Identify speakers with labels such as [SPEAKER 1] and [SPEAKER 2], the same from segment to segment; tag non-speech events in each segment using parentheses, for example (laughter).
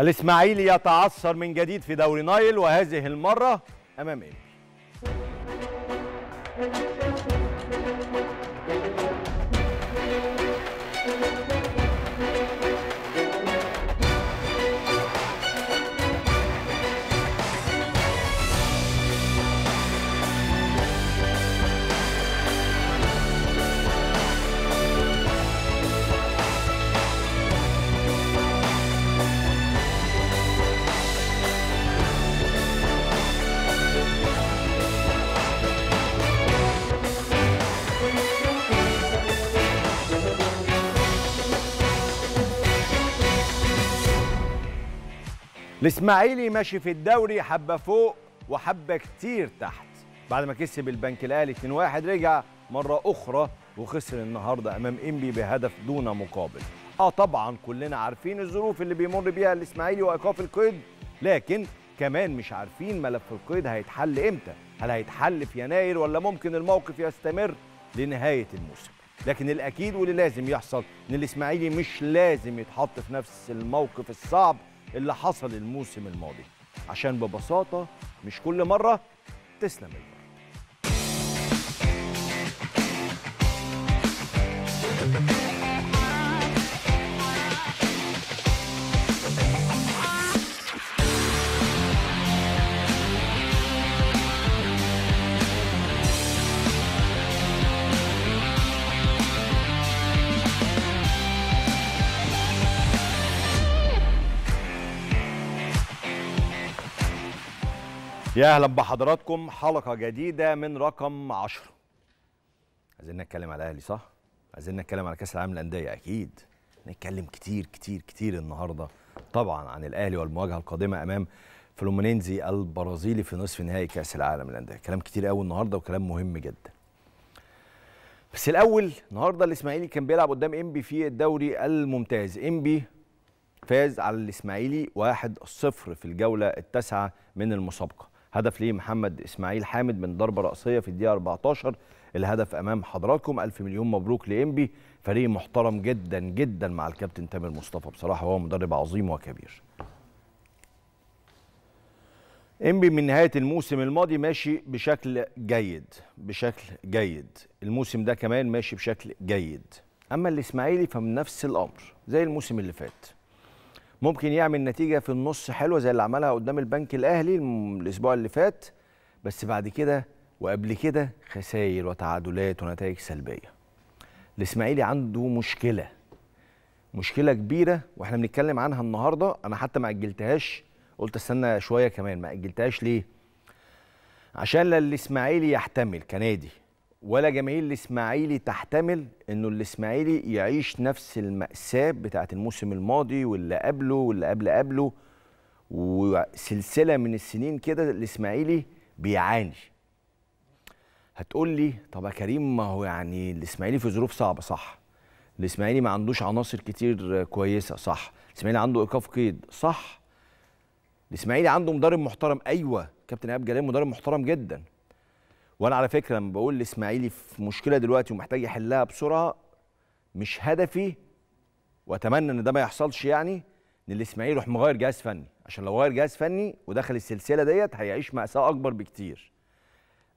[SPEAKER 1] الإسماعيلي يتعثر من جديد في دوري نايل وهذه المرة أمام إيه. الاسماعيلي ماشي في الدوري حبه فوق وحبه كتير تحت بعد ما كسب البنك الاهلي 2-1 رجع مره اخرى وخسر النهارده امام انبي بهدف دون مقابل اه طبعا كلنا عارفين الظروف اللي بيمر بيها الاسماعيلي وايقاف القيد لكن كمان مش عارفين ملف القيد هيتحل امتى هل هيتحل في يناير ولا ممكن الموقف يستمر لنهايه الموسم لكن الاكيد واللي لازم يحصل ان الاسماعيلي مش لازم يتحط في نفس الموقف الصعب اللي حصل الموسم الماضي عشان ببساطة مش كل مرة تسلم البر يا اهلا بحضراتكم حلقه جديده من رقم 10 عايزين نتكلم على الاهلي صح عايزين نتكلم على كاس العالم للانديه اكيد نتكلم كتير كتير كتير النهارده طبعا عن الاهلي والمواجهه القادمه امام فلومينينزي البرازيلي في نصف نهائي كاس العالم للانديه كلام كتير قوي النهارده وكلام مهم جدا بس الاول النهارده الاسماعيلي كان بيلعب قدام امبي في الدوري الممتاز امبي فاز على الاسماعيلي 1-0 في الجوله التاسعه من المسابقه هدف ليه محمد اسماعيل حامد من ضربه راسيه في الدقيقه 14 الهدف امام حضراتكم الف مليون مبروك لانبي فريق محترم جدا جدا مع الكابتن تامر مصطفى بصراحه هو مدرب عظيم وكبير انبي من نهايه الموسم الماضي ماشي بشكل جيد بشكل جيد الموسم ده كمان ماشي بشكل جيد اما الاسماعيلي فمن نفس الامر زي الموسم اللي فات ممكن يعمل نتيجه في النص حلوه زي اللي عملها قدام البنك الاهلي الاسبوع اللي فات بس بعد كده وقبل كده خسائر وتعادلات ونتائج سلبيه الاسماعيلي عنده مشكله مشكله كبيره واحنا بنتكلم عنها النهارده انا حتى ما اجلتهاش قلت استنى شويه كمان ما اجلتهاش ليه عشان الاسماعيلي يحتمل كنادي ولا جماهير الاسماعيلي تحتمل انه الاسماعيلي يعيش نفس الماساه بتاعه الموسم الماضي واللي قبله واللي قبل قبله وسلسله من السنين كده الاسماعيلي بيعاني هتقول لي طب يا كريم ما هو يعني الاسماعيلي في ظروف صعبه صح الاسماعيلي ما عندوش عناصر كتير كويسه صح الاسماعيلي عنده ايقاف قيد صح الاسماعيلي عنده مدرب محترم ايوه كابتن ايهاب جلال مدرب محترم جدا وانا على فكره لما بقول لاسماعيلي في مشكله دلوقتي ومحتاج يحلها بسرعه مش هدفي واتمنى ان ده ما يحصلش يعني ان الاسماعيلي يروح مغير جهاز فني عشان لو غير جهاز فني ودخل السلسله ديت هيعيش ماساه اكبر بكتير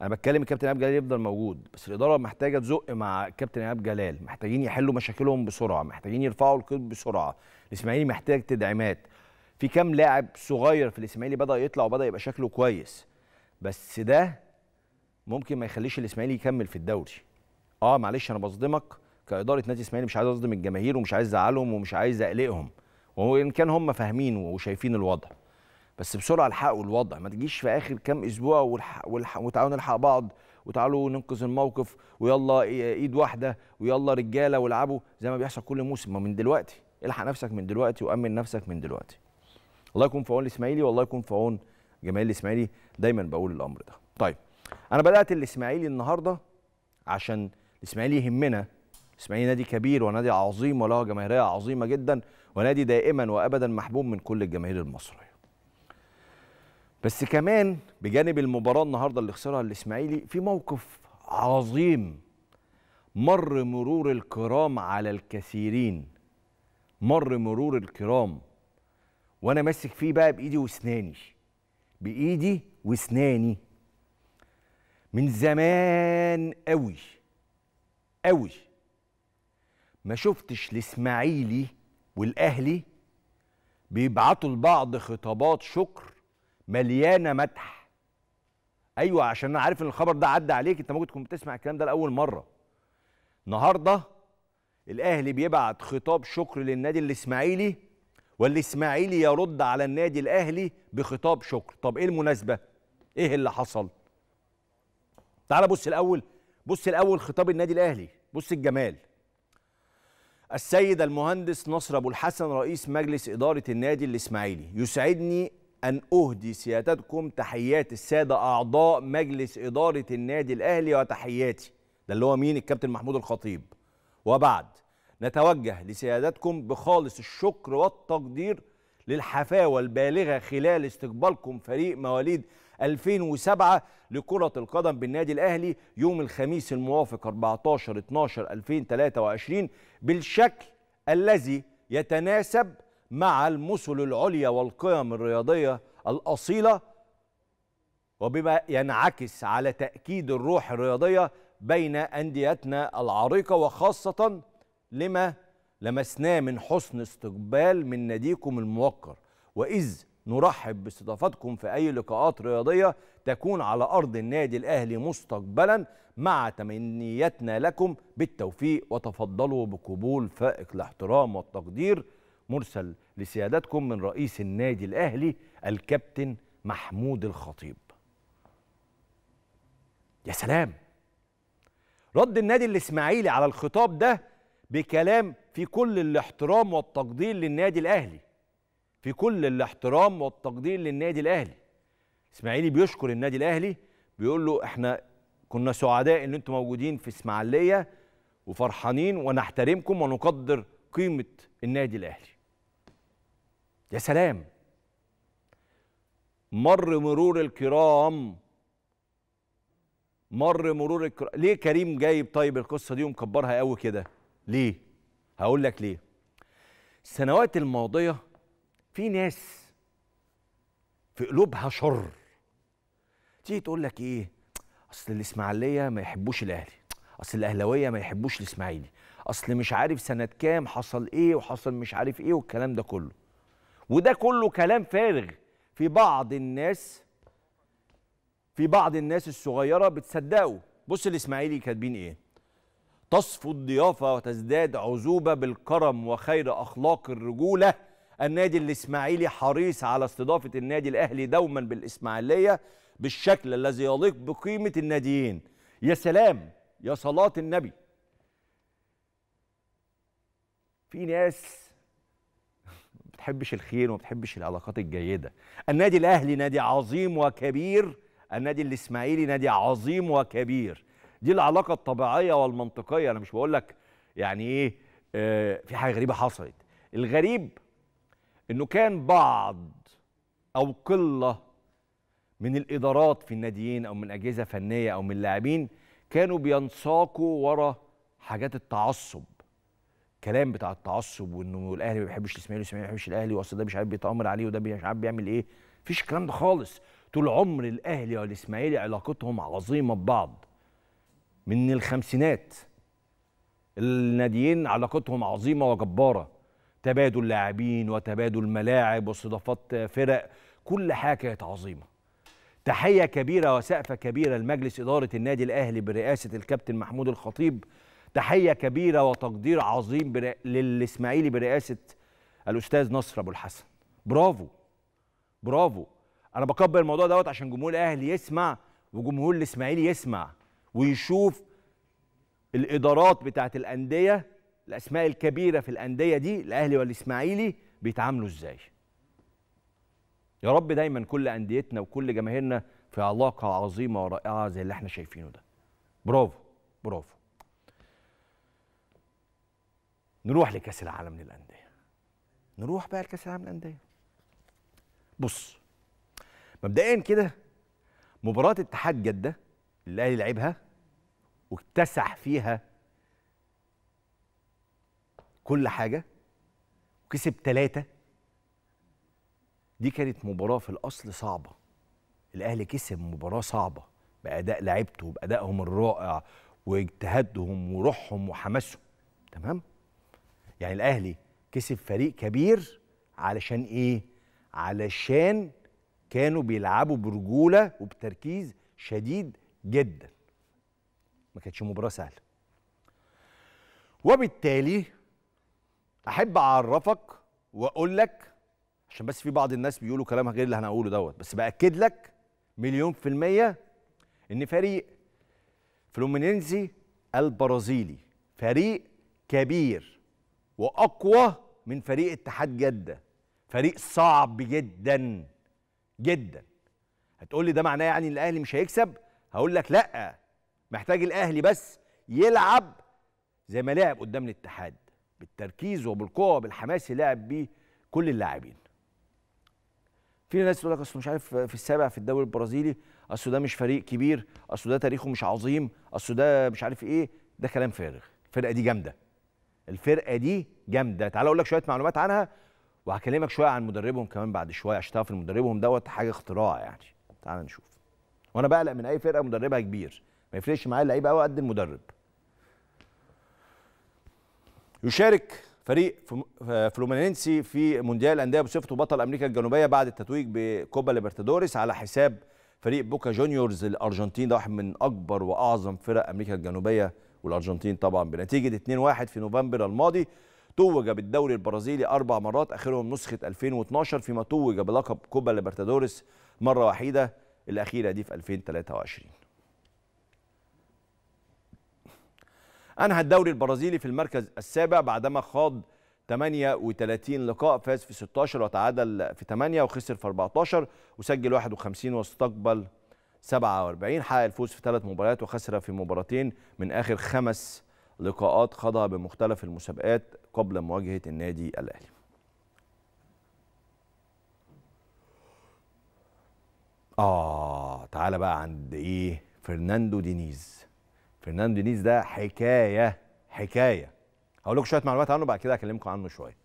[SPEAKER 1] انا بتكلم الكابتن ايهاب جلال يفضل موجود بس الاداره محتاجه تزق مع الكابتن ايهاب جلال محتاجين يحلوا مشاكلهم بسرعه محتاجين يرفعوا القيد بسرعه الاسماعيلي محتاج تدعيمات في كام لاعب صغير في الاسماعيلي بدا يطلع وبدا يبقى شكله كويس بس ده ممكن ما يخليش الاسماعيلي يكمل في الدوري اه معلش انا بصدمك كاداره نادي الاسماعيلي مش عايز اصدم الجماهير ومش عايز ازعلهم ومش عايز اقلقهم وان كان هم فاهمين وشايفين الوضع بس بسرعه الحقوا الوضع ما تجيش في اخر كام اسبوع وتعالوا نلحق بعض وتعالوا ننقذ الموقف ويلا ايد واحده ويلا رجاله والعبوا زي ما بيحصل كل موسم ما من دلوقتي الحق نفسك من دلوقتي وامن نفسك من دلوقتي الله يكون في عون الاسماعيلي والله يكون في عون جماهير الاسماعيلي دايما بقول الامر ده طيب انا بدات الاسماعيلي النهارده عشان الاسماعيلي يهمنا الاسماعيلي نادي كبير ونادي عظيم وله جماهيريه عظيمه جدا ونادي دائما وابدا محبوب من كل الجماهير المصريه بس كمان بجانب المباراه النهارده اللي خسرها الاسماعيلي في موقف عظيم مر مرور الكرام على الكثيرين مر مرور الكرام وانا ماسك فيه بقى بايدي واسناني بايدي واسناني من زمان قوي قوي ما شفتش الاسماعيلي والاهلي بيبعتوا لبعض خطابات شكر مليانه مدح ايوه عشان انا عارف ان الخبر ده عدى عليك انت ممكن تكون بتسمع الكلام ده لاول مره النهارده الاهلي بيبعت خطاب شكر للنادي الاسماعيلي والاسماعيلي يرد على النادي الاهلي بخطاب شكر طب ايه المناسبه ايه اللي حصل تعال بص الاول بص الاول خطاب النادي الاهلي بص الجمال السيد المهندس نصر ابو الحسن رئيس مجلس اداره النادي الاسماعيلي يسعدني ان اهدي سيادتكم تحيات الساده اعضاء مجلس اداره النادي الاهلي وتحياتي ده اللي هو مين الكابتن محمود الخطيب وبعد نتوجه لسيادتكم بخالص الشكر والتقدير للحفاوه البالغه خلال استقبالكم فريق مواليد 2007 لكرة القدم بالنادي الأهلي يوم الخميس الموافق 14 12 2023 بالشكل الذي يتناسب مع المثل العليا والقيم الرياضية الأصيلة وبما ينعكس على تأكيد الروح الرياضية بين أنديتنا العريقة وخاصة لما لمسناه من حسن استقبال من ناديكم الموقر وإذ نرحب باستضافتكم في أي لقاءات رياضية تكون على أرض النادي الأهلي مستقبلا مع تمنياتنا لكم بالتوفيق وتفضلوا بقبول فائق الاحترام والتقدير مرسل لسيادتكم من رئيس النادي الأهلي الكابتن محمود الخطيب يا سلام رد النادي الإسماعيلي على الخطاب ده بكلام في كل الاحترام والتقدير للنادي الأهلي في كل الاحترام والتقدير للنادي الاهلي اسماعيلي بيشكر النادي الاهلي بيقول له احنا كنا سعداء ان انتم موجودين في اسماعيليه وفرحانين ونحترمكم ونقدر قيمه النادي الاهلي يا سلام مر مرور الكرام مر مرور الكرام ليه كريم جايب طيب القصه دي ومكبرها قوي كده ليه هقول لك ليه السنوات الماضيه في ناس في قلوبها شر تيجي تقول لك ايه اصل الاسماعيليه ما يحبوش الاهلي اصل الاهلاويه ما يحبوش الاسماعيلي اصل مش عارف سنه كام حصل ايه وحصل مش عارف ايه والكلام ده كله وده كله كلام فارغ في بعض الناس في بعض الناس الصغيره بتصدقه بص الاسماعيلي كاتبين ايه تصفو الضيافه وتزداد عزوبه بالكرم وخير اخلاق الرجوله النادي الاسماعيلي حريص على استضافه النادي الاهلي دوما بالاسماعيليه بالشكل الذي يليق بقيمه الناديين يا سلام يا صلاه النبي في ناس ما بتحبش الخير وما بتحبش العلاقات الجيده النادي الاهلي نادي عظيم وكبير النادي الاسماعيلي نادي عظيم وكبير دي العلاقه الطبيعيه والمنطقيه انا مش بقول لك يعني ايه آه، في حاجه غريبه حصلت الغريب انه كان بعض او قله من الادارات في الناديين او من اجهزه فنيه او من اللاعبين كانوا بينساقوا ورا حاجات التعصب كلام بتاع التعصب وانه الاهلي ما بيحبش الاسماعيلي والاسماعيلي ما بيحبش الاهلي واصل ده مش عارف بيتامر عليه وده مش عارف بيعمل ايه مفيش الكلام ده خالص طول عمر الاهلي والاسماعيلي علاقتهم عظيمه ببعض من الخمسينات الناديين علاقتهم عظيمه وجباره تبادل لاعبين وتبادل ملاعب واستضافات فرق كل حاجه كانت عظيمه تحيه كبيره وسقفه كبيره لمجلس اداره النادي الاهلي برئاسه الكابتن محمود الخطيب تحيه كبيره وتقدير عظيم للاسماعيلي برئاسه الاستاذ نصر ابو الحسن برافو برافو انا بكبر الموضوع دوت عشان جمهور الاهلي يسمع وجمهور الاسماعيلي يسمع ويشوف الادارات بتاعت الانديه الاسماء الكبيره في الانديه دي الاهلي والاسماعيلي بيتعاملوا ازاي يا رب دايما كل انديتنا وكل جماهيرنا في علاقه عظيمه ورائعه زي اللي احنا شايفينه ده برافو برافو نروح لكاس العالم للانديه نروح بقى لكاس العالم للانديه بص مبدئيا كده مباراه اتحاد جده اللي الاهلي لعبها واكتسح فيها كل حاجه وكسب ثلاثه دي كانت مباراه في الاصل صعبه الاهلي كسب مباراه صعبه باداء لعيبته بادائهم الرائع واجتهادهم وروحهم وحماسهم تمام يعني الاهلي كسب فريق كبير علشان ايه علشان كانوا بيلعبوا برجوله وبتركيز شديد جدا ما كانتش مباراه سهله وبالتالي احب اعرفك واقول لك عشان بس في بعض الناس بيقولوا كلام غير اللي هنقوله دوت بس باكد لك مليون في الميه ان فريق فلومينينزي البرازيلي فريق كبير واقوى من فريق اتحاد جده فريق صعب جدا جدا هتقول لي ده معناه يعني الاهلي مش هيكسب هقول لك لا محتاج الاهلي بس يلعب زي ما لعب قدام الاتحاد بالتركيز وبالقوه وبالحماس يلعب بيه كل اللاعبين في ناس تقول لك اصل مش عارف في السابع في الدوري البرازيلي اصل ده مش فريق كبير اصل ده تاريخه مش عظيم اصل ده مش عارف ايه ده كلام فارغ الفرقه دي جامده الفرقه دي جامده تعال اقول لك شويه معلومات عنها وهكلمك شويه عن مدربهم كمان بعد شويه عشان تعرف ان مدربهم دوت حاجه اختراع يعني تعال نشوف وانا بقلق من اي فرقه مدربها كبير ما يفرقش معايا اللعيبه قوي قد المدرب يشارك فريق آه، فلومينينسي في مونديال الانديه بصفته بطل امريكا الجنوبيه بعد التتويج بكوبا ليبرتادوريس على حساب فريق بوكا جونيورز الارجنتين ده واحد من اكبر واعظم فرق امريكا الجنوبيه والارجنتين طبعا بنتيجه 2-1 في نوفمبر الماضي توج بالدوري البرازيلي اربع مرات اخرهم نسخه 2012 فيما توج بلقب كوبا ليبرتادوريس مره وحيده الاخيره دي في 2023 أنهى الدوري البرازيلي في المركز السابع بعدما خاض 38 لقاء فاز في 16 وتعادل في 8 وخسر في 14 وسجل 51 واستقبل 47 حقق الفوز في ثلاث مباريات وخسر في مباراتين من آخر خمس لقاءات خاضها بمختلف المسابقات قبل مواجهة النادي الأهلي آه تعالى بقى عند إيه فرناندو دينيز فرناندو نيز ده حكايه حكايه هقول لكم شويه معلومات عنه بعد كده اكلمكم عنه شويه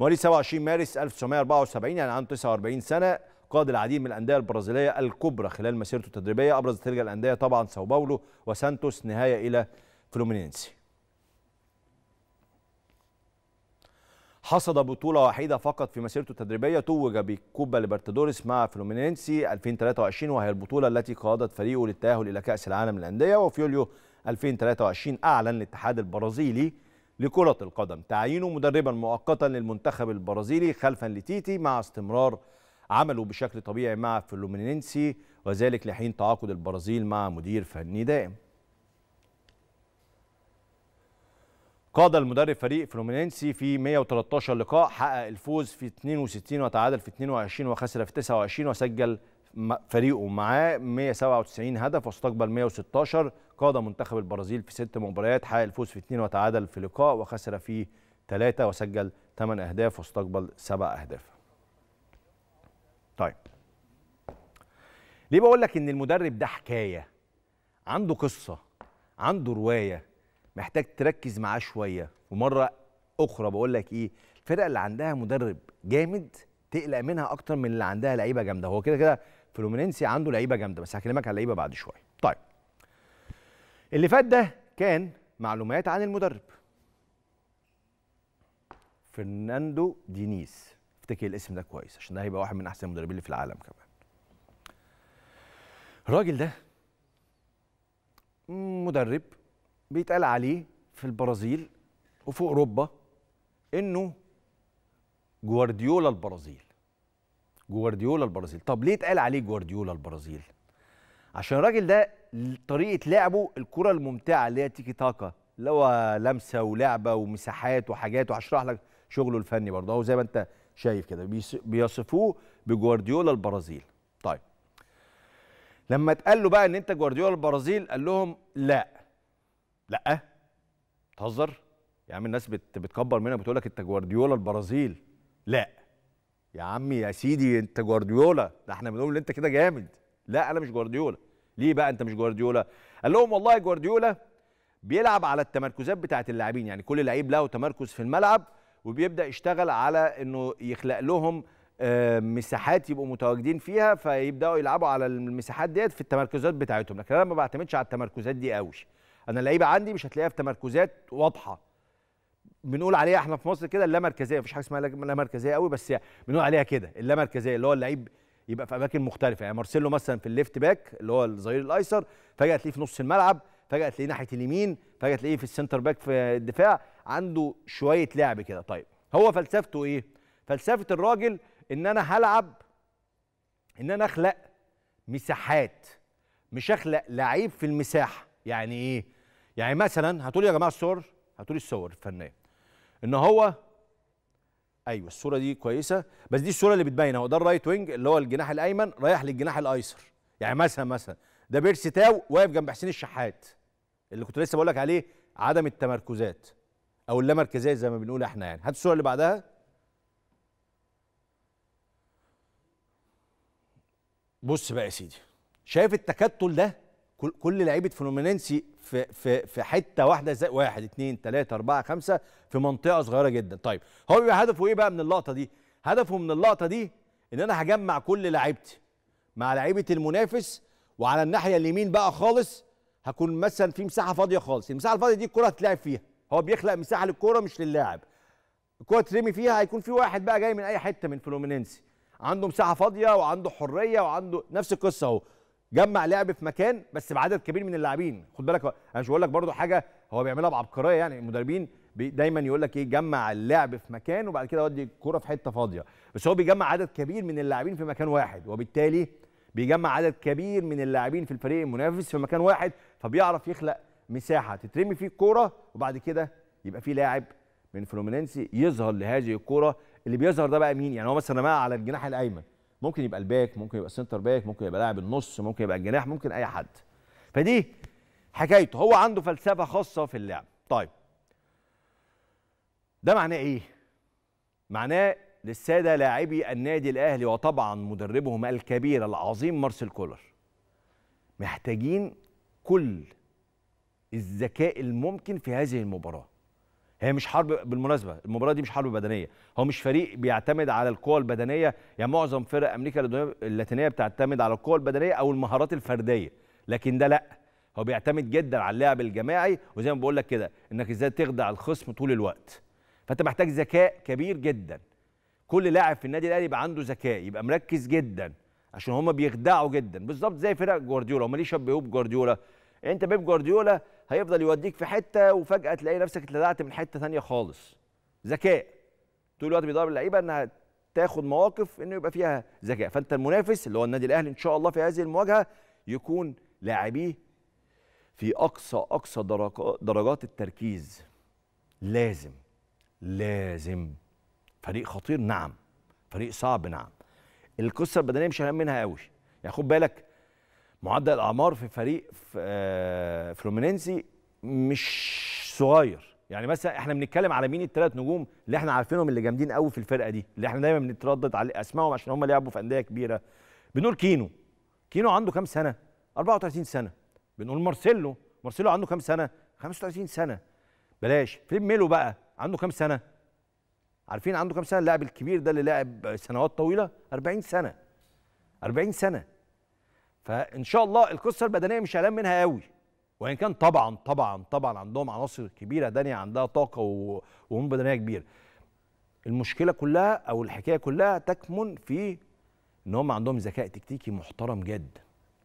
[SPEAKER 1] مواليد 27 مارس 1974 يعني عنده 49 سنه قاد العديد من الانديه البرازيليه الكبرى خلال مسيرته التدريبيه ابرز تلك الانديه طبعا ساو باولو وسانتوس نهايه الى فلومينينسي حصد بطولة وحيدة فقط في مسيرته التدريبية توج بكوبا ليبرتادوريس مع فلومينينسي 2023 وهي البطولة التي قادت فريقه للتأهل إلى كأس العالم للأندية وفي يوليو 2023 أعلن الاتحاد البرازيلي لكرة القدم تعيينه مدربا مؤقتا للمنتخب البرازيلي خلفا لتيتي مع استمرار عمله بشكل طبيعي مع فلومينينسي وذلك لحين تعاقد البرازيل مع مدير فني دائم قاد المدرب فريق فلومينينسي في 113 لقاء حقق الفوز في 62 وتعادل في 22 وخسر في 29 وسجل فريقه معاه 197 هدف واستقبل 116 قاد منتخب البرازيل في ست مباريات حقق الفوز في اثنين وتعادل في لقاء وخسر في ثلاثة وسجل ثمان أهداف واستقبل سبع أهداف طيب ليه بقول لك إن المدرب ده حكاية عنده قصة عنده رواية محتاج تركز معاه شويه ومره اخرى بقول لك ايه الفرقه اللي عندها مدرب جامد تقلق منها اكتر من اللي عندها لعيبه جامده هو كده كده فلومينينسي عنده لعيبه جامده بس هكلمك على اللعيبه بعد شويه طيب اللي فات ده كان معلومات عن المدرب فرناندو دينيس افتكر الاسم ده كويس عشان ده هيبقى واحد من احسن المدربين اللي في العالم كمان الراجل ده مدرب بيتقال عليه في البرازيل وفي اوروبا انه جوارديولا البرازيل جوارديولا البرازيل طب ليه اتقال عليه جوارديولا البرازيل عشان الراجل ده طريقه لعبه الكره الممتعه اللي هي تيكي تاكا اللي هو لمسه ولعبه ومساحات وحاجات وهشرح لك شغله الفني برضه اهو زي ما انت شايف كده بيصفوه بجوارديولا البرازيل طيب لما اتقال له بقى ان انت جوارديولا البرازيل قال لهم لا لا بتهزر يا عم الناس بت بتكبر منك بتقول لك انت جوارديولا البرازيل لا يا عمي يا سيدي انت جوارديولا ده احنا بنقول انت كده جامد لا انا مش جوارديولا ليه بقى انت مش جوارديولا قال لهم والله جوارديولا بيلعب على التمركزات بتاعه اللاعبين يعني كل لعيب له تمركز في الملعب وبيبدا يشتغل على انه يخلق لهم آه، مساحات يبقوا متواجدين فيها فيبداوا يلعبوا على المساحات ديت في التمركزات بتاعتهم لكن انا ما بعتمدش على التمركزات دي قوي انا اللعيبه عندي مش هتلاقيها في تمركزات واضحه بنقول عليها احنا في مصر كده اللامركزيه مفيش حاجه اسمها لا مركزيه قوي بس بنقول عليها كده اللامركزيه اللي هو اللعيب يبقى في اماكن مختلفه يعني مارسيلو مثلا في الليفت باك اللي هو الظهير الايسر فجاه تلاقيه في نص الملعب فجاه تلاقيه ناحيه اليمين فجاه تلاقيه في السنتر باك في الدفاع عنده شويه لعب كده طيب هو فلسفته ايه فلسفه الراجل ان انا هلعب ان انا اخلق مساحات مش اخلق لعيب في المساحه يعني ايه يعني مثلا هتقولي يا جماعه الصور هتقولي الصور الفنيه ان هو ايوه الصوره دي كويسه بس دي الصوره اللي بتبين اهو ده الرايت وينج اللي هو الجناح الايمن رايح للجناح الايسر يعني مثلا مثلا ده بيرسي تاو واقف جنب حسين الشحات اللي كنت لسه بقول لك عليه عدم التمركزات او اللامركزيه زي ما بنقول احنا يعني هات الصوره اللي بعدها بص بقى يا سيدي شايف التكتل ده كل لعيبه فلومينينسي في في في حته واحده زي واحد اثنين ثلاثه اربعه خمسه في منطقه صغيره جدا طيب هو بيبقى هدفه ايه بقى من اللقطه دي هدفه من اللقطه دي ان انا هجمع كل لعيبتي مع لعيبه المنافس وعلى الناحيه اليمين بقى خالص هكون مثلا في مساحه فاضيه خالص المساحه الفاضيه دي الكره هتلعب فيها هو بيخلق مساحه للكوره مش للاعب الكوره ترمي فيها هيكون في واحد بقى جاي من اي حته من فلومينينسي عنده مساحه فاضيه وعنده حريه وعنده نفس القصه اهو جمع لعب في مكان بس بعدد كبير من اللاعبين خد بالك انا مش بقول لك برده حاجه هو بيعملها بعبقريه يعني المدربين دايما يقول لك ايه جمع اللعب في مكان وبعد كده ودي الكوره في حته فاضيه بس هو بيجمع عدد كبير من اللاعبين في مكان واحد وبالتالي بيجمع عدد كبير من اللاعبين في الفريق المنافس في مكان واحد فبيعرف يخلق مساحه تترمي فيه الكوره وبعد كده يبقى في لاعب من فلومينينسي يظهر لهذه الكوره اللي بيظهر ده بقى مين يعني هو مثلا رماها على الجناح الايمن ممكن يبقى الباك ممكن يبقى السنتر باك ممكن يبقى لاعب النص ممكن يبقى الجناح ممكن اي حد فدي حكايته هو عنده فلسفه خاصه في اللعب طيب ده معناه ايه معناه للساده لاعبي النادي الاهلي وطبعا مدربهم الكبير العظيم مارسيل كولر محتاجين كل الذكاء الممكن في هذه المباراه هي مش حرب بالمناسبه المباراه دي مش حرب بدنيه هو مش فريق بيعتمد على القوه البدنيه يعني معظم فرق امريكا اللاتينيه بتعتمد على القوه البدنيه او المهارات الفرديه لكن ده لا هو بيعتمد جدا على اللعب الجماعي وزي ما بقول لك كده انك ازاي تخدع الخصم طول الوقت فانت محتاج ذكاء كبير جدا كل لاعب في النادي الاهلي يبقى عنده ذكاء يبقى مركز جدا عشان هما بيخدعوا جدا بالظبط زي فرق جوارديولا وماليش ليه شبهوه بجوارديولا انت بيب جوارديولا هيفضل يوديك في حته وفجاه تلاقي نفسك اتلدعت من حته ثانيه خالص ذكاء طول الوقت بيدرب اللعيبه انها تاخد مواقف انه يبقى فيها ذكاء فانت المنافس اللي هو النادي الاهلي ان شاء الله في هذه المواجهه يكون لاعبيه في اقصى اقصى درجات التركيز لازم لازم فريق خطير نعم فريق صعب نعم القصه البدنيه مش اهم منها قوي يعني خد بالك معدل الاعمار في فريق آه، فلومينينسي مش صغير يعني مثلا احنا بنتكلم على مين الثلاث نجوم اللي احنا عارفينهم اللي جامدين قوي في الفرقه دي اللي احنا دايما بنتردد على اسمائهم عشان هم لعبوا في انديه كبيره بنقول كينو كينو عنده كام سنه 34 سنه بنقول مارسيلو مارسيلو عنده كام سنه 35 سنه بلاش فيليب ميلو بقى عنده كام سنه عارفين عنده كام سنه اللاعب الكبير ده اللي لعب سنوات طويله 40 سنه 40 سنه فان شاء الله القصه البدنيه مش هلام منها قوي وان كان طبعا طبعا طبعا عندهم عناصر كبيره دنيا عندها طاقه وهم بدنيه كبيره المشكله كلها او الحكايه كلها تكمن في ان هم عندهم ذكاء تكتيكي محترم جدا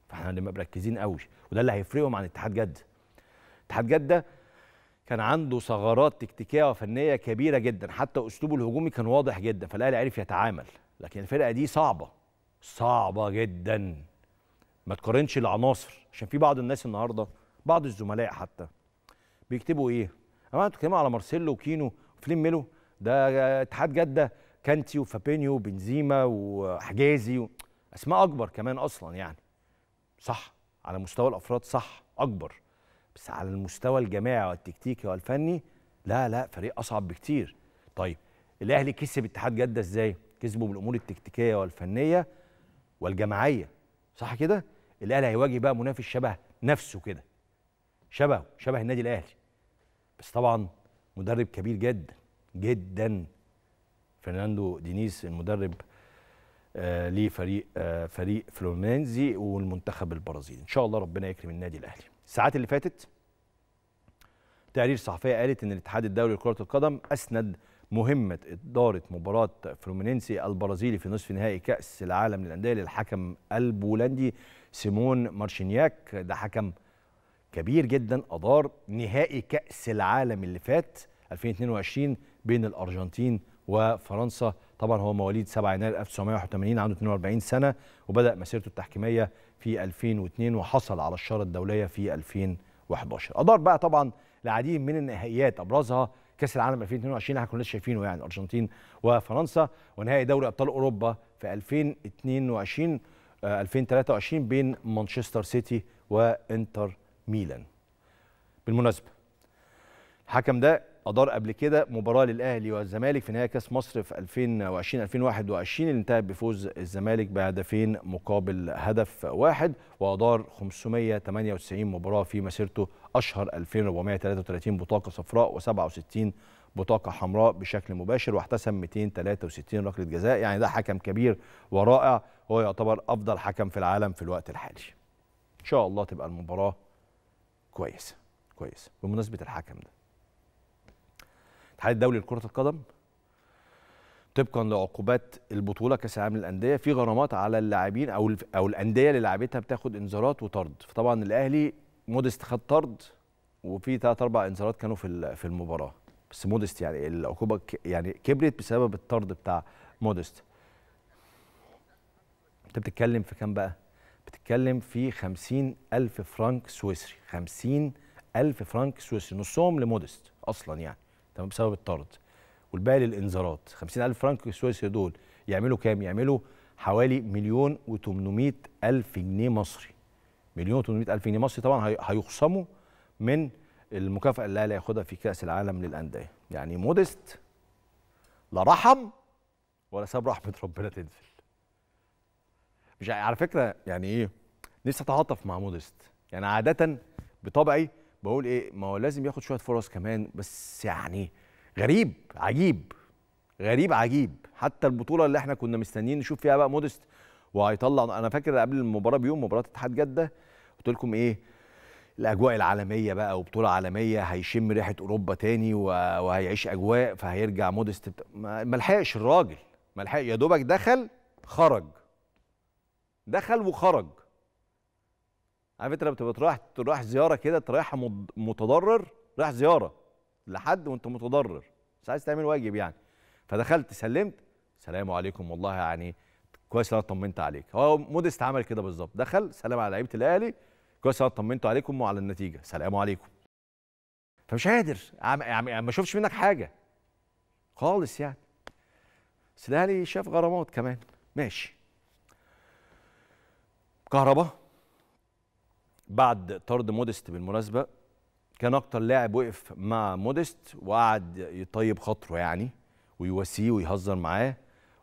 [SPEAKER 1] فاحنا اللي مركزين قوي وده اللي هيفرقهم عن اتحاد جده اتحاد جده كان عنده ثغرات تكتيكيه وفنيه كبيره جدا حتى اسلوبه الهجومي كان واضح جدا فالاهلي عرف يتعامل لكن الفرقه دي صعبه صعبه جدا ما تقارنش العناصر عشان في بعض الناس النهارده بعض الزملاء حتى بيكتبوا ايه؟ انا بتكلموا على مارسيلو وكينو وفليم ميلو ده اتحاد جده كانتي وفابينيو وبنزيما وحجازي و... اسماء اكبر كمان اصلا يعني صح على مستوى الافراد صح اكبر بس على المستوى الجماعي والتكتيكي والفني لا لا فريق اصعب بكتير طيب الاهلي كسب اتحاد جده ازاي كسبه بالامور التكتيكيه والفنيه والجماعيه صح كده الاهلي هيواجه بقى منافس شبه نفسه كده شبهه شبه النادي الاهلي بس طبعا مدرب كبير جدا جدا فرناندو دينيس المدرب آه لفريق آه فريق فلومينزي والمنتخب البرازيلي ان شاء الله ربنا يكرم النادي الاهلي الساعات اللي فاتت تقارير صحفيه قالت ان الاتحاد الدولي لكره القدم اسند مهمه اداره مباراه فلومينينسي البرازيلي في نصف نهائي كاس العالم للانديه للحكم البولندي سيمون مارشينياك ده حكم كبير جدا أدار نهائي كأس العالم اللي فات 2022 بين الأرجنتين وفرنسا طبعا هو مواليد 7 يناير 1981 عنده 42 سنة وبدأ مسيرته التحكيمية في 2002 وحصل على الشارة الدولية في 2011 أدار بقى طبعا العديد من النهائيات أبرزها كأس العالم 2022 احنا كنا شايفينه يعني الأرجنتين وفرنسا ونهائي دوري أبطال أوروبا في 2022 2023 آه، بين مانشستر سيتي وانتر ميلان بالمناسبه الحكم ده ادار قبل كده مباراه للاهلي والزمالك في نهائي كاس مصر في 2020 2021 اللي انتهت بفوز الزمالك بهدفين مقابل هدف واحد وادار 598 مباراه في مسيرته اشهر 2433 بطاقه صفراء و67 بطاقه حمراء بشكل مباشر واحتسب 263 ركله جزاء يعني ده حكم كبير ورائع هو يعتبر افضل حكم في العالم في الوقت الحالي ان شاء الله تبقى المباراه كويسه كويسه بمناسبه الحكم ده الاتحاد الدولي لكره القدم طبقا لعقوبات البطوله كاس العالم للانديه في غرامات على اللاعبين او او الانديه اللي لعبتها بتاخد انذارات وطرد فطبعا الاهلي مودست خد طرد وفي ثلاث اربع انذارات كانوا في في المباراه بس مودست يعني العقوبه يعني كبرت بسبب الطرد بتاع مودست انت بتتكلم في كام بقى بتتكلم في خمسين ألف فرنك سويسري خمسين ألف فرنك سويسري نصهم لمودست أصلا يعني تمام بسبب الطرد والباقي للإنذارات خمسين ألف فرنك سويسري دول يعملوا كام؟ يعملوا حوالي مليون و ألف جنيه مصري مليون و ألف جنيه مصري طبعا هيخصموا من المكافاه اللي الاهلي هياخدها في كاس العالم للانديه يعني مودست لا رحم ولا ساب رحمه ربنا تنزل مش على فكره يعني ايه نفسي اتعاطف مع مودست يعني عاده بطبعي بقول ايه ما هو لازم ياخد شويه فرص كمان بس يعني غريب عجيب غريب عجيب حتى البطوله اللي احنا كنا مستنيين نشوف فيها بقى مودست وهيطلع انا فاكر قبل المباراه بيوم مباراه اتحاد جده قلت لكم ايه الاجواء العالميه بقى وبطوله عالميه هيشم ريحه اوروبا تاني وهيعيش اجواء فهيرجع مودست ما لحقش الراجل ما لحق يا دوبك دخل خرج دخل وخرج عارف انت لما تبقى رايح رايح زياره كده تريحها متضرر رايح زياره لحد وانت متضرر مش عايز تعمل واجب يعني فدخلت سلمت سلام عليكم والله يعني كويس انا طمنت عليك هو مودست عمل كده بالظبط دخل سلام على لعيبه الاهلي كويس انا طمنت عليكم وعلى النتيجه سلام عليكم فمش قادر يعني ما شفتش منك حاجه خالص يعني بس الاهلي يعني شاف غرامات كمان ماشي كهربا بعد طرد مودست بالمناسبه كان اكتر لاعب وقف مع مودست وقعد يطيب خاطره يعني ويواسيه ويهزر معاه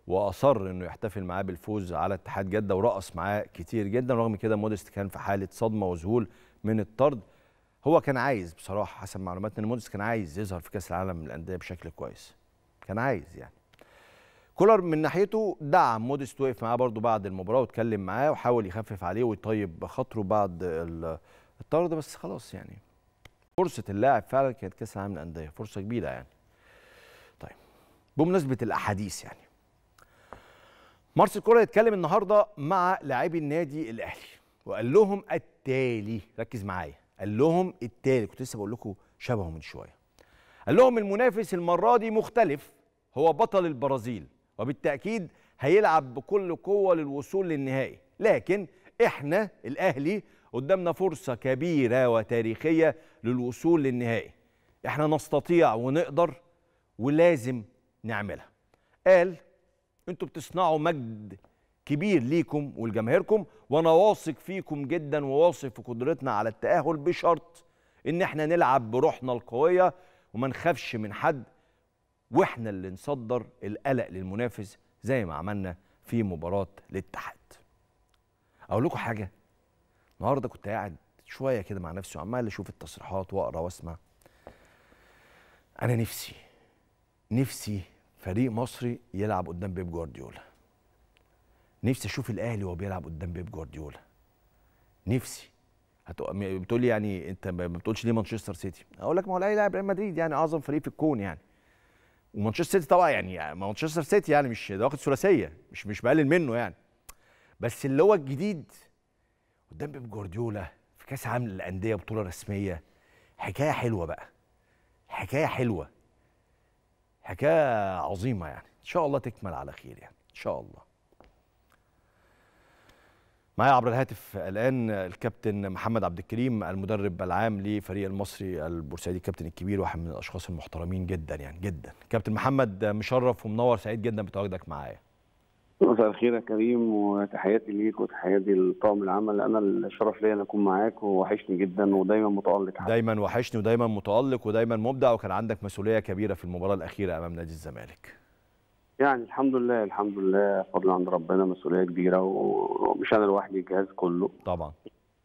[SPEAKER 1] واصر انه يحتفل معاه بالفوز على اتحاد جده ورقص معاه كتير جدا رغم كده مودست كان في حاله صدمه وذهول من الطرد هو كان عايز بصراحه حسب معلوماتنا ان مودست كان عايز يظهر في كاس العالم للانديه بشكل كويس كان عايز يعني كولر من ناحيته دعم مودست وقف معاه برضه بعد المباراه واتكلم معاه وحاول يخفف عليه ويطيب خاطره بعد الطرد بس خلاص يعني فرصه اللاعب فعلا كانت كاس العالم للانديه فرصه كبيره يعني طيب بمناسبه الاحاديث يعني مارس الكرة يتكلم النهارده مع لاعبي النادي الاهلي وقال لهم التالي ركز معايا قال لهم التالي كنت لسه بقول لكم شبهه من شويه قال لهم المنافس المره دي مختلف هو بطل البرازيل وبالتاكيد هيلعب بكل قوه للوصول للنهائي لكن احنا الاهلي قدامنا فرصه كبيره وتاريخيه للوصول للنهائي احنا نستطيع ونقدر ولازم نعملها قال انتوا بتصنعوا مجد كبير ليكم ولجماهيركم وانا واثق فيكم جدا وواثق في قدرتنا على التاهل بشرط ان احنا نلعب بروحنا القويه وما نخافش من حد واحنا اللي نصدر القلق للمنافس زي ما عملنا في مباراه الاتحاد اقول لكم حاجه النهارده كنت قاعد شويه كده مع نفسي وعمال اشوف التصريحات واقرا واسمع انا نفسي نفسي فريق مصري يلعب قدام بيب جوارديولا نفسي اشوف الاهلي وهو بيلعب قدام بيب جوارديولا نفسي هتق... بتقول لي يعني انت ما بتقولش ليه مانشستر سيتي اقول لك ما هو الاهلي لاعب ريال مدريد يعني اعظم فريق في الكون يعني ومانشستر سيتي طبعا يعني, يعني مانشستر سيتي يعني مش ده واخد ثلاثيه مش مش بقلل منه يعني بس اللي هو الجديد قدام بيب جوارديولا في كاس عالم للانديه بطوله رسميه حكايه حلوه بقى حكايه حلوه حكايه عظيمه يعني ان شاء الله تكمل على خير يعني ان شاء الله معايا عبر الهاتف الان الكابتن محمد عبد الكريم المدرب العام لفريق المصري البورسعيدي الكابتن الكبير واحد من الاشخاص المحترمين جدا يعني جدا كابتن محمد مشرف ومنور سعيد جدا بتواجدك معايا
[SPEAKER 2] مساء الخير يا كريم وتحياتي ليك وتحياتي لطاقم العمل انا الشرف ليا ان اكون معاك ووحشني جدا ودايما متالق
[SPEAKER 1] دايما وحشني ودايما متالق ودايما مبدع وكان عندك مسؤوليه كبيره في المباراه الاخيره امام نادي الزمالك
[SPEAKER 2] يعني الحمد لله الحمد لله فضل عند ربنا مسؤوليه كبيره ومش انا لوحدي الجهاز كله طبعا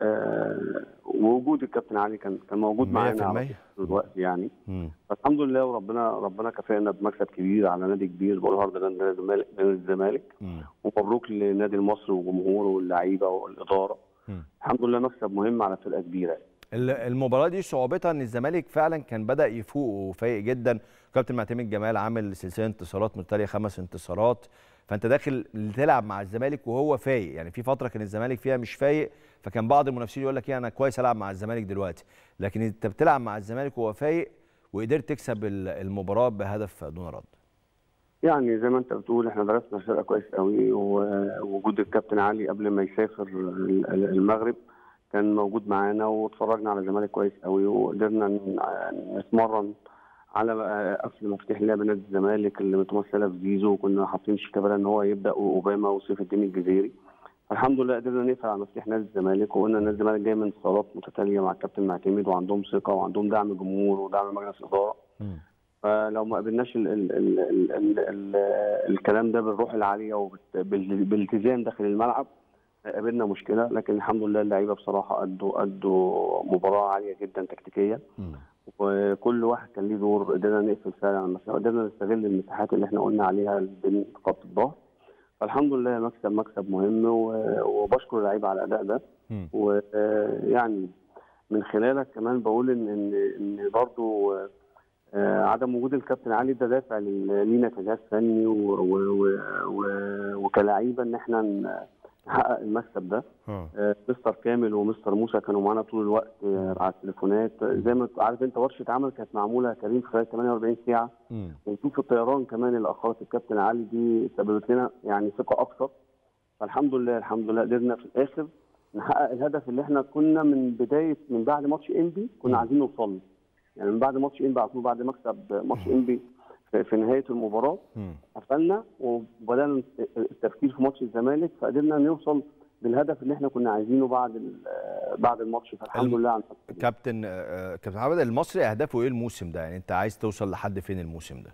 [SPEAKER 2] آه، ووجود الكابتن علي كان كان موجود معانا دلوقتي يعني فالحمد لله وربنا ربنا كفانا بمكسب كبير على نادي كبير بقول نادي الزمالك ومبروك لنادي المصري وجمهوره واللعيبه والاداره مم. الحمد لله مكسب مهم على فرقه كبيره
[SPEAKER 1] المباراه دي صعوبتها ان الزمالك فعلا كان بدا يفوق وفايق جدا كابتن معتمد جمال عامل سلسله انتصارات متتاليه خمس انتصارات فانت داخل تلعب مع الزمالك وهو فايق يعني في فتره كان الزمالك فيها مش فايق فكان بعض المنافسين يقول لك ايه انا كويس العب مع الزمالك دلوقتي لكن انت بتلعب مع الزمالك وهو فايق وقدرت تكسب المباراه بهدف دون رد
[SPEAKER 2] يعني زي ما انت بتقول احنا درسنا الفرقه كويس قوي ووجود الكابتن علي قبل ما يسافر المغرب كان موجود معانا واتفرجنا على الزمالك كويس قوي وقدرنا نتمرن على قفل مفاتيح لعب نادي الزمالك اللي متمثله في زيزو وكنا حاطين شيكابالا ان هو يبدا اوباما وسيف الدين الجزيري الحمد لله قدرنا نقفل على مفاتيح نادي الزمالك وقلنا نادي الزمالك جاي من اتصالات متتاليه مع الكابتن معتمد وعندهم ثقه وعندهم دعم جمهور ودعم مجلس اداره فلو ما قابلناش ال ال ال ال ال ال الكلام ده بالروح العاليه وبالالتزام داخل الملعب قابلنا مشكله لكن الحمد لله اللعيبه بصراحه ادوا ادوا مباراه عاليه جدا تكتيكيا. وكل واحد كان ليه دور قدرنا نقفل فعلا قدرنا نستغل المساحات اللي احنا قلنا عليها بين خط الظهر الحمد لله مكسب مكسب مهم وبشكر اللعيبه على الاداء ده ويعني آه، من خلالك كمان بقول ان ان ان برضه
[SPEAKER 3] آه، عدم
[SPEAKER 2] وجود الكابتن علي ده دافع لينا كجهاز فني وكلاعيبه ان احنا حقق المكسب ده آه. آه، مستر كامل ومستر موسى كانوا معانا طول الوقت آه، على التليفونات زي ما عارف انت ورشه عمل كانت معموله كريم خلال 48 ساعه وشوف الطيران كمان اللي اخرت الكابتن علي دي سببت لنا يعني ثقه اكثر فالحمد لله الحمد لله قدرنا في الاخر نحقق الهدف اللي احنا كنا من بدايه من بعد ماتش انبي كنا عايزين نوصل له يعني من بعد ماتش انبي على طول بعد مكسب ماتش انبي في نهايه المباراه قفلنا وبدانا التفكير في ماتش الزمالك فقدرنا نوصل بالهدف اللي احنا كنا عايزينه بعد
[SPEAKER 1] بعد الماتش فالحمد لله عن كابتن آه، كابتن محمد المصري اهدافه ايه الموسم ده يعني انت عايز توصل لحد فين الموسم ده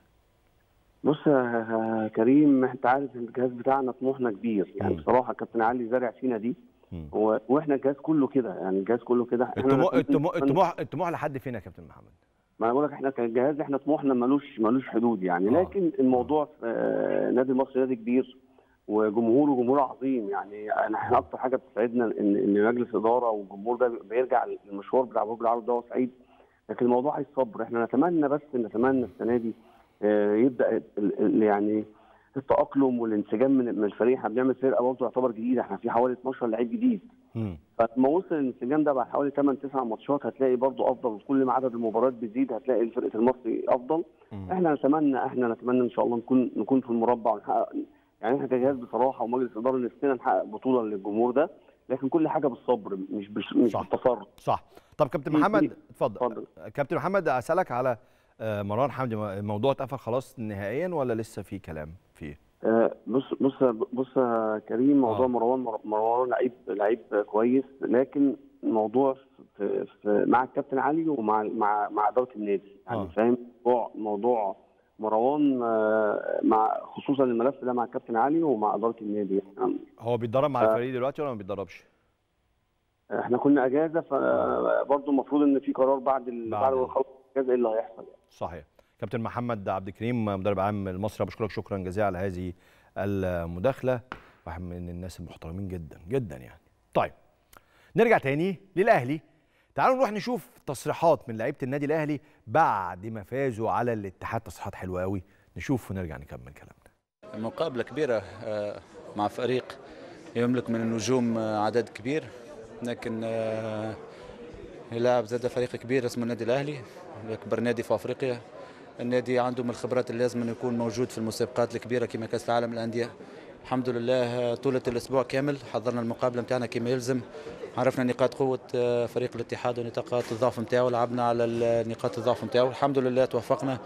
[SPEAKER 2] بص يا كريم انت عارف الجهاز بتاعنا طموحنا كبير يعني بصراحه كابتن علي زارع فينا دي واحنا الجهاز كله كده يعني الجهاز كله كده الطموح
[SPEAKER 1] الطموح الطموح لحد فين يا كابتن محمد
[SPEAKER 2] ما انا بقول لك احنا كان الجهاز احنا طموحنا ملوش ملوش حدود يعني آه. لكن الموضوع في آه، نادي مصر نادي كبير وجمهوره جمهور عظيم يعني احنا اكتر حاجه بتسعدنا ان ان مجلس اداره والجمهور ده بيرجع للمشوار بتاع برج العرب ده سعيد لكن الموضوع عايز صبر احنا نتمنى بس نتمنى السنه دي آه، يبدا يعني التاقلم والانسجام من الفريق احنا بنعمل فرقه برضه تعتبر جديده احنا في حوالي 12 لعيب جديد فلما وصل الانسجام ده بعد حوالي 8 9 ماتشات هتلاقي برضه افضل كل ما عدد المباريات بيزيد هتلاقي فرقه المصري افضل مم. احنا نتمنى احنا نتمنى ان شاء الله نكون نكون في المربع ونحقق يعني احنا كجهاز بصراحه ومجلس اداره نفسنا نحقق بطوله للجمهور ده لكن كل حاجه بالصبر مش بش...
[SPEAKER 1] مش صح. بالتصرف صح طب كابتن محمد اتفضل كابتن محمد اسالك على آه، مروان حمدي الموضوع اتقفل خلاص نهائيا ولا لسه في كلام؟
[SPEAKER 2] آه، بص بص بص يا كريم موضوع آه.
[SPEAKER 1] مروان مروان لعيب لعيب كويس لكن
[SPEAKER 2] الموضوع في, في مع الكابتن علي ومع مع مع اداره النادي يعني آه. فاهم موضوع موضوع مروان آه، مع خصوصا الملف ده مع الكابتن علي ومع اداره النادي يعني
[SPEAKER 1] هو بيتدرب مع ف... الفريق دلوقتي ولا ما بيتدربش؟
[SPEAKER 2] احنا كنا اجازه فبرضه آه. المفروض ان في قرار بعد بعد ما نخلص الاجازه ايه اللي هيحصل يعني.
[SPEAKER 1] صحيح كابتن محمد عبد الكريم مدرب عام المصري بشكرك شكرا جزيلا على هذه المداخله واحد من الناس المحترمين جدا جدا يعني طيب نرجع تاني للاهلي تعالوا نروح نشوف تصريحات من لعيبه النادي الاهلي بعد ما فازوا على الاتحاد تصريحات حلوه قوي نشوف ونرجع نكمل كلامنا
[SPEAKER 4] مقابله كبيره آه، مع فريق يملك من النجوم آه، عدد كبير لكن يلعب آه، زاد فريق كبير اسمه النادي الاهلي اكبر نادي في افريقيا النادي عندهم الخبرات اللي لازم يكون موجود في المسابقات الكبيره كما كاس العالم الانديه الحمد لله طولة الأسبوع كامل حضرنا المقابلة نتاعنا كما يلزم عرفنا نقاط قوة آه، فريق الاتحاد ونقاط الضعف نتاعو لعبنا على نقاط الضعف نتاعو الحمد لله توفقنا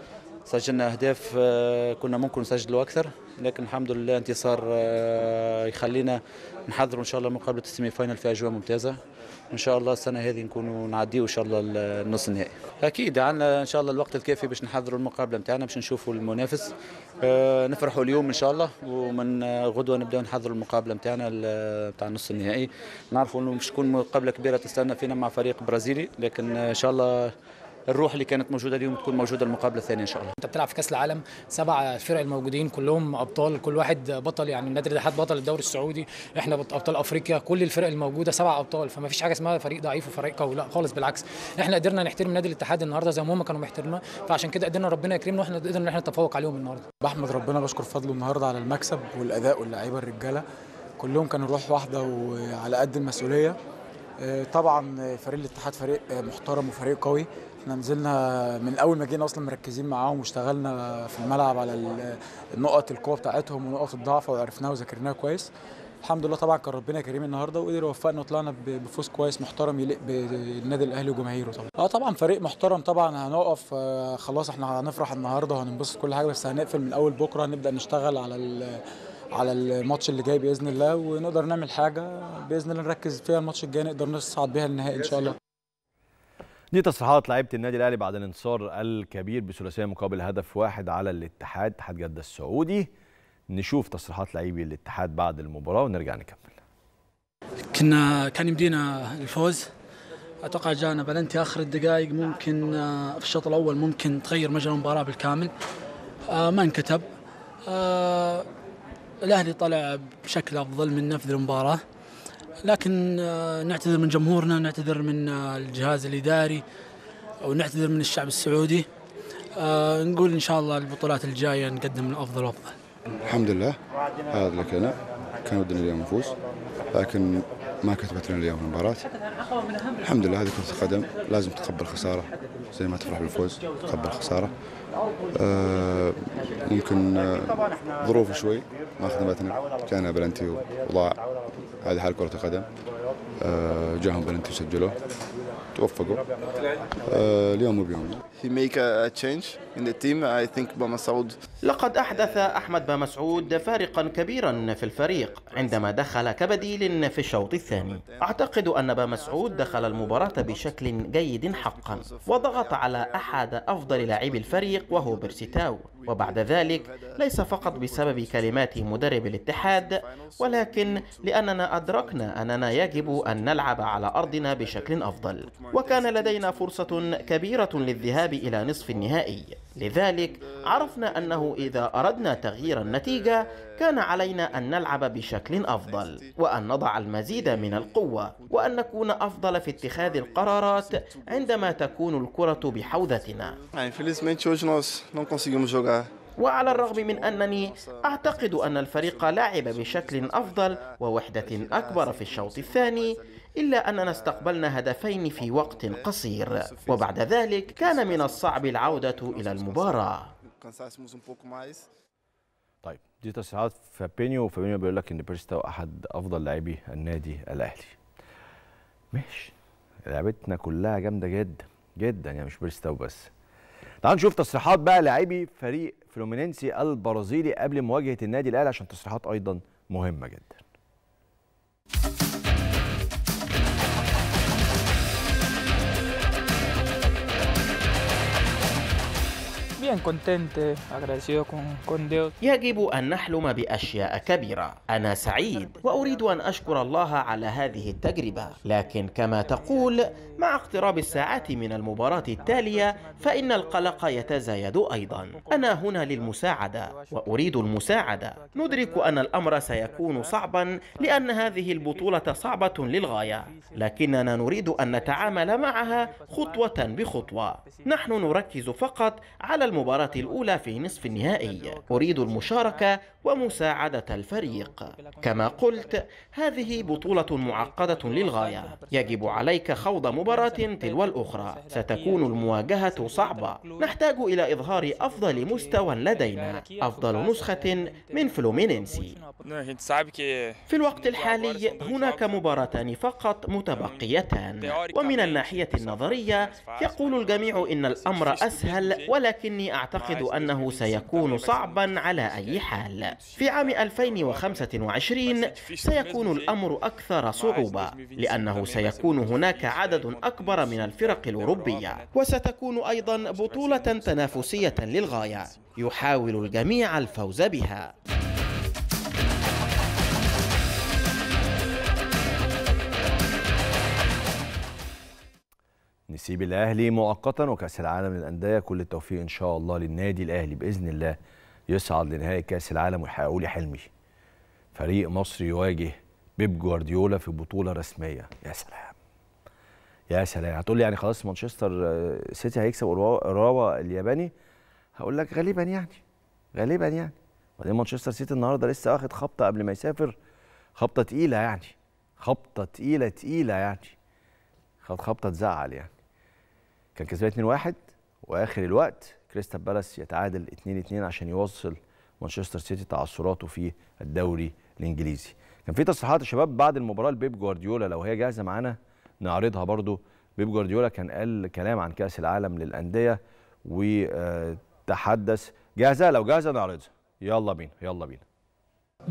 [SPEAKER 4] سجلنا أهداف آه، كنا ممكن نسجلوا أكثر لكن الحمد لله انتصار آه، يخلينا نحضروا إن شاء الله مقابلة السيمي فاينل في أجواء ممتازة ان شاء الله السنه هذه نكونوا نعديوا ان شاء الله النص النهائي اكيد عندنا ان شاء الله الوقت الكافي باش نحضروا المقابله نتاعنا باش نشوفوا المنافس أه نفرحوا اليوم ان شاء الله ومن غدوه نبداو نحضروا المقابله نتاعنا نتاع النص النهائي نعرفوا انه مش تكون مقابله كبيره تستنى فينا مع فريق برازيلي لكن ان شاء الله الروح اللي كانت موجوده اليوم تكون موجوده المقابله الثانيه ان شاء الله انت
[SPEAKER 5] بتلعب في كاس العالم سبع فرق الموجودين كلهم ابطال كل واحد بطل يعني النادي الاتحاد بطل الدوري السعودي احنا ابطال افريقيا كل الفرق الموجوده سبع ابطال فما فيش حاجه اسمها فريق ضعيف وفريق قوي لا خالص بالعكس احنا قدرنا نحترم نادي الاتحاد النهارده زي ما هم كانوا محترميننا فعشان كده قدرنا ربنا يكرمنا واحنا قدرنا ان احنا نتفوق عليهم النهارده
[SPEAKER 4] بحمد ربنا بشكر فضله النهارده على المكسب والاداء واللعيبه الرجاله كلهم كانوا روح واحده وعلى قد المسؤوليه آه، طبعا آه، فريق الاتحاد فريق آه، محترم وفريق قوي احنا نزلنا من اول ما جينا اصلا مركزين معاهم واشتغلنا في الملعب على النقط القوه بتاعتهم ونقط الضعف وعرفناها وذاكرناها كويس الحمد لله طبعا كان ربنا كريم النهارده وقدر يوفقنا وطلعنا بفوز كويس محترم يليق بالنادي الاهلي وجماهيره طبعا اه طبعا فريق محترم طبعا هنقف آه، خلاص احنا هنفرح النهارده وهننبسط كل حاجه بس هنقفل من اول بكره هنبدا نشتغل على على الماتش اللي جاي باذن الله ونقدر نعمل حاجه باذن الله نركز فيها الماتش الجاي نقدر نصعد بيها النهائي ان شاء الله
[SPEAKER 1] دي تصريحات لعيبه النادي الاهلي بعد الانتصار الكبير بثلاثيه مقابل هدف واحد على الاتحاد اتحاد جده السعودي نشوف تصريحات لعيبي الاتحاد بعد المباراه ونرجع نكمل
[SPEAKER 4] كنا كان يمدينا الفوز اتوقع جانا بلنتي اخر الدقائق ممكن آه، في الشوط الاول ممكن تغير مجرى المباراه بالكامل آه، ما انكتب آه، الاهلي طلع بشكل افضل من نفذ المباراه لكن آه، نعتذر من جمهورنا نعتذر من آه، الجهاز الإداري ونعتذر من الشعب السعودي آه، نقول إن شاء الله البطولات الجاية نقدم الأفضل وأفضل
[SPEAKER 3] الحمد لله هذا لك أنا كان ودنا اليوم نفوز لكن ما كتبت لنا اليوم المباراة الحمد لله هذه كرة القدم لازم تقبل خسارة زي ما تفرح بالفوز تقبل خسارة آه، ممكن آه، ظروف شوي ما خدمتنا كان بلنتي وضاع هذه حال كرة القدم آه، جاهم بلنتي وسجلوه توفقوا اليوم بيومنا
[SPEAKER 6] he make a change
[SPEAKER 7] in the team I think لقد أحدث أحمد بامسعود فارقا كبيرا في الفريق عندما دخل كبديل في الشوط الثاني أعتقد أن بامسعود دخل المباراة بشكل جيد حقا وضغط على أحد أفضل لاعبي الفريق وهو بيرسيتاو وبعد ذلك ليس فقط بسبب كلمات مدرب الاتحاد ولكن لأننا أدركنا أننا يجب أن نلعب على أرضنا بشكل أفضل وكان لدينا فرصة كبيرة للذهاب الذهاب إلى نصف النهائي لذلك عرفنا أنه إذا أردنا تغيير النتيجة كان علينا أن نلعب بشكل أفضل وأن نضع المزيد من القوة وأن نكون أفضل في اتخاذ القرارات عندما تكون الكرة بحوزتنا ah, وعلى الرغم من أنني أعتقد أن الفريق لعب بشكل أفضل ووحدة أكبر في الشوط الثاني إلا أننا استقبلنا هدفين في وقت قصير وبعد ذلك كان من الصعب العودة إلى المباراة طيب دي تصريحات فابينيو فابينيو
[SPEAKER 1] بيقول لك ان بيريز احد افضل لاعبي النادي الاهلي ماشي لعبتنا كلها جامده جدا جدا يعني مش بيريز بس تعال نشوف تصريحات بقى لاعبي فريق فلومينينسي البرازيلي قبل مواجهه النادي الاهلي عشان تصريحات ايضا مهمه جدا
[SPEAKER 7] bien يجب أن نحلم بأشياء كبيرة. أنا سعيد وأريد أن أشكر الله على هذه التجربة. لكن كما تقول مع اقتراب الساعات من المباراة التالية فإن القلق يتزايد أيضا. أنا هنا للمساعدة وأريد المساعدة. ندرك أن الأمر سيكون صعبا لأن هذه البطولة صعبة للغاية. لكننا نريد أن نتعامل معها خطوة بخطوة. نحن نركز فقط على المباراة مباراتي الأولى في نصف النهائي أريد المشاركة ومساعدة الفريق كما قلت هذه بطولة معقدة للغاية يجب عليك خوض مباراة تلو الأخرى ستكون المواجهة صعبة نحتاج إلى إظهار أفضل مستوى لدينا أفضل نسخة من فلومينينسي في الوقت الحالي هناك مباراتان فقط متبقيتان ومن الناحية النظرية يقول الجميع إن الأمر أسهل ولكني أعتقد أنه سيكون صعبا على أي حال في عام 2025 سيكون الأمر أكثر صعوبة لأنه سيكون هناك عدد أكبر من الفرق الأوروبية وستكون أيضا بطولة تنافسية للغاية يحاول الجميع الفوز بها
[SPEAKER 1] نسيب الاهلي مؤقتا وكاس العالم للانديه كل التوفيق ان شاء الله للنادي الاهلي باذن الله يصعد لنهائي كاس العالم ويحققوا لي حلمي فريق مصري يواجه بيب جوارديولا في بطوله رسميه يا سلام يا سلام هتقول لي يعني خلاص مانشستر آه، سيتي هيكسب اوراوا الياباني هقول لك غالبا يعني غالبا يعني وبعدين مانشستر سيتي النهارده لسه واخد خبطه قبل ما يسافر خبطه تقيله يعني خبطه تقيله تقيله يعني خبطه تزعل يعني كان كسبان 2-1 واخر الوقت كريستال بالاس يتعادل 2-2 عشان يوصل مانشستر سيتي تعثراته في الدوري الانجليزي كان في تصريحات الشباب بعد المباراه لبيب جوارديولا لو هي جاهزه معانا نعرضها برضو بيب جوارديولا كان قال كلام عن كاس العالم للانديه وتحدث جاهزه لو جاهزه نعرضها يلا بينا يلا بينا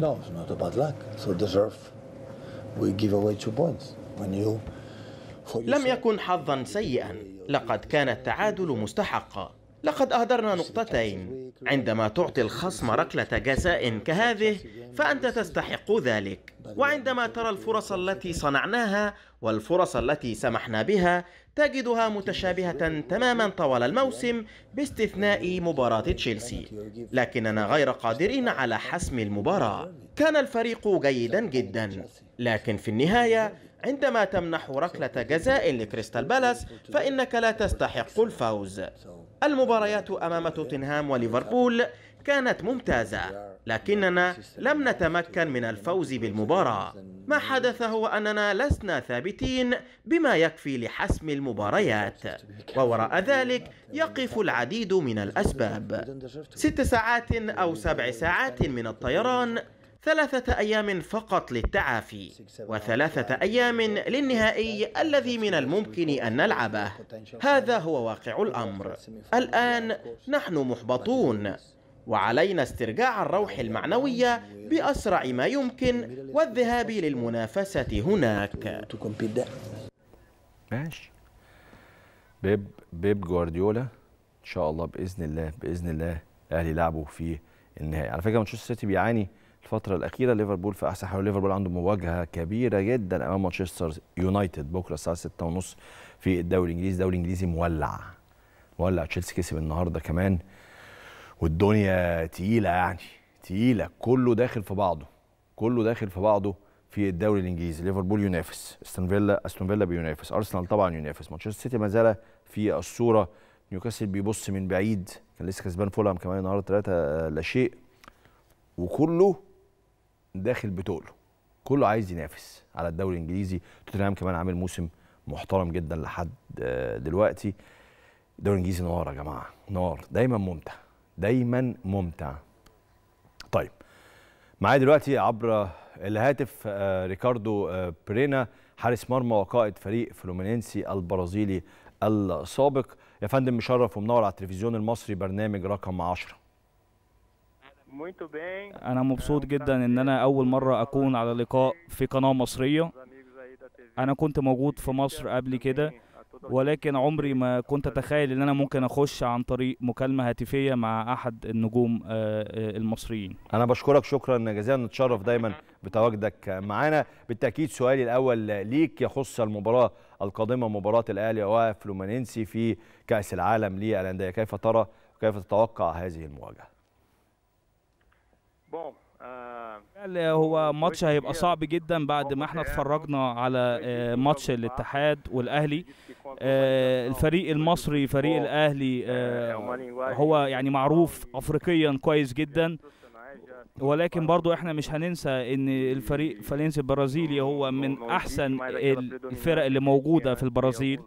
[SPEAKER 6] No, it's not about luck. So deserve. We give away two points. When you لم
[SPEAKER 7] يكن حظا سيئا لقد كان التعادل مستحقا لقد أهدرنا نقطتين عندما تعطي الخصم ركلة جزاء كهذه فأنت تستحق ذلك وعندما ترى الفرص التي صنعناها والفرص التي سمحنا بها تجدها متشابهة تماما طوال الموسم باستثناء مباراة تشيلسي لكننا غير قادرين على حسم المباراة كان الفريق جيدا جدا لكن في النهاية عندما تمنح ركلة جزاء لكريستال بالاس فإنك لا تستحق الفوز المباريات أمام توتنهام وليفربول كانت ممتازة لكننا لم نتمكن من الفوز بالمباراة ما حدث هو أننا لسنا ثابتين بما يكفي لحسم المباريات ووراء ذلك يقف العديد من الأسباب ست ساعات أو سبع ساعات من الطيران ثلاثة أيام فقط للتعافي وثلاثة أيام للنهائي الذي من الممكن أن نلعبه هذا هو واقع الأمر الآن نحن محبطون وعلينا استرجاع الروح المعنوية بأسرع ما يمكن والذهاب للمنافسة هناك ماشي
[SPEAKER 1] بيب بيب جوارديولا ان شاء الله باذن الله باذن الله الاهلي لعبه في النهائي على فكره مانشستر سيتي بيعاني الفتره الاخيره ليفربول في احسن حال ليفربول عنده مواجهه كبيره جدا امام مانشستر يونايتد بكره الساعه 6:30 في الدوري الانجليزي الدوري الانجليزي مولع مولع تشيلسي كسب النهارده كمان والدنيا تقيله يعني تقيله كله داخل في بعضه كله داخل في بعضه في الدوري الانجليزي ليفربول ينافس استون فيلا استون فيلا بينافس ارسنال طبعا ينافس مانشستر سيتي ما زال في الصوره نيوكاسل بيبص من بعيد كان لسه كسبان فولهام كمان النهارده 3 لا شيء وكله داخل بتقله كله عايز ينافس على الدوري الانجليزي توتنهام كمان عامل موسم محترم جدا لحد آه، دلوقتي الدوري الانجليزي نار يا جماعه نار دايما ممتع دايما ممتع طيب معايا دلوقتي عبر الهاتف آه، ريكاردو آه، برينا حارس مرمى وقائد فريق فلومينينسي البرازيلي السابق يا فندم مشرف ومنور على التلفزيون المصري برنامج
[SPEAKER 8] رقم 10 انا مبسوط um جدا ان انا اول مره اكون على لقاء في قناه مصريه انا كنت موجود في مصر قبل كده ولكن عمري ما كنت اتخيل ان انا ممكن اخش عن طريق مكالمه هاتفيه مع احد النجوم آه، آه، المصريين انا بشكرك شكرا جزيلا نتشرف دايما
[SPEAKER 1] بتواجدك معانا بالتاكيد سؤالي الاول ليك يخص المباراه القادمه مباراه الاهلي وفلومينينسي في كاس العالم للانديه كيف ترى وكيف تتوقع هذه المواجهه
[SPEAKER 8] Euh, هو ماتش هيبقى صعب جدا بعد ما احنا اتفرجنا على آه، ماتش الاتحاد والاهلي آه، الفريق المصري فريق الاهلي euh، آه، هو يعني معروف افريقيا كويس جدا ولكن برضو احنا مش هننسى ان الفريق فالنسي البرازيلي هو من احسن الفرق اللي موجوده في البرازيل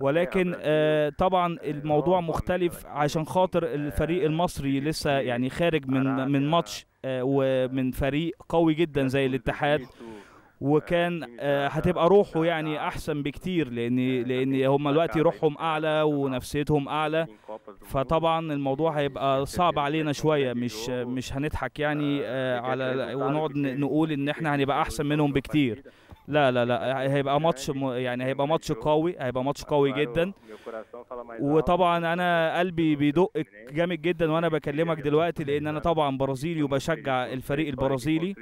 [SPEAKER 8] ولكن آه، طبعا آه، الموضوع مختلف عشان خاطر آه، الفريق المصري لسه يعني خارج من من ماتش ومن فريق قوي جدا زي الاتحاد وكان هتبقى روحه يعني احسن بكتير لان لان هم دلوقتي روحهم اعلى ونفسيتهم اعلى فطبعا الموضوع هيبقى صعب علينا شويه مش مش هنضحك يعني على ونقعد نقول ان احنا هنبقى احسن منهم بكتير لا لا لا هيبقى يعني ماتش يعني هيبقى يعني ماتش قوي هيبقى ماتش قوي أيوة، أيوة. جدا وطبعا انا قلبي أيوة. بيدق يعني إيه؟ جامد جدا وانا بكلمك دلوقتي لان انا طبعا برازيلي وبشجع الفريق البرازيلي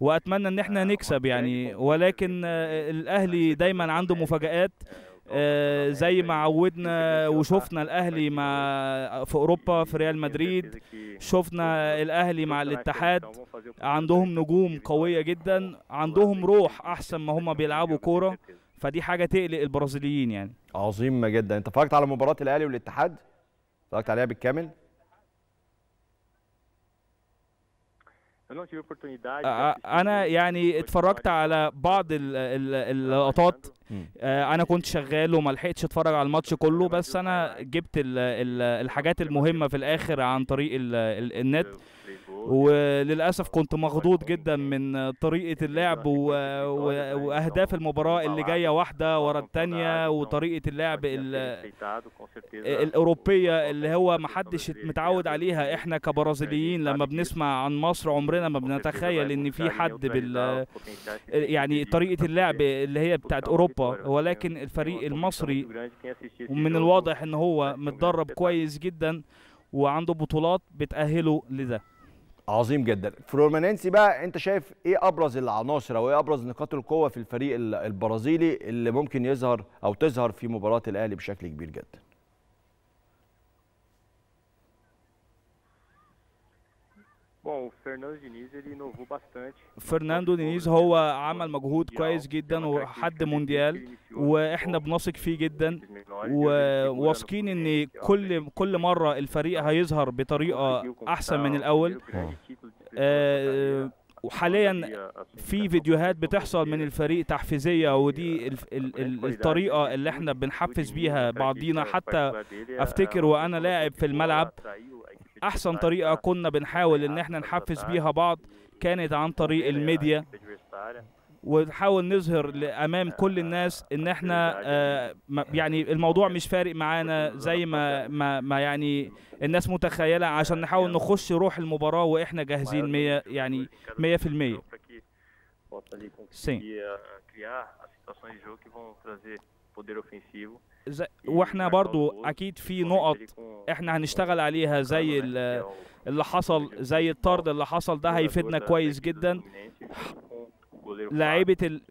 [SPEAKER 8] واتمنى ان احنا آه، نكسب يعني ولكن الاهلي دايما عنده مفاجآت آه. آه، زي ما عودنا وشفنا الاهلي مع في اوروبا في ريال مدريد شفنا الاهلي مع الاتحاد عندهم نجوم قويه جدا عندهم روح احسن ما هم بيلعبوا كوره فدي حاجه تقلق البرازيليين يعني عظيم جدا انت اتفرجت على مباراه الاهلي والاتحاد اتفرجت عليها بالكامل
[SPEAKER 1] آه،
[SPEAKER 9] آه، انا يعني اتفرجت
[SPEAKER 8] على بعض اللقطات آه، انا كنت شغال وما لحقتش اتفرج على الماتش كله بس انا جبت الحاجات المهمه في الاخر عن طريق النت وللاسف كنت مخضوض جدا من طريقه اللعب أيوة، و... و... واهداف المباراه اللي جايه واحده ورا الثانيه وطريقه اللعب ال... الاوروبيه اللي هو ما حدش يعني. متعود عليها احنا كبرازيليين لما بنسمع عن مصر عمرنا ما بنتخيل ان في حد بال يعني طريقه اللعب اللي هي بتاعت اوروبا ولكن الفريق المصري ومن الواضح ان هو متدرب كويس جدا وعنده بطولات بتاهله لده عظيم جدا فلورمانينسي بقى انت
[SPEAKER 1] شايف ايه ابرز العناصر او ايه ابرز نقاط القوه في الفريق البرازيلي اللي ممكن يظهر او تظهر في مباراه الاهلي بشكل كبير جدا
[SPEAKER 10] Bom, o Fernando Diniz ele inovou bastante.
[SPEAKER 8] Fernando دينيز هو عمل مجهود كويس جدا وحد مونديال واحنا بنثق فيه جدا وواثقين ان كل كل مره الفريق هيظهر بطريقه احسن من الاول وحاليا في فيديوهات بتحصل من الفريق تحفيزيه ودي الـ الـ الـ الطريقه اللي احنا بنحفز بيها بعضينا حتى افتكر وانا لاعب في الملعب احسن طيب، طريقه كنا بنحاول ان احنا نحفز بيها بعض كانت عن طريق إيه الميديا ونحاول نظهر لامام آه، كل آه، الناس آه، ان احنا يعني الموضوع مش فارق معانا زي ما ما, ما يعني الناس متخيله عشان نحاول نخش روح المباراه واحنا جاهزين 100 يعني 100%
[SPEAKER 2] Sim. Eh, criar a situação de jogo que vão trazer
[SPEAKER 1] poder ofensivo
[SPEAKER 8] واحنا برضو اكيد في نقط احنا هنشتغل عليها زي اللي حصل زي الطرد اللي حصل ده هيفيدنا كويس جدا لعيبه ال...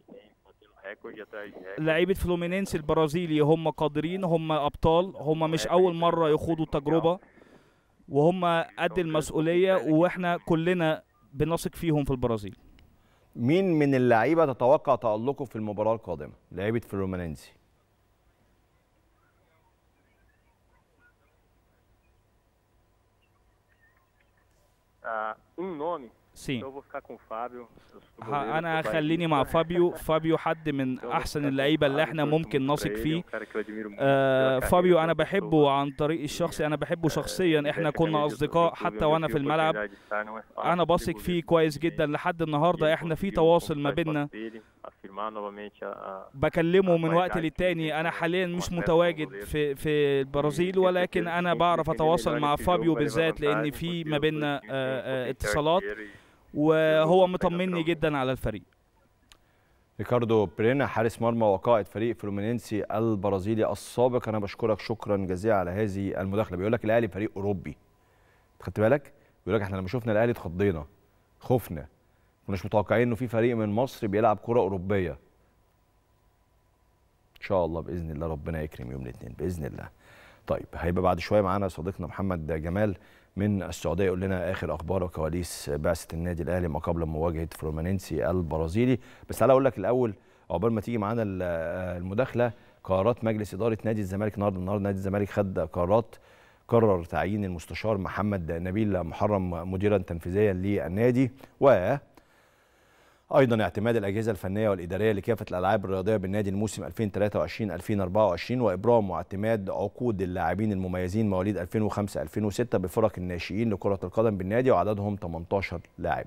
[SPEAKER 8] لعيبه فلومينينس البرازيلي هم قادرين هم ابطال هم مش اول مره يخوضوا التجربه وهم قد المسؤوليه واحنا كلنا بنثق فيهم في البرازيل مين من اللعيبه تتوقع تالقه في المباراه القادمه لعيبه فلومينينسي
[SPEAKER 2] uh, um nome. Sim. Então eu vou ficar com o Fábio.
[SPEAKER 8] goleiro, انا vai- هخليني مع فابيو فابيو حد من Então eu vou احسن ficar com o اللعيبه اللي Fábio, احنا torço ممكن muito نثق pra ele, é um فيه cara que eu admiro muito pela آه carreira, فابيو pela انا pessoa. بحبه عن طريق الشخصي انا بحبه شخصيا احنا Veste a كنا camisa do seu اصدقاء clube, onde حتى eu وانا في tive a الملعب oportunidade de estar, não é fácil انا ser بثق goleiro فيه do كويس جدا Fluminense. لحد E النهارده ele احنا في conseguiu تواصل ما conquistar بيننا espaço
[SPEAKER 9] dele, afirmar novamente a, a- بكلمه من وقت للتاني
[SPEAKER 8] انا حاليا مش متواجد في في البرازيل ولكن انا بعرف اتواصل مع فابيو بالذات لان في ما بيننا آه، آه، الاتصالات وهو مطمني جدا على الفريق
[SPEAKER 1] ريكاردو برينا حارس مرمى وقائد فريق فلومينينسي البرازيلي السابق انا بشكرك شكرا جزيلا على هذه المداخله بيقول لك الاهلي فريق اوروبي خدت بالك بيقول لك احنا لما شفنا الاهلي اتخضينا خفنا كناش متوقعين انه في فريق من مصر بيلعب كره اوروبيه ان شاء الله باذن الله ربنا يكرم يوم الاثنين باذن الله طيب هيبقى بعد شويه معانا صديقنا محمد جمال من السعوديه يقول لنا اخر اخبار وكواليس بعثه النادي الاهلي ما قبل مواجهه فلومينينسي البرازيلي بس تعالى اقول لك الاول عقبال ما تيجي معانا المداخله قرارات مجلس اداره نادي الزمالك النهارده النهارده نادي الزمالك خد قرارات قرر تعيين المستشار محمد نبيل محرم مديرا تنفيذيا للنادي و ايضا اعتماد الاجهزه الفنيه والاداريه لكافه الالعاب الرياضيه بالنادي الموسم 2023 2024 وابرام واعتماد عقود اللاعبين المميزين مواليد 2005 2006 بفرق الناشئين لكره القدم بالنادي وعددهم 18 لاعب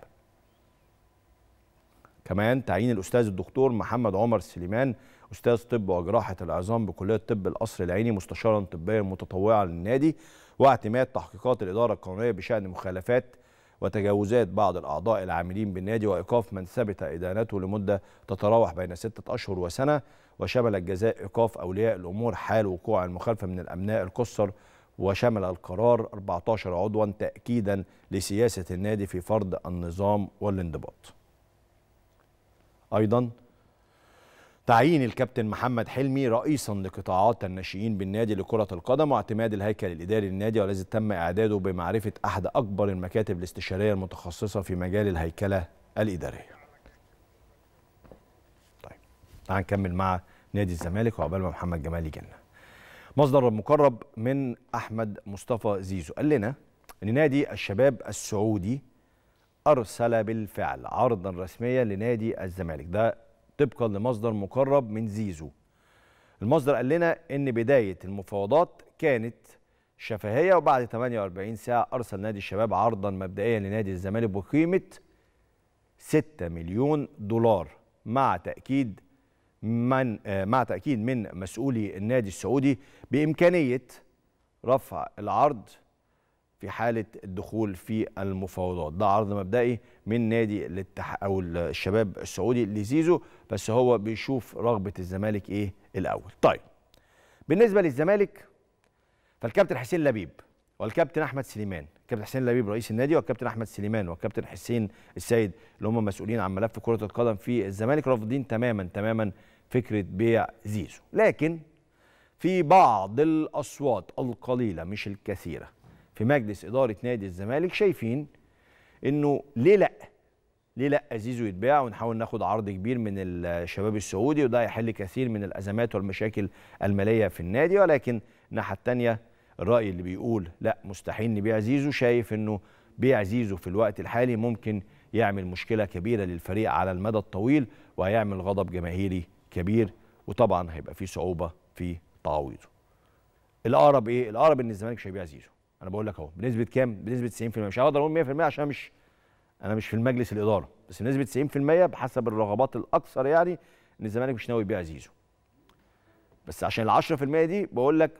[SPEAKER 1] كمان تعيين الاستاذ الدكتور محمد عمر سليمان استاذ طب وجراحه العظام بكليه طب القصر العيني مستشارا طبيا متطوعا للنادي واعتماد تحقيقات الاداره القانونيه بشان مخالفات وتجاوزات بعض الأعضاء العاملين بالنادي وإيقاف من ثبت إدانته لمدة تتراوح بين ستة أشهر وسنة وشمل الجزاء إيقاف أولياء الأمور حال وقوع المخالفة من الأمناء القصر وشمل القرار 14 عضوا تأكيدا لسياسة النادي في فرض النظام والانضباط أيضا تعيين الكابتن محمد حلمي رئيسا لقطاعات الناشئين بالنادي لكرة القدم واعتماد الهيكل الإداري للنادي والذي تم إعداده بمعرفة أحد أكبر المكاتب الاستشارية المتخصصة في مجال الهيكلة الإدارية طيب تعال نكمل مع نادي الزمالك وعقبال ما محمد جمال يجينا مصدر مقرب من أحمد مصطفى زيزو قال لنا أن نادي الشباب السعودي أرسل بالفعل عرضا رسميا لنادي الزمالك ده طبقا لمصدر مقرب من زيزو المصدر قال لنا ان بدايه المفاوضات كانت شفهيه وبعد 48 ساعه ارسل نادي الشباب عرضا مبدئيا لنادي الزمالك بقيمه 6 مليون دولار مع تاكيد من آه، مع تاكيد من مسؤولي النادي السعودي بامكانيه رفع العرض في حاله الدخول في المفاوضات ده عرض مبدئي من نادي الاتحاد او الشباب السعودي لزيزو بس هو بيشوف رغبه الزمالك ايه الاول طيب بالنسبه للزمالك فالكابتن حسين لبيب والكابتن احمد سليمان الكابتن حسين لبيب رئيس النادي والكابتن احمد سليمان والكابتن حسين السيد اللي هم مسؤولين عن ملف كره القدم في الزمالك رافضين تماما تماما فكره بيع زيزو لكن في بعض الاصوات القليله مش الكثيره في مجلس إدارة نادي الزمالك شايفين إنه ليه لأ؟ ليه لأ زيزو يتباع ونحاول ناخد عرض كبير من الشباب السعودي وده هيحل كثير من الأزمات والمشاكل المالية في النادي ولكن الناحية الثانية الرأي اللي بيقول لأ مستحيل نبيع زيزو شايف إنه بيع زيزو في الوقت الحالي ممكن يعمل مشكلة كبيرة للفريق على المدى الطويل وهيعمل غضب جماهيري كبير وطبعا هيبقى في صعوبة في تعويضه الأقرب إيه؟ الأقرب إن الزمالك مش هيبيع زيزو انا بقول لك اهو بنسبه كام بنسبه 90% مش هقدر اقول 100% عشان مش انا مش في المجلس الاداره بس بنسبه 90% بحسب الرغبات الاكثر يعني ان الزمالك مش ناوي يبيع زيزو بس عشان ال 10% دي بقول لك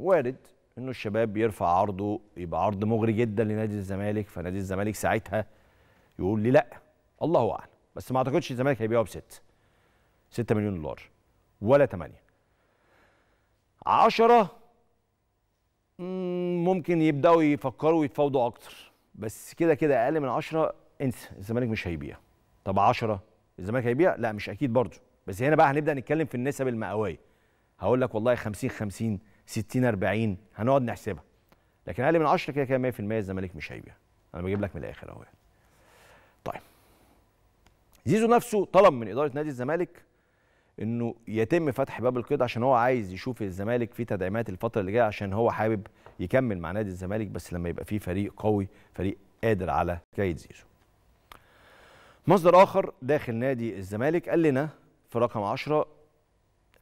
[SPEAKER 1] وارد انه الشباب يرفع عرضه يبقى عرض مغري جدا لنادي الزمالك فنادي الزمالك ساعتها يقول لي لا الله اعلم بس ما اعتقدش الزمالك هيبيعه بست 6 مليون دولار ولا 8 10 ممكن يبداوا يفكروا ويتفاوضوا اكتر بس كده كده اقل من 10 انسى الزمالك مش هيبيع طب 10 الزمالك هيبيع لا مش اكيد برضه بس هنا بقى هنبدا نتكلم في النسب المئويه هقول لك والله 50 50 60 40 هنقعد نحسبها لكن اقل من 10 كده كده 100% الزمالك مش هيبيع انا بجيب لك من الاخر اهو طيب زيزو نفسه طلب من اداره نادي الزمالك انه يتم فتح باب القيد عشان هو عايز يشوف الزمالك في تدعيمات الفتره اللي جايه عشان هو حابب يكمل مع نادي الزمالك بس لما يبقى فيه فريق قوي فريق قادر على جيد زيزو مصدر اخر داخل نادي الزمالك قال لنا في رقم 10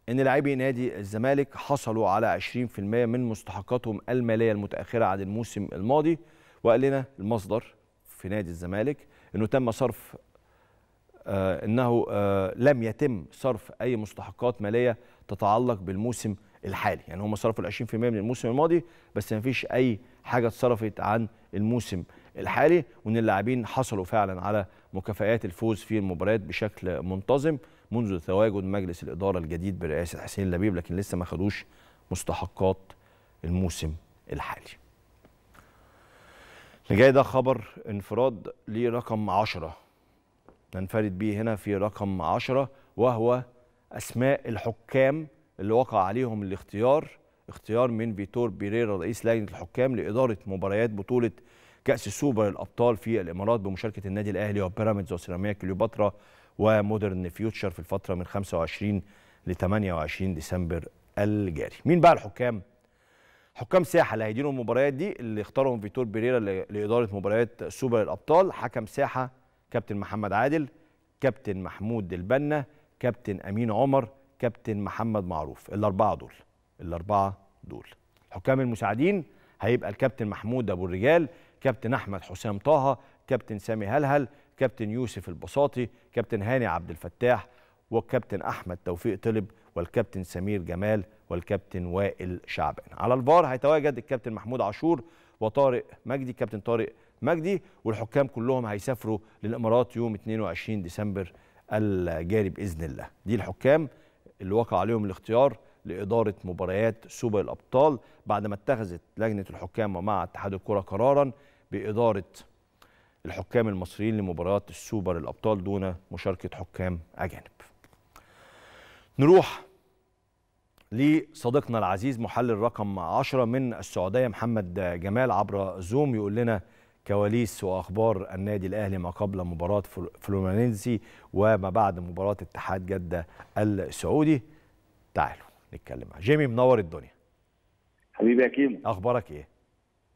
[SPEAKER 1] ان لاعبي نادي الزمالك حصلوا على 20% من مستحقاتهم الماليه المتاخره عن الموسم الماضي وقال لنا المصدر في نادي الزمالك انه تم صرف آه، انه آه، لم يتم صرف اي مستحقات ماليه تتعلق بالموسم الحالي يعني هم صرفوا ال 20% من الموسم الماضي بس ما فيش اي حاجه اتصرفت عن الموسم الحالي وان اللاعبين حصلوا فعلا على مكافئات الفوز في المباريات بشكل منتظم منذ تواجد مجلس الاداره الجديد برئاسه حسين لبيب لكن لسه ما خدوش مستحقات الموسم الحالي. اللي جاي ده خبر انفراد لرقم 10 ننفرد به هنا في رقم 10 وهو أسماء الحكام اللي وقع عليهم الاختيار اختيار من فيتور بيريرا رئيس لجنة الحكام لإدارة مباريات بطولة كأس سوبر الأبطال في الإمارات بمشاركة النادي الأهلي وبيراميدز وسيراميكا كليوباترا ومودرن فيوتشر في الفترة من 25 ل 28 ديسمبر الجاري مين بقى الحكام؟ حكام ساحه اللي هيديروا المباريات دي اللي اختارهم فيتور بيريرا لاداره مباريات سوبر الابطال حكم ساحه كابتن محمد عادل كابتن محمود البنا كابتن امين عمر كابتن محمد معروف الاربعه دول الاربعه دول الحكام المساعدين هيبقى الكابتن محمود ابو الرجال كابتن احمد حسام طه كابتن سامي هلهل كابتن يوسف البساطي كابتن هاني عبد الفتاح والكابتن احمد توفيق طلب والكابتن سمير جمال والكابتن وائل شعبان على الفار هيتواجد الكابتن محمود عاشور وطارق مجدي كابتن طارق مجدي والحكام كلهم هيسافروا للامارات يوم 22 ديسمبر الجاري باذن الله دي الحكام اللي وقع عليهم الاختيار لاداره مباريات سوبر الابطال بعد ما اتخذت لجنه الحكام ومع اتحاد الكره قرارا باداره الحكام المصريين لمباريات السوبر الابطال دون مشاركه حكام اجانب نروح لصديقنا العزيز محلل رقم 10 من السعوديه محمد جمال عبر زوم يقول لنا كواليس واخبار النادي الاهلي ما قبل مباراه فلورنسي وما بعد مباراه اتحاد جده السعودي تعالوا نتكلم مع جيمي منور الدنيا حبيبي يا كيمو اخبارك ايه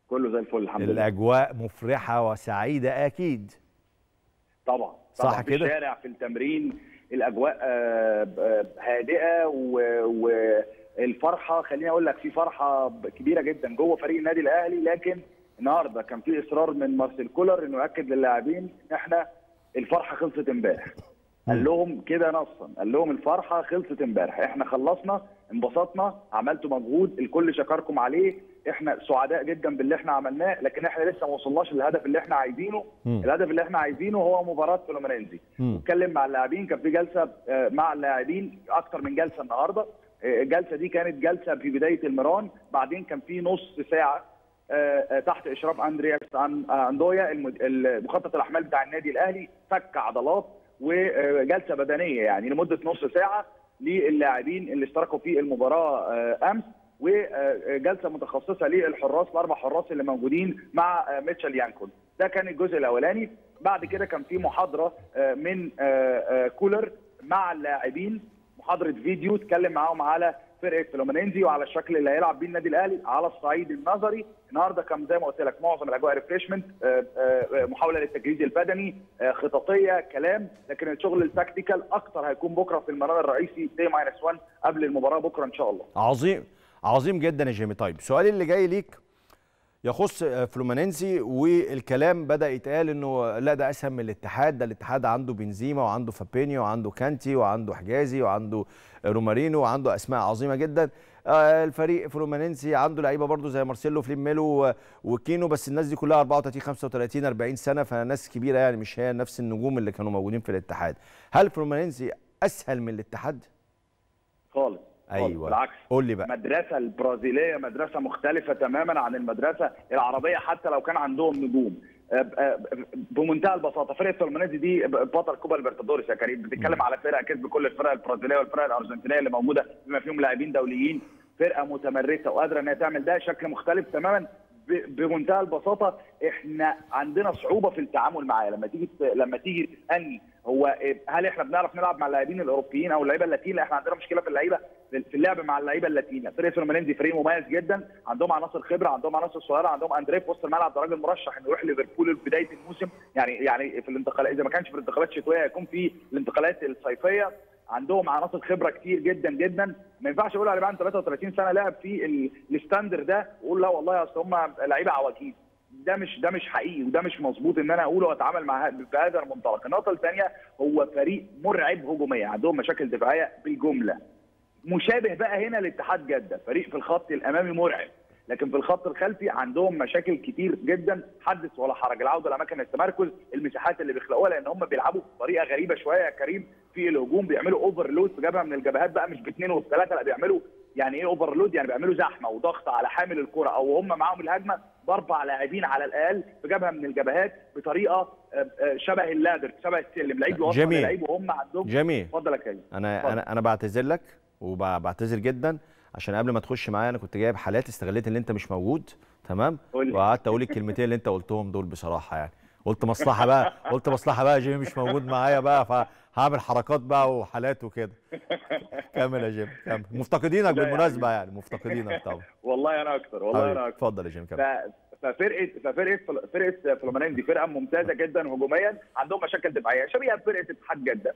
[SPEAKER 1] كله زي الفل الحمد لله الاجواء مفرحه وسعيده اكيد طبعا, طبعا صح كده في الشارع
[SPEAKER 11] في التمرين الاجواء آه، آه، هادئه والفرحه خليني اقول لك في فرحه كبيره جدا جوه فريق النادي الاهلي لكن النهارده كان في اصرار من مارسيل كولر انه ياكد للاعبين ان احنا الفرحه خلصت امبارح قال أيوه. لهم كده نصا قال لهم الفرحه خلصت امبارح احنا خلصنا انبسطنا عملتوا مجهود الكل شكركم عليه احنا سعداء جدا باللي احنا عملناه لكن احنا لسه ما وصلناش للهدف اللي احنا عايزينه الهدف اللي احنا عايزينه هو مباراه فلومينيزي اتكلم مع اللاعبين كان في جلسه آه، مع اللاعبين اكتر من جلسه النهارده آه، الجلسه دي كانت جلسه في بدايه المران بعدين كان في نص ساعه آه، آه، تحت اشراف اندرياس آه، اندويا مخطط الاحمال بتاع النادي الاهلي فك عضلات وجلسه بدنيه يعني لمده نص ساعه للاعبين اللي اشتركوا في المباراه امس وجلسه متخصصه للحراس الاربع حراس اللي موجودين مع ميتشل يانكون ده كان الجزء الاولاني بعد كده كان في محاضره من كولر مع اللاعبين محاضره فيديو اتكلم معاهم على فرقه فلومينينزي وعلى الشكل اللي هيلعب بيه النادي الاهلي على الصعيد النظري النهارده كان زي ما قلت لك معظم الاجواء ريفريشمنت آه، آه، آه، محاوله للتجهيز البدني خططيه كلام لكن الشغل التكتيكال اكتر هيكون بكره في الملعب الرئيسي دي ماينس 1 قبل المباراه بكره ان شاء الله
[SPEAKER 1] عظيم عظيم جدا يا جيمي طيب سؤالي اللي جاي ليك يخص فلومانينزي والكلام بدا يتقال انه لا ده اسهل من الاتحاد ده الاتحاد عنده بنزيما وعنده فابينيو وعنده كانتي وعنده حجازي وعنده رومارينو وعنده اسماء عظيمه جدا آه، الفريق فلومانينسي عنده لعيبه برضه زي مارسيلو فليميلو وكينو بس الناس دي كلها 34 35 40 سنه فناس كبيره يعني مش هي نفس النجوم اللي كانوا موجودين في الاتحاد هل فلومانينسي اسهل من الاتحاد ايوه بالعكس
[SPEAKER 7] قول لي بقى
[SPEAKER 11] المدرسه البرازيليه مدرسه مختلفه تماما عن المدرسه العربيه حتى لو كان عندهم نجوم بمنتهى البساطه فرقه فلمينيزي دي بطل كوبا البرتادوريس يا كريم بتتكلم على فرقه كسب كل الفرق البرازيليه والفرق الارجنتينيه اللي موجوده بما فيهم لاعبين دوليين فرقه متمرسه وقادره انها تعمل ده شكل مختلف تماما بمنتهى البساطه احنا عندنا صعوبه في التعامل معاه لما تيجي لما تيجي تسالني هو هل احنا بنعرف نلعب مع اللاعبين الاوروبيين او اللعيبه اللاتينه احنا عندنا مشكله في اللعيبه في اللعب مع اللعيبه اللاتينه فريق فلومينيزي فريق مميز جدا عندهم عناصر خبره عندهم عناصر صغيره عندهم اندريه في وسط الملعب ده راجل مرشح انه يروح ليفربول في بدايه الموسم يعني يعني في الانتقالات اذا ما كانش في الانتقالات الشتويه هيكون في الانتقالات الصيفيه عندهم عناصر خبره كتير جدا جدا ما ينفعش اقول على بعد 33 سنه لعب في الستاندر ده واقول لا والله اصل هم لعيبه عواجيز ده مش ده مش حقيقي وده مش مظبوط ان انا اقوله واتعامل مع بهذا المنطلق، النقطه الثانيه هو فريق مرعب هجوميا عندهم مشاكل دفاعيه بالجمله. مشابه بقى هنا لاتحاد جده، فريق في الخط الامامي مرعب، لكن في الخط الخلفي عندهم مشاكل كتير جدا حدث ولا حرج العوده لاماكن التمركز المساحات اللي بيخلقوها لان هم بيلعبوا بطريقه غريبه شويه يا كريم في الهجوم بيعملوا اوفرلود في جبهه من الجبهات بقى مش باثنين وبثلاثه لا بيعملوا يعني ايه اوفرلود يعني بيعملوا زحمه وضغط على حامل الكره او هم معاهم الهجمه باربع لاعبين على الاقل في جبهه من الجبهات بطريقه آه، آه، شبه اللادر شبه السلم لعيب يوصل لعيب وهم عندهم جميل اتفضل يا كريم
[SPEAKER 1] انا انا انا بعتذر لك وبعتذر جدا عشان قبل ما تخش معايا انا كنت جايب حالات استغليت ان انت مش موجود تمام وقعدت اقول الكلمتين اللي انت قلتهم دول بصراحه يعني قلت مصلحه بقى قلت مصلحه بقى جيمي مش موجود معايا بقى فهعمل حركات بقى وحالات وكده كمل يا جيمي كمل مفتقدينك بالمناسبه يعني, يعني مفتقدينك طبعا
[SPEAKER 11] والله انا اكتر والله انا اكتر
[SPEAKER 1] اتفضل يا جيمي كمل
[SPEAKER 11] ففرقه ففرقه فرقه فلومنين دي فرقه ممتازه جدا هجوميا عندهم مشاكل دفاعيه شبيهه بفرقه اتحاد جده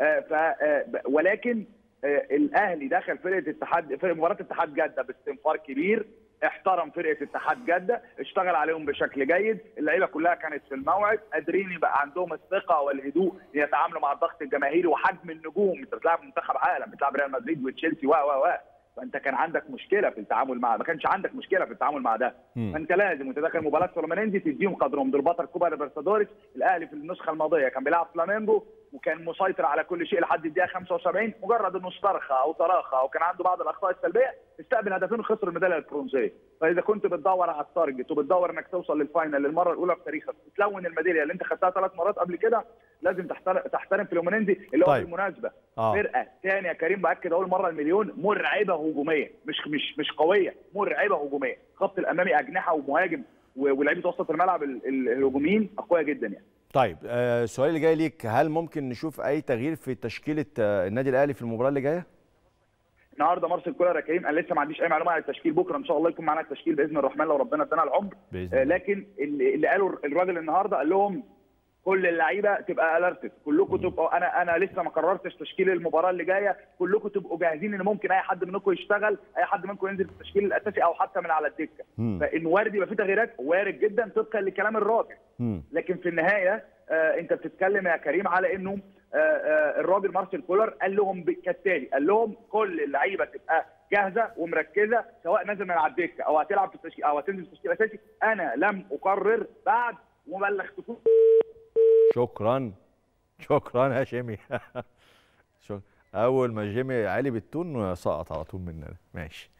[SPEAKER 11] آه، ف آه، ولكن آه، الاهلي دخل فرقه اتحاد فرقه مباراه اتحاد جده باستنفار كبير احترم فرقه اتحاد جده اشتغل عليهم بشكل جيد اللعيبه كلها كانت في الموعد قادرين يبقى عندهم الثقه والهدوء يتعاملوا مع الضغط الجماهيري وحجم النجوم انت بتلعب منتخب عالم بتلعب ريال مدريد وتشيلسي و و و فانت كان عندك مشكله في التعامل مع ما كانش عندك مشكله في التعامل مع ده فانت لازم وانت داخل مباراه فلومينينزي تديهم قدرهم دول بطل كوبا ليبرتادوريس الاهلي في النسخه الماضيه كان بيلعب فلامينجو وكان مسيطر على كل شيء لحد الدقيقه 75 مجرد انه استرخى او تراخى او كان عنده بعض الاخطاء السلبيه استقبل هدفين خسر الميداليه البرونزيه فاذا كنت بتدور على التارجت وبتدور انك توصل للفاينل للمره الاولى في تاريخك وتلون الميداليه اللي انت خدتها ثلاث مرات قبل كده لازم تحترم فلومينيزي اللي هو طيب. بالمناسبه آه. فرقه ثانيه يا كريم باكد اول مره المليون مرعبه هجوميه مش مش مش قويه مرعبه هجوميه خط الامامي اجنحه ومهاجم ولاعيبه وسط الملعب الهجوميين اقوياء جدا يعني
[SPEAKER 1] طيب آه، السؤال اللي جاي ليك هل ممكن نشوف اي تغيير في تشكيله آه، النادي الاهلي في المباراه اللي جايه؟
[SPEAKER 11] النهارده مارسيل كولر يا كريم انا لسه ما عنديش اي معلومه عن التشكيل بكره ان شاء الله يكون معانا التشكيل باذن الرحمن لو ربنا ادانا العمر آه، لكن اللي قاله الراجل النهارده قال لهم كل اللعيبه تبقى الرتد كلكم تبقوا انا انا لسه ما قررتش تشكيل المباراه اللي جايه كلكم تبقوا جاهزين ان ممكن اي حد منكم يشتغل اي حد منكم ينزل في التشكيل الاساسي او حتى من على الدكه فان وارد يبقى في تغييرات وارد جدا طبقا لكلام الراجل لكن في النهايه آه انت بتتكلم يا كريم على انه آه, آه، الراجل مارسيل كولر قال لهم كالتالي قال لهم كل اللعيبه تبقى جاهزه ومركزه سواء نازل من على الدكه او هتلعب في التشكيل او هتنزل في التشكيل الاساسي انا لم اقرر بعد وبلغتكم
[SPEAKER 1] شكرا شكرا يا جيمي (laughs) اول ما جيمي علي بالتون سقط على طول مننا ماشي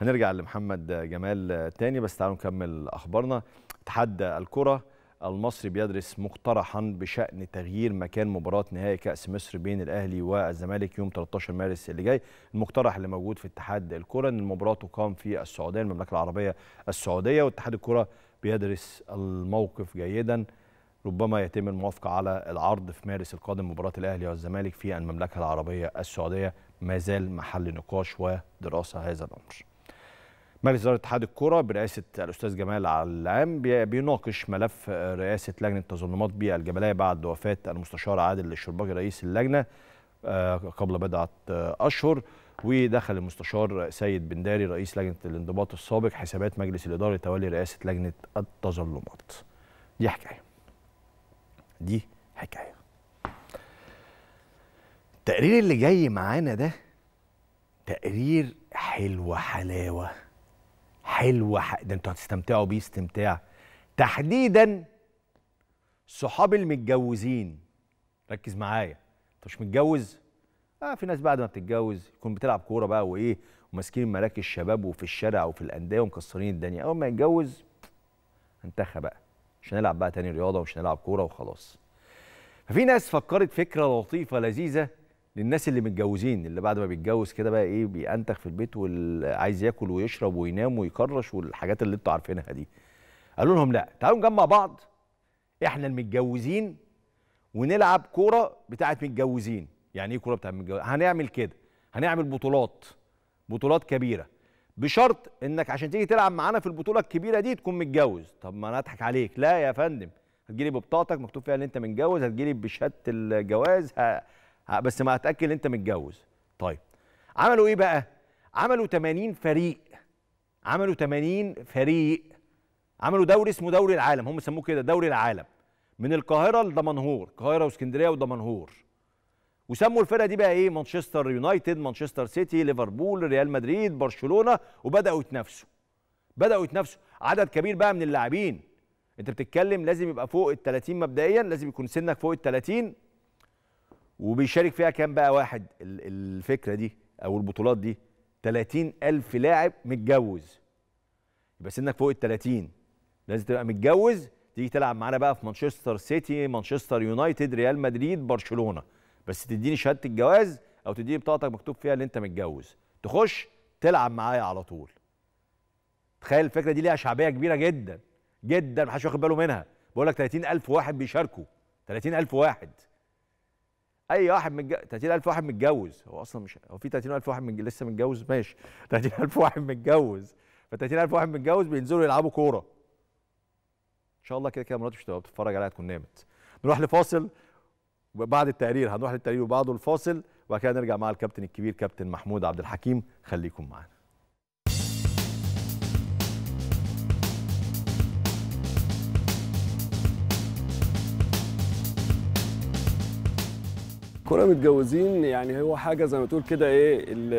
[SPEAKER 1] هنرجع لمحمد جمال تاني بس تعالوا نكمل اخبارنا تحدى الكره المصري بيدرس مقترحا بشان تغيير مكان مباراه نهائي كاس مصر بين الاهلي والزمالك يوم 13 مارس اللي جاي المقترح اللي موجود في اتحاد الكره ان المباراه تقام في السعوديه المملكه العربيه السعوديه واتحاد الكره بيدرس الموقف جيدا ربما يتم الموافقة على العرض في مارس القادم مباراة الأهلي والزمالك في المملكة العربية السعودية ما زال محل نقاش ودراسة هذا الأمر مجلس إدارة اتحاد الكرة برئاسة الأستاذ جمال العام بيناقش ملف رئاسة لجنة تظلمات بالجبلية بعد وفاة المستشار عادل الشرباجي رئيس اللجنة آه، قبل بضعة أشهر ودخل المستشار سيد بنداري رئيس لجنة الانضباط السابق حسابات مجلس الإدارة تولي رئاسة لجنة التظلمات دي حكاية دي حكايه التقرير اللي جاي معانا ده تقرير حلو حلاوه حلو ح... ده انتوا هتستمتعوا بيه استمتاع تحديدا صحاب المتجوزين ركز معايا انت مش متجوز اه في ناس بعد ما بتتجوز يكون بتلعب كوره بقى وايه وماسكين مراكز شباب وفي الشارع وفي الانديه ومكسرين الدنيا اول ما يتجوز انتخى بقى مش هنلعب بقى تاني رياضه ومش هنلعب كوره وخلاص ففي ناس فكرت فكره لطيفه لذيذه للناس اللي متجوزين اللي بعد ما بيتجوز كده بقى ايه بينتخ في البيت وعايز ياكل ويشرب وينام ويكرش والحاجات اللي انتوا عارفينها دي قالوا لهم لا تعالوا نجمع بعض احنا المتجوزين ونلعب كوره بتاعه متجوزين يعني ايه كوره بتاعه متجوزين هنعمل كده هنعمل بطولات بطولات كبيره بشرط انك عشان تيجي تلعب معانا في البطوله الكبيره دي تكون متجوز طب ما انا اضحك عليك لا يا فندم هتجيلي ببطاقتك مكتوب فيها ان انت متجوز هتجيلي بشهاده الجواز ه... ه... بس ما هتاكد ان انت متجوز طيب عملوا ايه بقى عملوا 80 فريق عملوا 80 فريق عملوا دوري اسمه دوري العالم هم سموه كده دوري العالم من القاهره لدمنهور القاهره واسكندريه ودمنهور وسموا الفرقه دي بقى ايه مانشستر يونايتد مانشستر سيتي ليفربول ريال مدريد برشلونه وبداوا يتنافسوا بداوا يتنافسوا عدد كبير بقى من اللاعبين انت بتتكلم لازم يبقى فوق ال 30 مبدئيا لازم يكون سنك فوق ال 30 وبيشارك فيها كام بقى واحد الفكره دي او البطولات دي 30000 لاعب متجوز يبقى سنك فوق ال 30 لازم تبقى متجوز تيجي تلعب معانا بقى في مانشستر سيتي مانشستر يونايتد ريال مدريد برشلونه بس تديني شهاده الجواز او تديني بطاقتك مكتوب فيها ان انت متجوز تخش تلعب معايا على طول تخيل الفكره دي ليها شعبيه كبيره جدا جدا محدش واخد باله منها بقول لك 30000 واحد بيشاركوا 30000 واحد اي واحد متج... 30000 واحد متجوز هو اصلا مش هو في 30000 واحد من... لسه متجوز ماشي 30000 (laughs) واحد متجوز ف 30000 واحد متجوز بينزلوا يلعبوا كوره ان شاء الله كده كده مراتي مش هتبقى بتتفرج عليها تكون نامت نروح لفاصل بعد التقرير هنروح للتقرير وبعده الفاصل وبعد كده نرجع مع الكابتن الكبير كابتن محمود عبد الحكيم خليكم معانا
[SPEAKER 12] كره متجوزين يعني هو حاجه زي ما تقول كده ايه الـ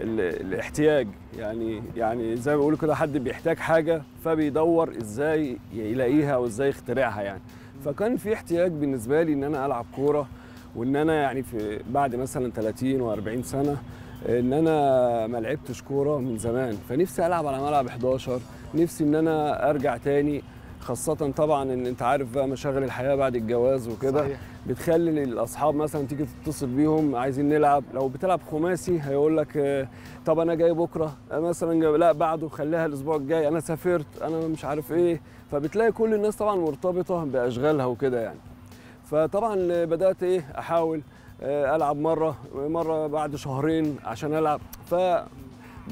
[SPEAKER 12] الـ الاحتياج يعني يعني زي ما بيقولوا كده حد بيحتاج حاجه فبيدور ازاي يلاقيها او ازاي يخترعها يعني فكان في احتياج بالنسبه لي ان انا العب كوره وان انا يعني في بعد مثلا 30 و40 سنه ان انا ما لعبتش كوره من زمان فنفسي العب على ملعب 11 نفسي ان انا ارجع تاني خاصة طبعا ان انت عارف بقى مشاغل الحياة بعد الجواز وكده بتخلي الاصحاب مثلا تيجي تتصل بيهم عايزين نلعب لو بتلعب خماسي هيقول لك آه، طب انا جاي بكره آه، مثلا جاي لا بعده خليها الاسبوع الجاي انا سافرت انا مش عارف ايه فبتلاقي كل الناس طبعا مرتبطة باشغالها وكده يعني فطبعا بدات ايه احاول آه، العب مره مره بعد شهرين عشان العب ف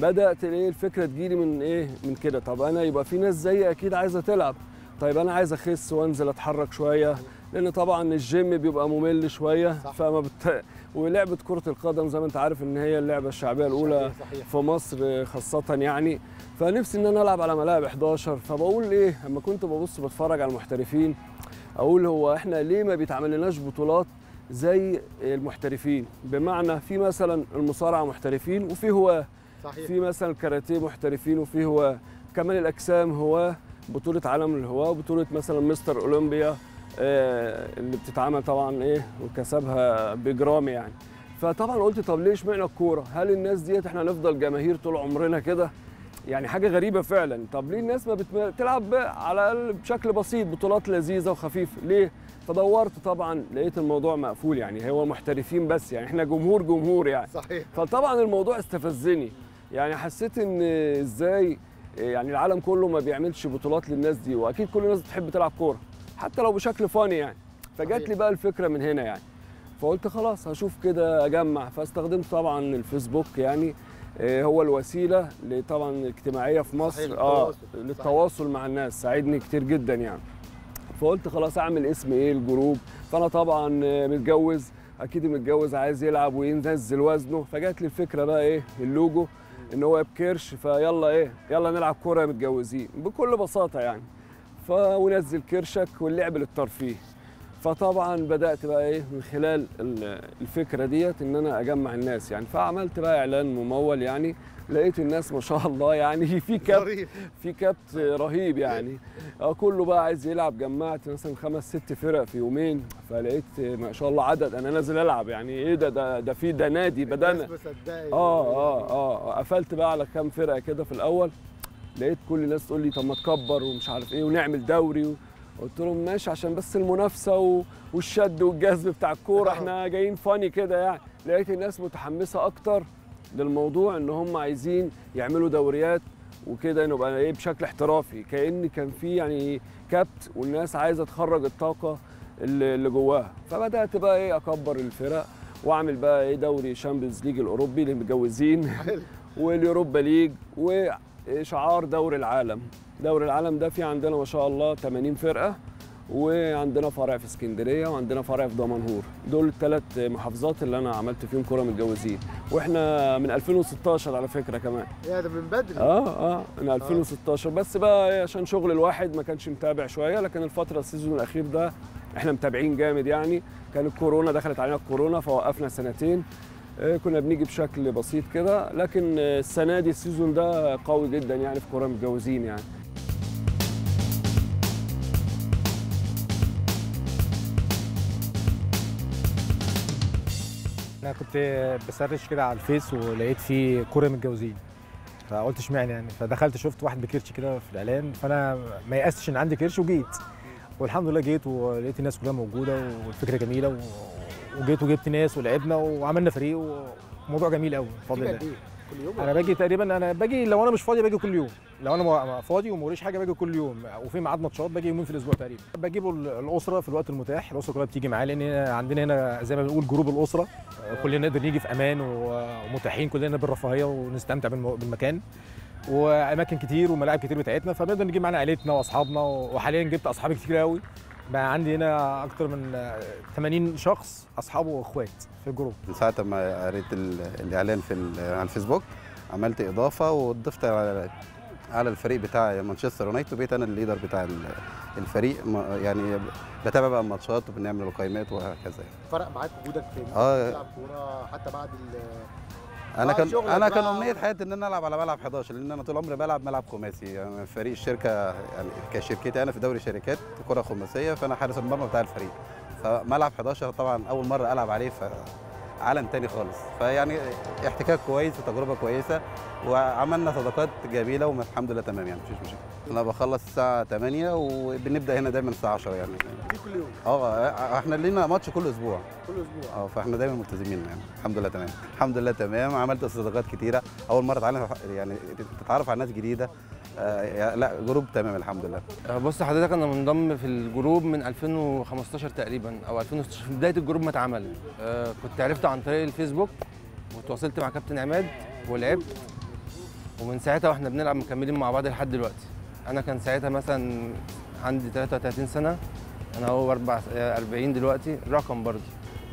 [SPEAKER 12] بدات ايه الفكره تجيلي من ايه من كده طب انا يبقى في ناس زيي اكيد عايزه تلعب طيب انا عايز اخس وانزل اتحرك شويه لان طبعا الجيم بيبقى ممل شويه صح. فما بت... ولعبه كره القدم زي ما انت عارف ان هي اللعبه الشعبيه الاولى صحيح. في مصر خاصه يعني فنفسي ان انا العب على ملاعب 11 فبقول ايه اما كنت ببص بتفرج على المحترفين اقول هو احنا ليه ما بيتعملناش بطولات زي المحترفين بمعنى في مثلا المصارعه محترفين وفي هواه صحيح. في مثلا الكاراتيه محترفين وفي هواه كمال الاجسام هواه بطوله عالم الهواه وبطوله مثلا مستر اولمبيا آه، اللي بتتعمل طبعا ايه وكسبها بجرام يعني فطبعا قلت طب ليه اشمعنى الكوره هل الناس ديت احنا هنفضل جماهير طول عمرنا كده يعني حاجه غريبه فعلا طب ليه الناس ما بتلعب على الاقل بشكل بسيط بطولات لذيذه وخفيفه ليه فدورت طبعا لقيت الموضوع مقفول يعني هو محترفين بس يعني احنا جمهور جمهور يعني صحيح فطبعا الموضوع استفزني يعني حسيت ان ازاي يعني العالم كله ما بيعملش بطولات للناس دي واكيد كل الناس بتحب تلعب كوره حتى لو بشكل فاني يعني فجت لي بقى الفكره من هنا يعني فقلت خلاص هشوف كده اجمع فاستخدمت طبعا الفيسبوك يعني آه، هو الوسيله طبعا الاجتماعيه في مصر صحيح. اه للتواصل مع الناس ساعدني كتير جدا يعني فقلت خلاص اعمل اسم ايه الجروب فانا طبعا متجوز اكيد متجوز عايز يلعب وينزل وزنه فجت لي الفكره بقى ايه اللوجو ان هو بكرش فيلا ايه يلا نلعب كوره يا متجوزين بكل بساطه يعني فونزل كرشك واللعب للترفيه فطبعا بدات بقى ايه من خلال الفكره ديت ان انا اجمع الناس يعني فعملت بقى اعلان ممول يعني لقيت الناس ما شاء الله يعني (laughs) في كبت في كبت رهيب يعني آه، كله بقى عايز يلعب جمعت مثلا خمس ست فرق في يومين فلقيت ما شاء الله عدد انا نازل العب يعني ايه ده ده ده في ده نادي بدانا اه اه اه قفلت بقى على كام فرقه كده في الاول لقيت كل الناس تقول لي طب ما تكبر ومش عارف ايه ونعمل دوري و... قلت لهم ماشي عشان بس المنافسه والشد والجذب بتاع الكوره آه. احنا جايين فاني كده يعني لقيت الناس متحمسه اكتر للموضوع ان هم عايزين يعملوا دوريات وكده نبقى ايه بشكل احترافي كان كان في يعني كبت والناس عايزه تخرج الطاقه اللي جواها فبدات بقى ايه اكبر الفرق واعمل بقى ايه دوري شامبيونز ليج الاوروبي للمتجوزين (laughs) واليوروبا ليج وشعار دوري العالم دوري العالم ده في عندنا ما شاء الله 80 فرقه وعندنا فرع في اسكندريه وعندنا فرع في دمنهور دول الثلاث محافظات اللي انا عملت فيهم كره متجوزين واحنا من 2016 على فكره كمان
[SPEAKER 4] يا ده من بدري اه
[SPEAKER 12] اه من 2016 آه. بس بقى إيه، عشان شغل الواحد ما كانش متابع شويه لكن الفتره السيزون الاخير ده احنا متابعين جامد يعني كان الكورونا دخلت علينا الكورونا فوقفنا سنتين آه، كنا بنيجي بشكل بسيط كده لكن السنه دي السيزون ده قوي جدا يعني في كوره متجوزين يعني
[SPEAKER 9] انا كنت بسرش كده على الفيس ولقيت فيه كوره متجوزين فقلت اشمعنى يعني فدخلت شفت واحد بكرش كده في الاعلان فانا ما يأستش ان عندي كرش وجيت والحمد لله جيت ولقيت الناس كلها موجوده والفكره جميله و... وجيت وجبت ناس ولعبنا وعملنا فريق وموضوع جميل قوي بفضل الله كل يوم انا باجي تقريبا انا باجي لو انا مش فاضي باجي كل يوم لو انا فاضي وموريش حاجه باجي كل يوم وفي ميعاد ماتشات باجي يومين في الاسبوع تقريبا بجيبه الاسره في الوقت المتاح الاسره كلها بتيجي معايا لان عندنا هنا زي ما بنقول جروب الاسره كلنا نقدر نيجي في امان ومتاحين كلنا بالرفاهيه ونستمتع بالمكان واماكن كتير وملاعب كتير بتاعتنا فبنقدر نجيب معانا عائلتنا واصحابنا وحاليا جبت اصحابي كتير قوي بقى عندي هنا اكتر من 80 شخص اصحاب
[SPEAKER 3] واخوات في جروب من ساعه ما قريت الاعلان في على الفيسبوك عملت اضافه وضفت على على الفريق بتاع مانشستر يونايتد وبقيت انا الليدر بتاع الفريق يعني بتابع بقى الماتشات وبنعمل القائمات وهكذا يعني.
[SPEAKER 9] فرق معاك وجودك في اه تلعب كوره حتى بعد انا آه، كان انا كان امنيه
[SPEAKER 3] حياتي ان انا العب على ملعب 11 لان انا طول عمري بلعب ملعب خماسي يعني فريق الشركه يعني كشركتي انا في دوري شركات كره خماسيه فانا حارس المرمى بتاع الفريق فملعب 11 طبعا اول مره العب عليه ف عالم تاني خالص فيعني احتكاك كويس وتجربه كويسه وعملنا صداقات جميله والحمد لله تمام يعني مفيش مشكله انا بخلص الساعه 8 وبنبدا هنا دايما الساعه 10 يعني دي كل يوم اه احنا لينا ماتش كل اسبوع كل اسبوع اه فاحنا دايما ملتزمين يعني الحمد لله تمام الحمد لله تمام عملت صداقات كتيره اول مره اتعلم يعني تتعرف على ناس جديده آه لا جروب تمام الحمد لله آه،
[SPEAKER 6] بص حضرتك انا منضم في الجروب من 2015 تقريبا او 2016 في بدايه الجروب ما اتعمل آه كنت عرفت عن طريق الفيسبوك وتواصلت مع كابتن عماد ولعبت ومن ساعتها واحنا بنلعب مكملين مع بعض لحد دلوقتي انا كان ساعتها مثلا عندي 33 سنه انا هو 40 آه، دلوقتي رقم برضه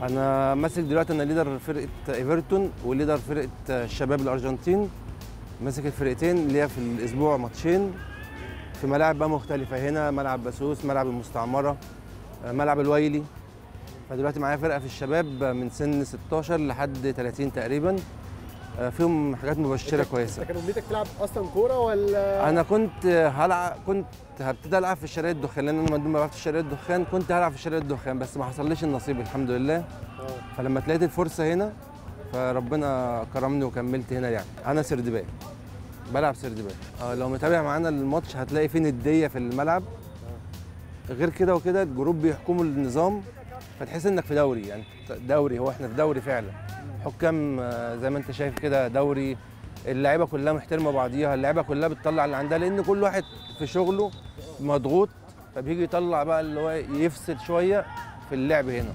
[SPEAKER 6] انا ماسك دلوقتي انا ليدر فرقه ايفرتون وليدر فرقه آه، الشباب الارجنتين مسك الفرقتين ليا في الاسبوع ماتشين في ملاعب بقى مختلفه هنا ملعب باسوس ملعب المستعمره آه، ملعب الويلي فدلوقتي معايا فرقه في الشباب من سن 16 لحد 30 تقريبا آه، فيهم حاجات مبشره إيه كويسه انت كان
[SPEAKER 5] امنيتك تلعب اصلا كوره ولا انا
[SPEAKER 6] كنت هلعب كنت هبتدي العب في شرقيه الدخان لان انا مندوب ما في شرقيه الدخان كنت هلعب في شرقيه الدخان بس ما حصلليش النصيب الحمد لله أوه. فلما تلاقيت الفرصه هنا فربنا كرمني وكملت هنا يعني انا سردباي بلعب سردباي آه، لو متابع معانا الماتش هتلاقي فين نديه في الملعب غير كده وكده الجروب بيحكموا النظام فتحس انك في دوري يعني دوري هو احنا في دوري فعلا حكام آه، زي ما انت شايف كده دوري اللعيبه كلها محترمه بعضيها اللعيبه كلها بتطلع اللي عندها لان كل واحد في شغله مضغوط فبيجي يطلع بقى اللي هو يفسد شويه في اللعب هنا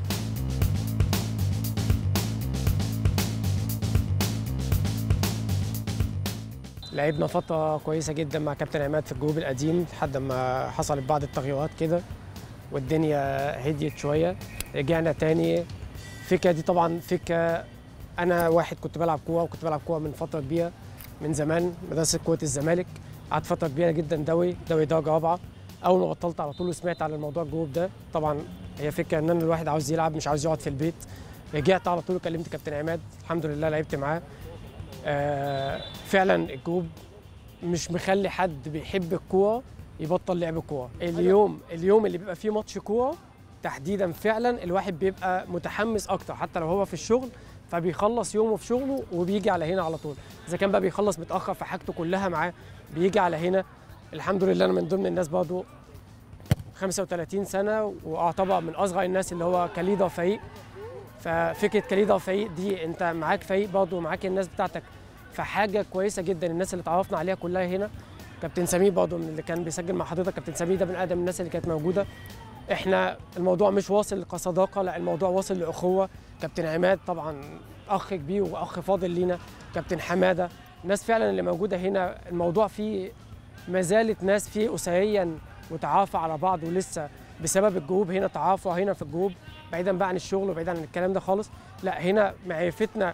[SPEAKER 5] لعبنا فتره كويسه جدا مع كابتن عماد في الجروب القديم لحد ما حصلت بعض التغيرات كده والدنيا هديت شويه رجعنا تاني فكره دي طبعا فكره انا واحد كنت بلعب كوره وكنت بلعب كوره من فتره كبيره من زمان مدرسه كوره الزمالك قعدت فتره كبيره جدا دوي دوي درجه رابعه اول ما بطلت على طول وسمعت على الموضوع الجروب ده طبعا هي فكره ان انا الواحد عاوز يلعب مش عاوز يقعد في البيت رجعت على طول وكلمت كابتن عماد الحمد لله لعبت معاه آه، فعلا الجوب مش مخلي حد بيحب الكوره يبطل لعب كوره اليوم اليوم اللي بيبقى فيه ماتش كوره تحديدا فعلا الواحد بيبقى متحمس اكتر حتى لو هو في الشغل فبيخلص يومه في شغله وبيجي على هنا على طول اذا كان بقى بيخلص متاخر فحاجته كلها معاه بيجي على هنا الحمد لله انا من ضمن الناس برضه 35 سنه واعتبر من اصغر الناس اللي هو كليدر فريق ففكره كليدر فريق دي انت معاك فريق برضه ومعاك الناس بتاعتك فحاجه كويسه جدا الناس اللي تعرفنا عليها كلها هنا كابتن سمير برضه من اللي كان بيسجل مع حضرتك كابتن سمير ده من اقدم الناس اللي كانت موجوده احنا الموضوع مش واصل كصداقه لا الموضوع واصل لاخوه كابتن عماد طبعا اخ كبير واخ فاضل لينا كابتن حماده الناس فعلا اللي موجوده هنا الموضوع فيه ما زالت ناس فيه اسريا وتعافى على بعض ولسه بسبب الجروب هنا تعافوا هنا في الجروب بعيدا بقى عن الشغل وبعيدا عن الكلام ده خالص لا هنا معرفتنا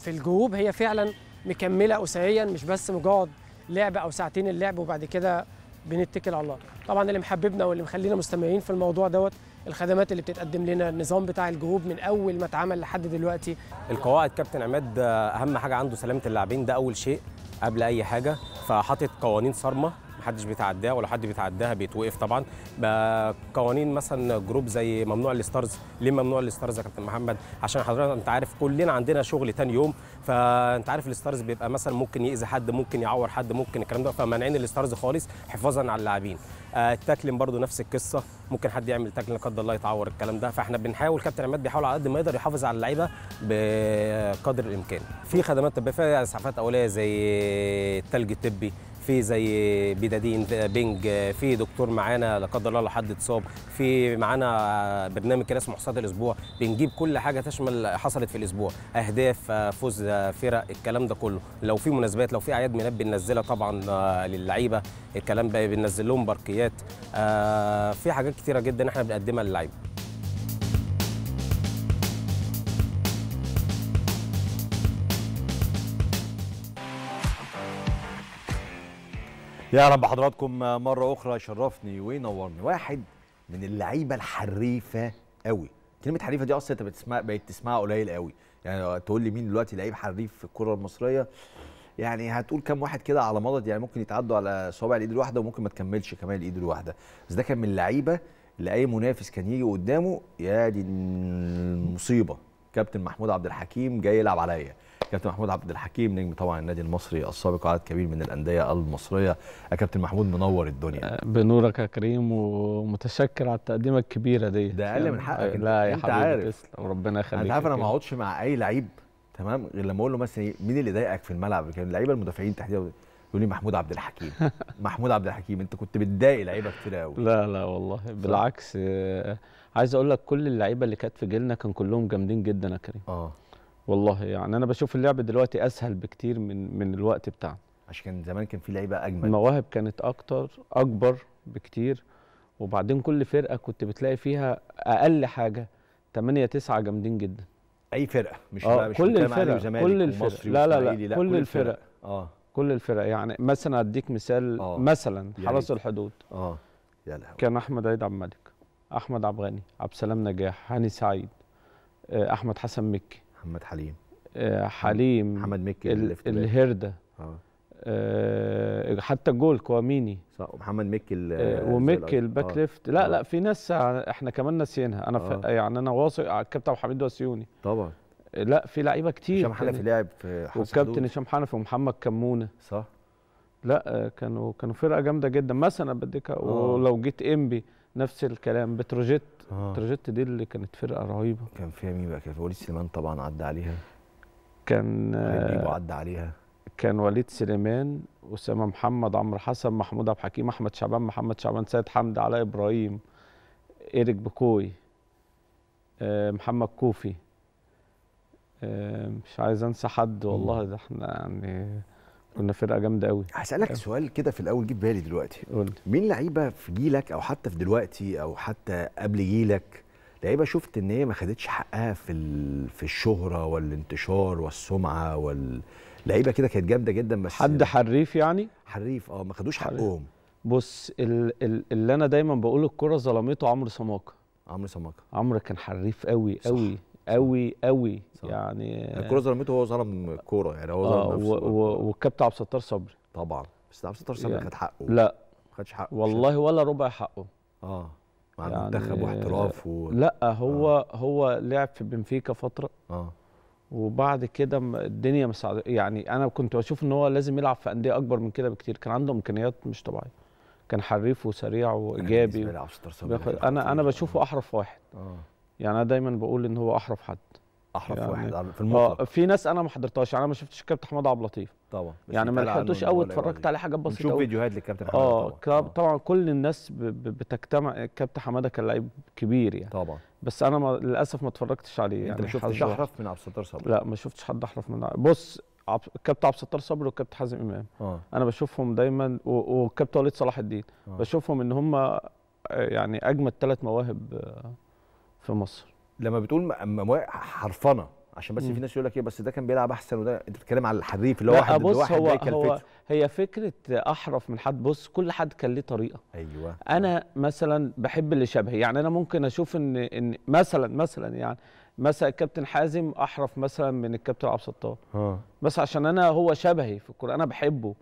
[SPEAKER 5] في الجروب هي فعلا مكمله اسريا مش بس مجرد لعب او ساعتين اللعب وبعد كده بنتكل على الله طبعا اللي محببنا واللي مخلينا مستمرين في الموضوع دوت الخدمات اللي بتتقدم لنا النظام بتاع الجروب من اول ما اتعمل لحد دلوقتي
[SPEAKER 9] القواعد كابتن عماد آه، اهم حاجه عنده سلامه اللاعبين ده اول شيء قبل اي حاجه فحاطط قوانين صارمه محدش بيتعداها ولو حد بيتعداها بيتوقف طبعا قوانين مثلا جروب زي ممنوع الستارز ليه ممنوع الستارز يا كابتن محمد عشان حضرتك انت عارف كلنا عندنا شغل تاني يوم فانت عارف الستارز بيبقى مثلا ممكن يأذي حد ممكن يعور حد ممكن الكلام ده فمانعين الستارز خالص حفاظا على اللاعبين آه، التاكلين برضو نفس القصه ممكن حد يعمل تاكلين قد قدر الله يتعور الكلام ده فاحنا بنحاول كابتن عماد بيحاول على قد ما يقدر يحافظ على اللعيبه بقدر الامكان في خدمات طبيه فيها اسعافات اوليه زي الثلج الطبي في زي بيدادين بنج في دكتور معانا لا قدر الله لو حد اتصاب في معانا برنامج كده اسمه حصاد الاسبوع بنجيب كل حاجه تشمل حصلت في الاسبوع اهداف فوز فرق الكلام ده كله لو في مناسبات لو في اعياد ميلاد بننزلها طبعا آه، للعيبه الكلام بقى بننزل لهم بركيات آه، في حاجات كتيره جدا احنا بنقدمها للعيبه
[SPEAKER 1] يا رب بحضراتكم مرة أخرى شرفني وينورني واحد من اللعيبة الحريفة قوي كلمة حريفة دي أصلا أنت بتسمع بقيت تسمعها قليل قوي يعني تقول لي مين دلوقتي لعيب حريف في الكرة المصرية يعني هتقول كم واحد كده على مضض يعني ممكن يتعدوا على صوابع الإيد الواحدة وممكن ما تكملش كمان الإيد الواحدة بس ده كان من اللعيبة اللي أي منافس كان يجي قدامه يا دي المصيبة كابتن محمود عبد الحكيم جاي يلعب عليا كابتن محمود عبد الحكيم نجم طبعا النادي المصري السابق وعدد كبير من الانديه المصريه يا كابتن محمود منور الدنيا آه، بنورك يا كريم
[SPEAKER 10] ومتشكر على التقديمه الكبيره دي ده اقل من حقك آه، لا يا حبيبي عارف
[SPEAKER 1] تسلم ربنا يخليك انت عارف انا ما اقعدش مع اي لعيب تمام غير لما اقول له مثلا مين اللي ضايقك في الملعب كان اللعيبه المدافعين تحديدا يقول لي محمود عبد الحكيم (laughs) محمود عبد الحكيم انت كنت بتضايق لعيبه كتير قوي لا
[SPEAKER 10] لا والله بالعكس آه، عايز اقول لك كل اللعيبه اللي كانت في جيلنا كان كلهم جامدين جدا يا كريم اه والله يعني انا بشوف اللعب دلوقتي اسهل بكتير من من الوقت بتاعنا
[SPEAKER 1] عشان زمان كان في لعيبه
[SPEAKER 10] اجمل المواهب كانت اكتر اكبر بكتير وبعدين كل فرقه كنت بتلاقي فيها اقل حاجه 8 9 جامدين جدا اي فرقه مش آه مش كل الفرق كل الفرق لا لا لا, لا كل, كل الفرق. الفرق اه كل الفرق يعني مثلا اديك مثال آه. مثلا حرس الحدود
[SPEAKER 1] اه يا لهوي
[SPEAKER 10] كان احمد عيد عبد الملك احمد عبد الغني عبد السلام نجاح هاني سعيد آه، احمد حسن مكي محمد حليم آه، حليم محمد مكي الهرده آه. اه حتى جول كواميني صح ومحمد مكي آه، ومكي الباك ليفت لا لا في ناس احنا كمان ناسيينها انا يعني انا واثق على الكابتن عبد الحميد وسيوني طبعا لا في لعيبه كتير هشام حنفي لعب في حسن وكابتن هشام حنفي ومحمد كمونه صح لا آه، كانوا كانوا فرقه جامده جدا مثلا بديك آه. ولو جيت انبي نفس الكلام بتروجيت آه. بتروجيت دي اللي كانت فرقه رهيبه
[SPEAKER 1] كان فيها مين بقى
[SPEAKER 10] كان وليد سليمان طبعا عدى عليها كان بيبو عدى عليها كان وليد سليمان اسامه محمد عمرو حسن محمود عبد الحكيم احمد شعبان محمد شعبان سيد حمدي علاء ابراهيم ايريك بكوي محمد كوفي مش عايز انسى حد والله ده احنا يعني
[SPEAKER 1] كنا فرقه جامده قوي هسالك سؤال كده في الاول جه بالي دلوقتي قول مين لعيبه في جيلك او حتى في دلوقتي او حتى قبل جيلك لعيبه شفت ان هي ما خدتش حقها في في الشهره والانتشار والسمعه وال لعيبه كده كانت جامده جدا بس حد حريف يعني حريف اه ما خدوش حقهم بص ال ال اللي انا دايما
[SPEAKER 10] بقول الكره ظلمته عمرو سماكه عمرو سماكه عمرو كان حريف قوي قوي قوي قوي يعني الكوره
[SPEAKER 1] ظلمته وهو ظلم الكوره يعني هو ظلم آه، نفسه
[SPEAKER 10] والكابتن عبد
[SPEAKER 1] الستار صبري طبعا بس عبد الستار صبري يعني خد حقه لا ما خدش حقه والله
[SPEAKER 10] ولا ربع حقه
[SPEAKER 1] اه مع يعني المنتخب واحتراف
[SPEAKER 10] و... لا هو آه. هو لعب في بنفيكا فتره اه وبعد كده الدنيا مساعدة يعني انا كنت بشوف ان هو لازم يلعب في انديه اكبر من كده بكتير كان عنده امكانيات مش طبيعيه كان حريف وسريع وايجابي انا انا بشوفه احرف واحد آه. يعني انا دايما بقول ان هو احرف حد احرف يعني واحد في آه، المطلق آه في ناس انا ما حضرتهاش يعني انا ما شفتش كابتن حماد عبد اللطيف طبعا يعني ما لحقتوش قوي اتفرجت عليه إيه؟ حاجات بسيطه شوف فيديوهات للكابتن حماده آه طبعا. آه. طبعا كل الناس بتجتمع الكابتن حماده كان لعيب كبير يعني طبعا بس انا ما للاسف ما اتفرجتش عليه يعني انت ما شفتش احرف من عبد الستار صبري لا ما شفتش حد احرف من بص كابتن عبد الستار صبري وكابتن حازم امام آه. انا بشوفهم دايما والكابتن وليد صلاح الدين آه. بشوفهم ان هم آه،
[SPEAKER 1] يعني اجمد ثلاث مواهب في مصر لما بتقول حرفنه عشان بس في ناس يقول لك ايه بس ده كان بيلعب احسن وده انت بتتكلم على الحريف اللي هو واحد بص واحد هو, هو
[SPEAKER 10] هي فكره احرف من حد بص كل حد كان ليه طريقه ايوه انا مثلا بحب اللي شبهي يعني انا ممكن اشوف ان ان مثلا مثلا يعني مثلا الكابتن حازم احرف مثلا من الكابتن عبد الستار بس عشان انا هو شبهي في الكوره انا بحبه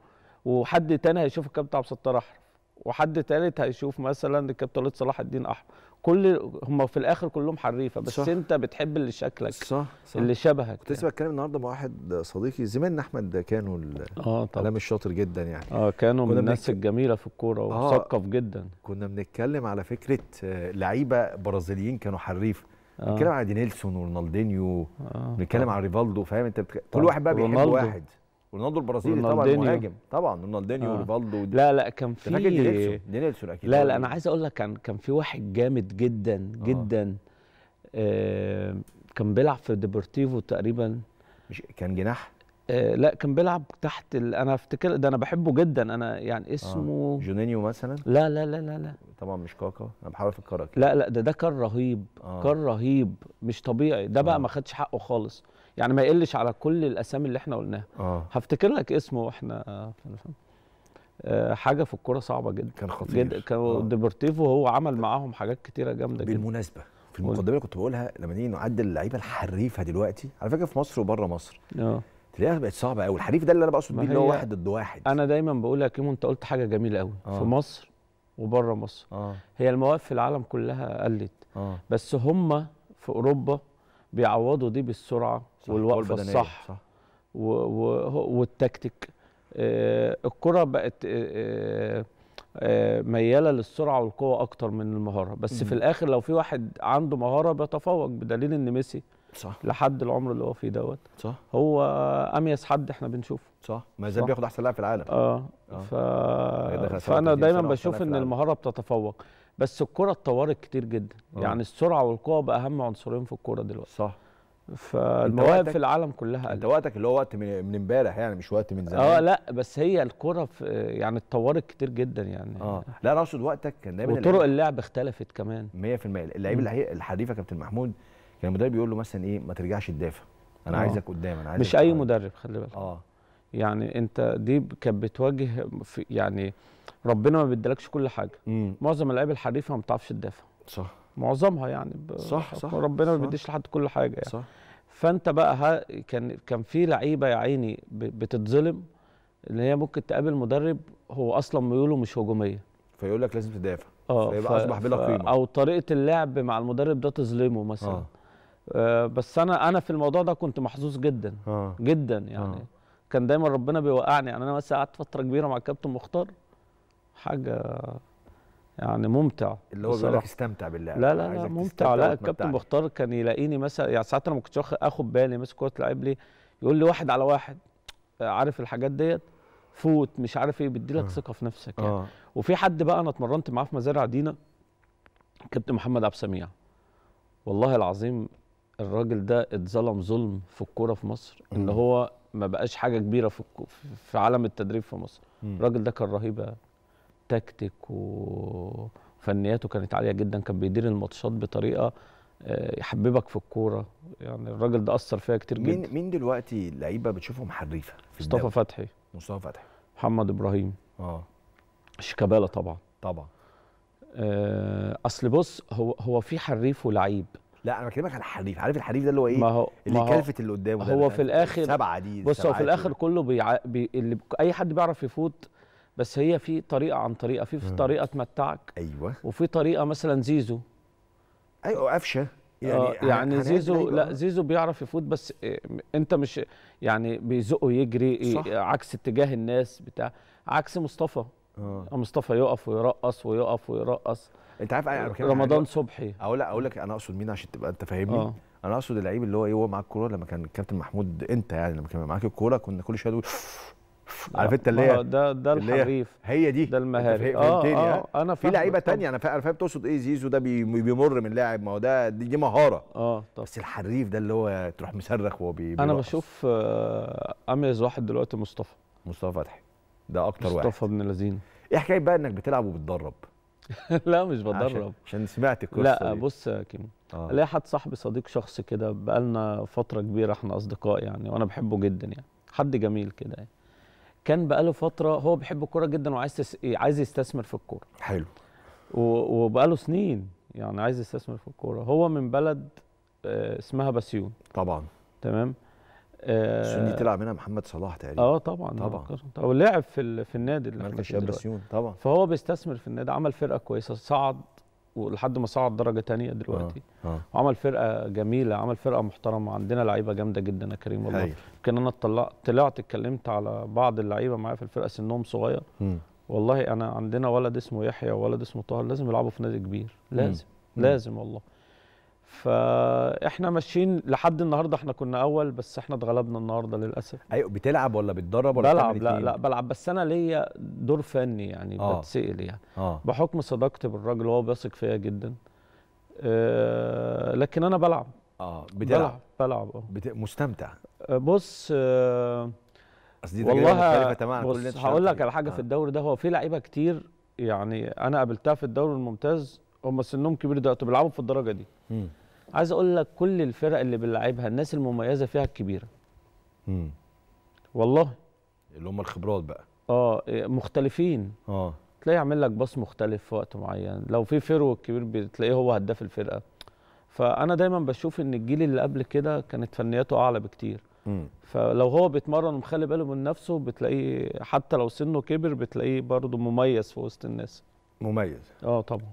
[SPEAKER 10] وحد تاني هيشوف الكابتن عبد الستار احرف وحد تالت هيشوف مثلا الكابتن صلاح الدين احرف كل هم في الاخر كلهم حريفه بس صح. انت بتحب اللي شكلك صح, صح. اللي شبهك كنت لسه
[SPEAKER 1] يعني. بتكلم النهارده مع واحد صديقي زميلنا احمد كانوا اه طبعا الشاطر جدا يعني اه كانوا من الناس بنك... الجميله في الكوره ومثقف آه جدا كنا بنتكلم على فكره آه، لعيبه برازيليين كانوا حريف آه. بنتكلم آه. على دي نيلسون ورونالدينيو بنتكلم آه. على ريفالدو فاهم انت بتك... كل واحد بقى بيحب واحد رونالدو البرازيلي طبعا مهاجم طبعا رونالدينيو وريفالدو آه. لا لا كان في فاكر دينيلسون دينيلسون اكيد لا لا انا عايز اقول لك
[SPEAKER 10] كان كان في واحد جامد جدا آه. جدا آه. آه كان بيلعب في ديبورتيفو تقريبا مش كان جناح آه لا كان بيلعب تحت انا افتكر ده انا بحبه جدا انا يعني آه. اسمه آه. جونينيو مثلا لا لا لا لا لا طبعا مش كاكا انا بحاول افكرك لا لا ده ده كان رهيب آه. كان رهيب مش طبيعي ده بقى آه. ما خدش حقه خالص يعني ما يقلش على كل الاسامي اللي احنا قلناها آه. هفتكر لك اسمه واحنا آه حاجه في الكوره صعبه جدا كان خطير جدا كان آه. ديبورتيفو هو
[SPEAKER 1] عمل معاهم حاجات كتيره جامده جدا بالمناسبه في المقدمه اللي كنت بقولها لما نيجي نعدل اللعيبه الحريفه دلوقتي على فكره في مصر وبره مصر اه تلاقيها بقت صعبه قوي الحريف ده اللي انا بقصد بيه اللي هو واحد ضد واحد
[SPEAKER 10] انا دايما بقول يا كيمو انت قلت حاجه جميله قوي آه. في مصر وبره مصر آه. هي المواقف في العالم كلها قلت آه. بس هم في اوروبا بيعوضوا دي بالسرعه والوقفه الصح صح. والتكتيك آه، الكره بقت آه، آه، مياله للسرعه والقوه اكتر من المهاره بس م. في الاخر لو في واحد عنده مهاره بيتفوق بدليل ان ميسي صح لحد العمر اللي هو فيه دوت صح هو اميز حد احنا بنشوفه صح ما زال بياخد احسن لاعب في العالم اه, آه. ف... فانا دايما بشوف ان المهاره بتتفوق بس الكره اتطورت كتير جدا أوه. يعني السرعه والقوه بقى اهم عنصرين في الكوره دلوقتي صح فالمواهب في
[SPEAKER 1] العالم كلها قلت. انت وقتك اللي هو وقت من امبارح يعني مش وقت من زمان اه لا
[SPEAKER 10] بس هي الكوره يعني اتطورت كتير جدا يعني اه لا انا اقصد وقتك كان دايما وطرق اللعب
[SPEAKER 1] اختلفت كمان 100% اللعيب الحريف يا كابتن محمود كان المدرب بيقول له مثلا ايه ما ترجعش تدافع انا أوه. عايزك قدام انا عايزك مش اي مدرب خلي بالك اه يعني انت دي
[SPEAKER 10] كانت بتواجه يعني ربنا ما بيديلكش كل حاجه مم. معظم اللعيبه الحريفه ما بتعرفش تدافع صح معظمها يعني ب... صح صح ربنا ما بيديش لحد كل حاجه يعني صح فانت بقى ها كان كان في لعيبه يا عيني بتتظلم ان هي ممكن تقابل مدرب هو اصلا ميوله مش هجوميه
[SPEAKER 1] فيقول لك لازم تدافع
[SPEAKER 10] اه فيبقى ف... اصبح بلا قيمه او طريقه اللعب مع المدرب ده تظلمه مثلا آه. آه بس انا انا في الموضوع ده كنت محظوظ جدا آه. جدا يعني آه. كان دايما ربنا بيوقعني يعني انا مثلا قعدت فتره كبيره مع الكابتن مختار حاجه يعني ممتع
[SPEAKER 1] اللي هو بيقول لك استمتع باللعب لا لا لا ممتع لا الكابتن
[SPEAKER 10] مختار كان يلاقيني مثلا يعني ساعات انا ما كنتش اخد بالي ماسك كوره لعيب لي يقول لي واحد على واحد آه، عارف الحاجات ديت فوت مش عارف ايه بيدي لك آه. ثقه في نفسك يعني آه. وفي حد بقى انا اتمرنت معاه في مزارع دينا كابتن محمد عبد السميع والله العظيم الراجل ده اتظلم ظلم في الكوره في مصر ان هو ما بقاش حاجه كبيره في في عالم التدريب في مصر الراجل ده كان رهيب يعني. تكتيك وفنياته كانت عاليه جدا كان بيدير الماتشات بطريقه آه، يحببك في الكوره يعني الراجل ده اثر فيها كتير مين جدا مين
[SPEAKER 1] مين دلوقتي لعيبه بتشوفهم حريفه مصطفى فتحي مصطفى فتحي
[SPEAKER 10] محمد ابراهيم اه شيكابالا طبعا طبعا آه، اصل بص هو هو في حريف ولعيب
[SPEAKER 1] لا انا بكلمك على الحريف عارف الحريف ده اللي هو ايه ما هو اللي كلفت اللي قدامه هو في الاخر سبعه دي بص هو في الاخر
[SPEAKER 10] كله بيع... بي... اللي... اي حد بيعرف يفوت بس هي في طريقه عن طريقه في, في طريقه تمتعك ايوه وفي طريقه مثلا زيزو
[SPEAKER 1] ايوه قفشه يعني آه يعني زيزو إيه؟ لا زيزو
[SPEAKER 10] بيعرف يفوت بس إيه انت مش يعني بيزقه يجري إيه عكس اتجاه الناس بتاع عكس مصطفى آه. مصطفى يقف ويرقص ويقف ويرقص
[SPEAKER 1] انت عارف انا رمضان صبحي اقول اقول لك انا اقصد مين عشان تبقى انت فاهمني آه. انا اقصد اللعيب اللي هو ايه هو معاك الكوره لما كان الكابتن محمود انت يعني لما كان معاك الكوره كنا كل شويه عارف انت اللي هي ده ده الحريف هي دي ده المهاري آه،, يعني؟ اه اه انا فاهم في لعيبه ثانيه انا فاهم بتقصد ايه زيزو ده بيمر من لاعب ما هو ده دي مهاره اه طب بس الحريف ده اللي هو تروح مصرخ وهو بيبقى انا
[SPEAKER 10] بشوف آه، اميز واحد دلوقتي مصطفى مصطفى فتحي ده اكتر مصطفى واحد مصطفى ابن لذين ايه حكايه بقى انك بتلعب وبتدرب (laughs) لا مش بدرب عشان سمعت القصه لا دي. بص يا كيمو آه. ليا حد صاحبي صديق شخصي كده بقالنا فتره كبيره احنا اصدقاء يعني وانا بحبه جدا يعني حد جميل كده يعني كان بقاله فتره هو بيحب الكوره جدا وعايز تس... عايز يستثمر في الكوره حلو و... وبقاله سنين يعني عايز يستثمر في الكوره هو من بلد آه، اسمها بسيون
[SPEAKER 1] طبعا تمام دي آه، تلعب منها محمد صلاح تقريبا اه طبعا طبعا هو آه،
[SPEAKER 10] لعب في في النادي اللي احنا الشباب بسيون طبعا فهو بيستثمر في النادي عمل فرقه كويسه صعد ولحد ما صعد درجه تانية آه، دلوقتي آه. آه. عمل فرقه جميله عمل فرقه محترمه عندنا لعيبه جامده جدا يا كريم والله يمكن انا طلعت طلعت اتكلمت على بعض اللعيبه معايا في الفرقه سنهم صغير م. والله انا عندنا ولد اسمه يحيى وولد اسمه طاهر لازم يلعبوا في نادي كبير لازم م. لازم والله فاحنا ماشيين لحد النهارده احنا كنا اول بس احنا اتغلبنا النهارده للاسف ايوه بتلعب ولا بتدرب ولا بلعب لا لا بلعب بس انا ليا دور فني يعني آه. بتسال يعني آه. بحكم صداقتي بالراجل هو بيثق فيا جدا آه لكن انا بلعب اه بتلعب بلعب
[SPEAKER 1] بلعب اه بت... مستمتع آه،
[SPEAKER 10] بص آه اصل دي والله مختلفه تماما بص هقول لك على حاجه آه. في الدوري ده هو في لعيبه كتير يعني انا قابلتها في الدوري الممتاز هم سنهم كبير دلوقتي بيلعبوا في الدرجه دي م. عايز اقول لك كل الفرق اللي بنلعبها الناس المميزه فيها الكبيره امم والله اللي هم الخبرات بقى اه مختلفين اه تلاقيه يعمل لك باص مختلف في وقت معين لو في فرو الكبير بتلاقيه هو هداف الفرقه فانا دايما بشوف ان الجيل اللي قبل كده كانت فنياته اعلى بكتير مم. فلو هو بيتمرن ومخلي باله من نفسه بتلاقيه حتى لو سنه كبر بتلاقيه برضه مميز في وسط الناس
[SPEAKER 1] مميز اه طبعا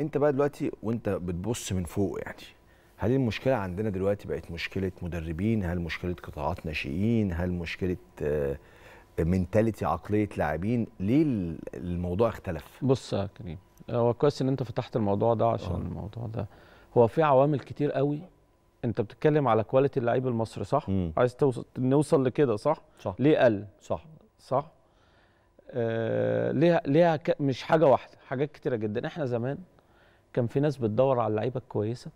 [SPEAKER 1] انت بقى دلوقتي وانت بتبص من فوق يعني هل المشكله عندنا دلوقتي بقت مشكله مدربين هل مشكله قطاعات ناشئين هل مشكله منتاليتي آه، عقليه لاعبين ليه الموضوع اختلف بص يا كريم
[SPEAKER 10] هو كويس ان انت فتحت الموضوع ده عشان أوه. الموضوع ده هو في عوامل كتير قوي انت بتتكلم على كواليتي اللعيب المصري صح مم. عايز توصل نوصل لكده صح؟, صح ليه قل صح صح آه ليها ليها ك... مش حاجه واحده حاجات كتيره جدا احنا زمان كان في ناس بتدور على اللعيبه الكويسه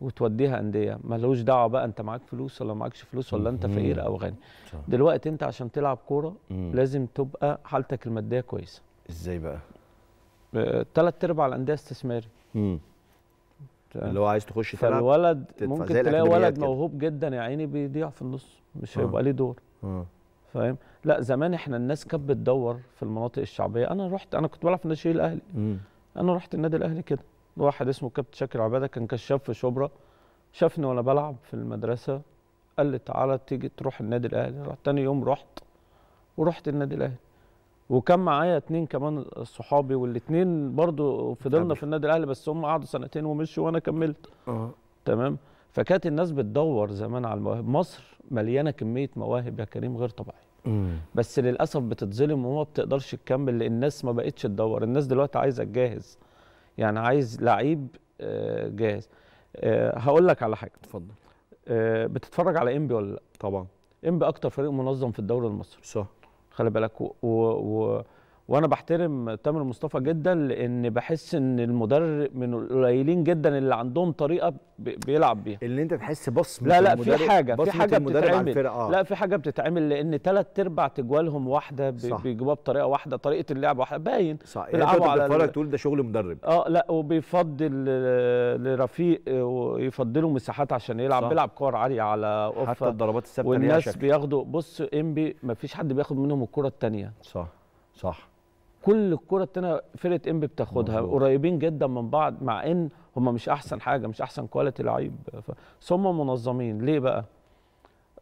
[SPEAKER 10] وتوديها انديه ملوش دعوه بقى انت معاك فلوس ولا معاكش فلوس ولا انت فقير او غني دلوقتي انت عشان تلعب كوره لازم تبقى حالتك الماديه كويسه ازاي بقى ثلاث آه، ارباع الانديه استثماري
[SPEAKER 1] اللي هو عايز تخش تلعب فالولد ممكن
[SPEAKER 10] تلاقي ولد موهوب جدا يا عيني بيضيع في النص مش آه. هيبقى ليه دور آه. فاهم لا زمان احنا الناس كانت بتدور في المناطق الشعبيه انا رحت انا كنت بلعب في الناشئين الاهلي انا رحت النادي الاهلي كده واحد اسمه كابتن شاكر عباده كان كشاف في شبرا شافني وانا بلعب في المدرسه قال لي تعالى تيجي تروح النادي الاهلي رحت تاني يوم رحت ورحت النادي الاهلي وكان معايا اتنين كمان صحابي والاتنين برضو فضلنا في النادي الاهلي بس هم قعدوا سنتين ومشوا وانا كملت اه تمام فكانت الناس بتدور زمان على المواهب مصر مليانه كميه مواهب يا كريم غير طبيعيه بس للاسف بتتظلم وما بتقدرش تكمل لان الناس ما بقتش تدور الناس دلوقتي عايزه تجهز يعني عايز لعيب آه، جاهز آه، هقول لك على حاجه اتفضل آه، بتتفرج على انبي ولا لا طبعا انبي اكتر فريق منظم في الدوري المصري صح خلي بالك و... و... و... وانا بحترم تامر مصطفى جدا لان بحس ان المدرب من القليلين جدا اللي عندهم طريقه بيلعب بيها اللي انت تحس بصمه لا لا في حاجه في حاجه بتتعمل آه. لا في حاجه بتتعمل لان ثلاث ارباع تجوالهم واحده بيجيبوها بطريقه واحده طريقه اللعب واحده باين صح يعني انت على بتتفرج تقول ده شغل مدرب اه لا وبيفضل لرفيق يفضلوا مساحات عشان يلعب صح. بيلعب كور عاليه على اوفر حتى الضربات الثابته والناس بياخدوا بص انبي ما فيش حد بياخد منهم الكره الثانيه صح صح كل الكره الثانيه فرقه انبي بتاخدها قريبين جدا من بعض مع ان هم مش احسن حاجه مش احسن كواليتي لعيب ثم منظمين ليه بقى؟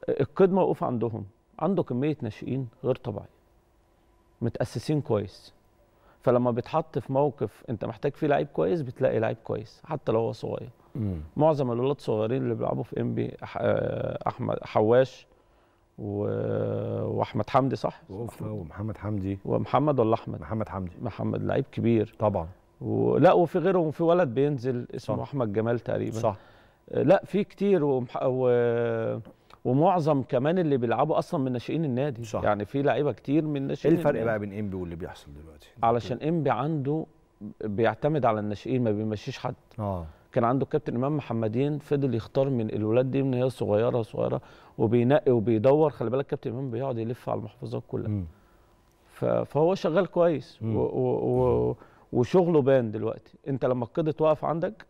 [SPEAKER 10] القدمه وقوف عندهم عنده كميه ناشئين غير طبيعيه متاسسين كويس فلما بيتحط في موقف انت محتاج فيه لعيب كويس بتلاقي لعيب كويس حتى لو هو صغير معظم الاولاد الصغيرين اللي بيلعبوا في انبي آه، احمد حواش و... واحمد حمدي صح؟ ومحمد حمدي ومحمد ولا احمد؟ محمد حمدي محمد لعيب كبير طبعا ولا وفي غيرهم في ولد بينزل اسمه صح. احمد جمال تقريبا صح لا في كتير ومح... و... ومعظم كمان اللي بيلعبوا اصلا من ناشئين النادي صح. يعني في لعيبه كتير من إيه ناشئين ايه الفرق بقى بين
[SPEAKER 1] انبي واللي بيحصل
[SPEAKER 10] دلوقتي؟ علشان انبي عنده بيعتمد على الناشئين ما بيمشيش حد اه كان عنده كابتن امام محمدين فضل يختار من الولاد دي من هي صغيره صغيره وبينقي وبيدور خلي بالك كابتن امام بيقعد يلف على المحافظات كلها فهو شغال كويس و و وشغله بان دلوقتي انت لما القيد توقف عندك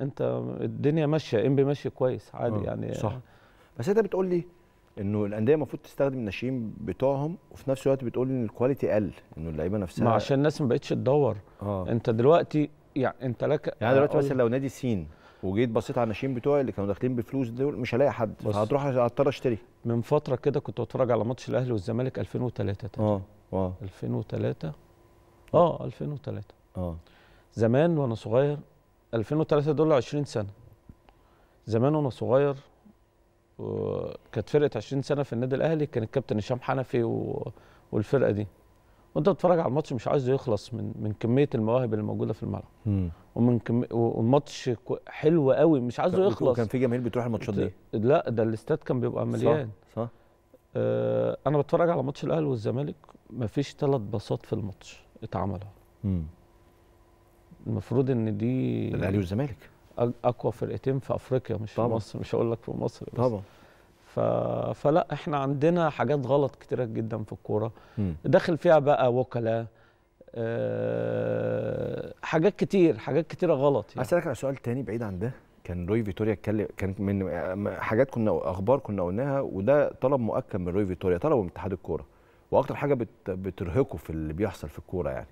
[SPEAKER 10] انت الدنيا ماشيه انبي ماشي كويس عادي أوه. يعني صح آه.
[SPEAKER 1] بس انت بتقول لي انه الانديه المفروض تستخدم الناشئين بتوعهم وفي نفس الوقت بتقول ان الكواليتي قل انه اللعيبه نفسها ما عشان
[SPEAKER 10] الناس ما بقتش تدور آه. انت دلوقتي
[SPEAKER 1] يعني انت لك يعني دلوقتي مثلا لو نادي سين وجيت بصيت على الناشئين بتوعي اللي كانوا داخلين بفلوس دول مش هلاقي حد هتروح هضطر اشتري من فتره كده كنت
[SPEAKER 10] بتفرج على ماتش الاهلي والزمالك
[SPEAKER 1] 2003
[SPEAKER 10] اه اه 2003 اه 2003 اه زمان وانا صغير 2003 دول 20 سنه زمان وانا صغير آه، كانت فرقه 20 سنه في النادي الاهلي كان الكابتن هشام حنفي والفرقه دي وانت بتتفرج على الماتش مش عايزه يخلص من من كميه المواهب اللي موجوده في الملعب ومن كم والماتش حلو قوي مش عايزه يخلص كان في جماهير بتروح الماتشات دي لا ده الاستاد كان بيبقى مليان صح صح آه انا بتفرج على ماتش الاهلي والزمالك مفيش ثلاث باصات في الماتش اتعملوا المفروض ان دي الاهلي والزمالك اقوى فرقتين في افريقيا مش طبعا. في مصر مش هقول لك في مصر بس. طبعا ف... فلا احنا عندنا حاجات غلط كتيره جدا في الكوره داخل فيها بقى وكلاء أه حاجات كتير حاجات كتيره غلط يعني. اسالك
[SPEAKER 1] على سؤال تاني بعيد عن ده كان روي فيتوريا اتكلم كان من حاجات كنا اخبار كنا قلناها وده طلب مؤكد من روي فيتوريا طلبه من اتحاد الكوره واكتر حاجه بت... بترهقه في اللي بيحصل في الكوره يعني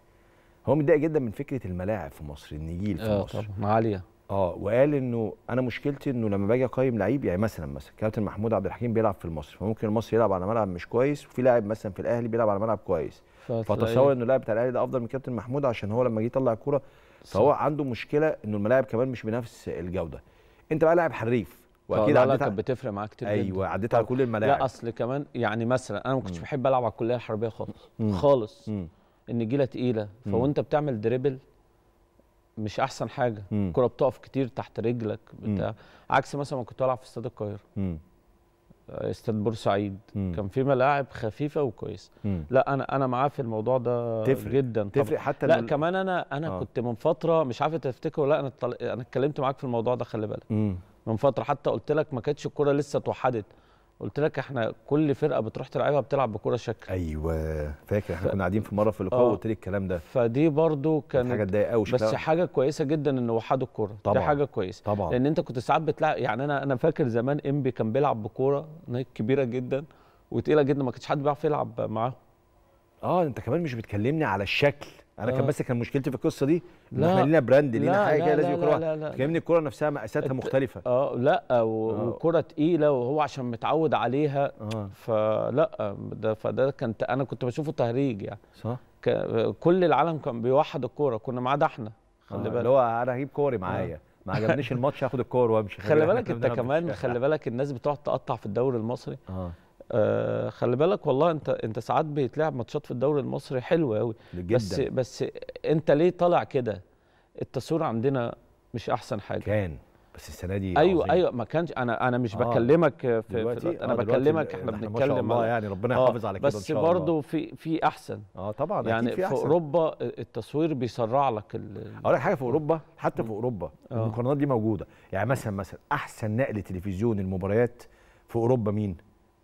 [SPEAKER 1] هو متضايق جدا من فكره الملاعب في مصر النجيل في آه، مصر طبعا عاليه اه وقال انه انا مشكلتي انه لما باجي اقيم لعيب يعني مثلا مثلا كابتن محمود عبد الحكيم بيلعب في المصري فممكن المصري يلعب على ملعب مش كويس وفي لاعب مثلا في الاهلي بيلعب على ملعب كويس فتصور انه اللاعب بتاع الاهلي ده افضل من كابتن محمود عشان هو لما جه يطلع الكوره فهو عنده مشكله انه الملاعب كمان مش بنفس الجوده انت بقى لاعب حريف آه، واكيد عديت كانت بتفرق معاك كتير ايوه عديت على كل الملاعب لا اصل
[SPEAKER 10] كمان يعني مثلا انا ما كنتش بحب العب على الكليه الحربيه خالص مم. خالص مم. النجيله تقيله فوانت بتعمل دريبل مش احسن حاجه الكوره بتقف كتير تحت رجلك بتاع عكس مثلا ما كنت العب في استاد القاهره آه، استاد بورسعيد كان في ملاعب خفيفه وكويسه لا انا انا معاه في الموضوع ده تفرق. جدا طبعا. تفرق حتى لا كمان انا انا آه. كنت من فتره مش عارف تفتكر ولا انا انا اتكلمت معاك في الموضوع ده خلي بالك مم. من فتره حتى قلت لك ما كانتش الكوره لسه اتوحدت قلت لك احنا كل فرقه بتروح تلعبها بتلعب بكره شكل ايوه
[SPEAKER 1] فاكر احنا ف... كنا قاعدين في مره في اللقاء آه. وقلت لي الكلام ده فدي برضو كانت حاجه تضايق قوي بس حاجه
[SPEAKER 10] كويسه جدا ان وحدوا الكوره طبعا دي حاجه كويسه طبعا لان انت كنت ساعات بتلعب يعني انا انا فاكر زمان امبي كان بيلعب بكوره كبيره جدا وتقيله جدا ما كانش حد بيعرف يلعب معاهم
[SPEAKER 1] اه انت كمان مش بتكلمني على الشكل انا كان آه. بس كان مشكلتي في القصه دي لا احنا لينا براند لينا حاجه كده لازم يكون لا فاهمني الكوره نفسها مقاساتها مختلفه اه لا آه، آه. وكوره
[SPEAKER 10] تقيله وهو عشان متعود عليها آه. فلا ده فده كنت انا كنت بشوفه تهريج يعني صح كل العالم كان بيوحد الكوره كنا ما عدا احنا خلي آه. بالك اللي هو انا هجيب كوري معايا آه. ما عجبنيش الماتش هاخد الكور وامشي (laughs) خلي بالك انت كمان خلي بالك الناس بتقعد تقطع في الدوري المصري آه. آه خلي بالك والله انت انت ساعات بيتلعب ماتشات في الدوري المصري حلوه قوي بس بس انت ليه طالع كده التصوير عندنا مش احسن حاجه كان
[SPEAKER 1] بس السنه دي ايوه عظيم. ايوه
[SPEAKER 10] ما كانش انا انا مش آه بكلمك في, دلوقتي في انا آه بكلمك احنا بنتكلم ما شاء الله يعني ربنا يحافظ آه على كده بس ان شاء الله. برضه في في احسن اه طبعا يعني في, أحسن. في اوروبا التصوير بيسرع لك
[SPEAKER 1] اقول لك حاجه في اوروبا حتى في اوروبا آه. المقارنات دي موجوده يعني مثلا مثلا احسن نقل تلفزيون المباريات في اوروبا مين؟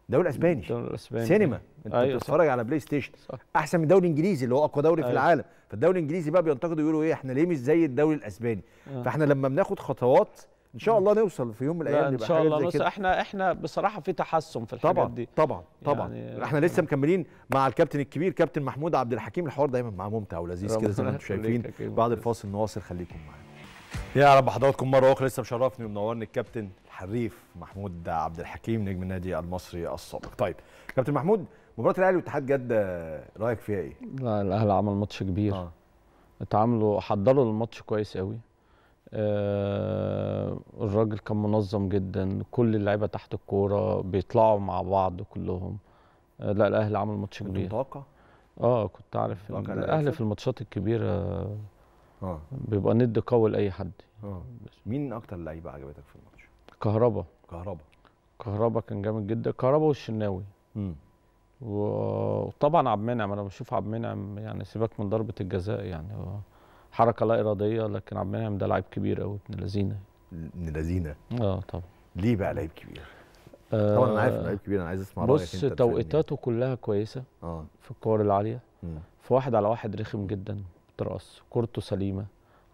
[SPEAKER 1] الدوري الاسباني الدوري الاسباني سينما انت أيوة بتتفرج على بلاي ستيشن صح. احسن من الدوري الانجليزي اللي هو اقوى دوري أيوة. في العالم فالدوري الانجليزي بقى بينتقدوا يقولوا ايه احنا ليه مش زي الدوري الاسباني آه. فاحنا لما بناخد خطوات ان شاء الله نوصل في يوم من الايام نبقى ان شاء الله نوصل احنا احنا بصراحه في تحسن في الحاجات طبعًا دي طبعا طبعا يعني احنا لسه مكملين مع الكابتن الكبير كابتن محمود عبد الحكيم الحوار دايما معاه ممتع ولذيذ كده زي ما انتم شايفين بعد الفاصل نواصل خليكم معانا يا رب حضراتكم مره اخرى لسه مشرفني ومنورني الكابتن الحريف محمود عبد الحكيم نجم النادي المصري السابق طيب كابتن محمود مباراه الاهلي واتحاد جده آه، رايك فيها ايه لا الاهلي عمل ماتش كبير آه. اتعاملوا حضروا الماتش كويس
[SPEAKER 10] قوي آه الراجل كان منظم جدا كل اللعيبه تحت الكوره بيطلعوا مع بعض كلهم آه لا الاهلي عمل ماتش كبير متوقع
[SPEAKER 1] اه كنت عارف الاهلي في
[SPEAKER 10] الماتشات الكبيره آه. بيبقى ند قوي لاي حد
[SPEAKER 1] آه. مين اكتر لعيبه عجبتك في الماتش كهربا كهربا
[SPEAKER 10] كهربا كان جامد جدا كهربا والشناوي امم وطبعا عبد المنعم انا بشوف عبد المنعم يعني سيبك من ضربه الجزاء يعني حركه لا اراديه لكن عبد المنعم ده لعيب كبير قوي ابن لذينه ابن لذينه اه طبعا ليه بقى لعيب كبير؟ آه طبعا انا عارف لعيب كبير انا عايز اسمع رايك بص توقيتاته كلها كويسه اه في الكور العاليه مم. في واحد على واحد رخم جدا بترقص كورته سليمه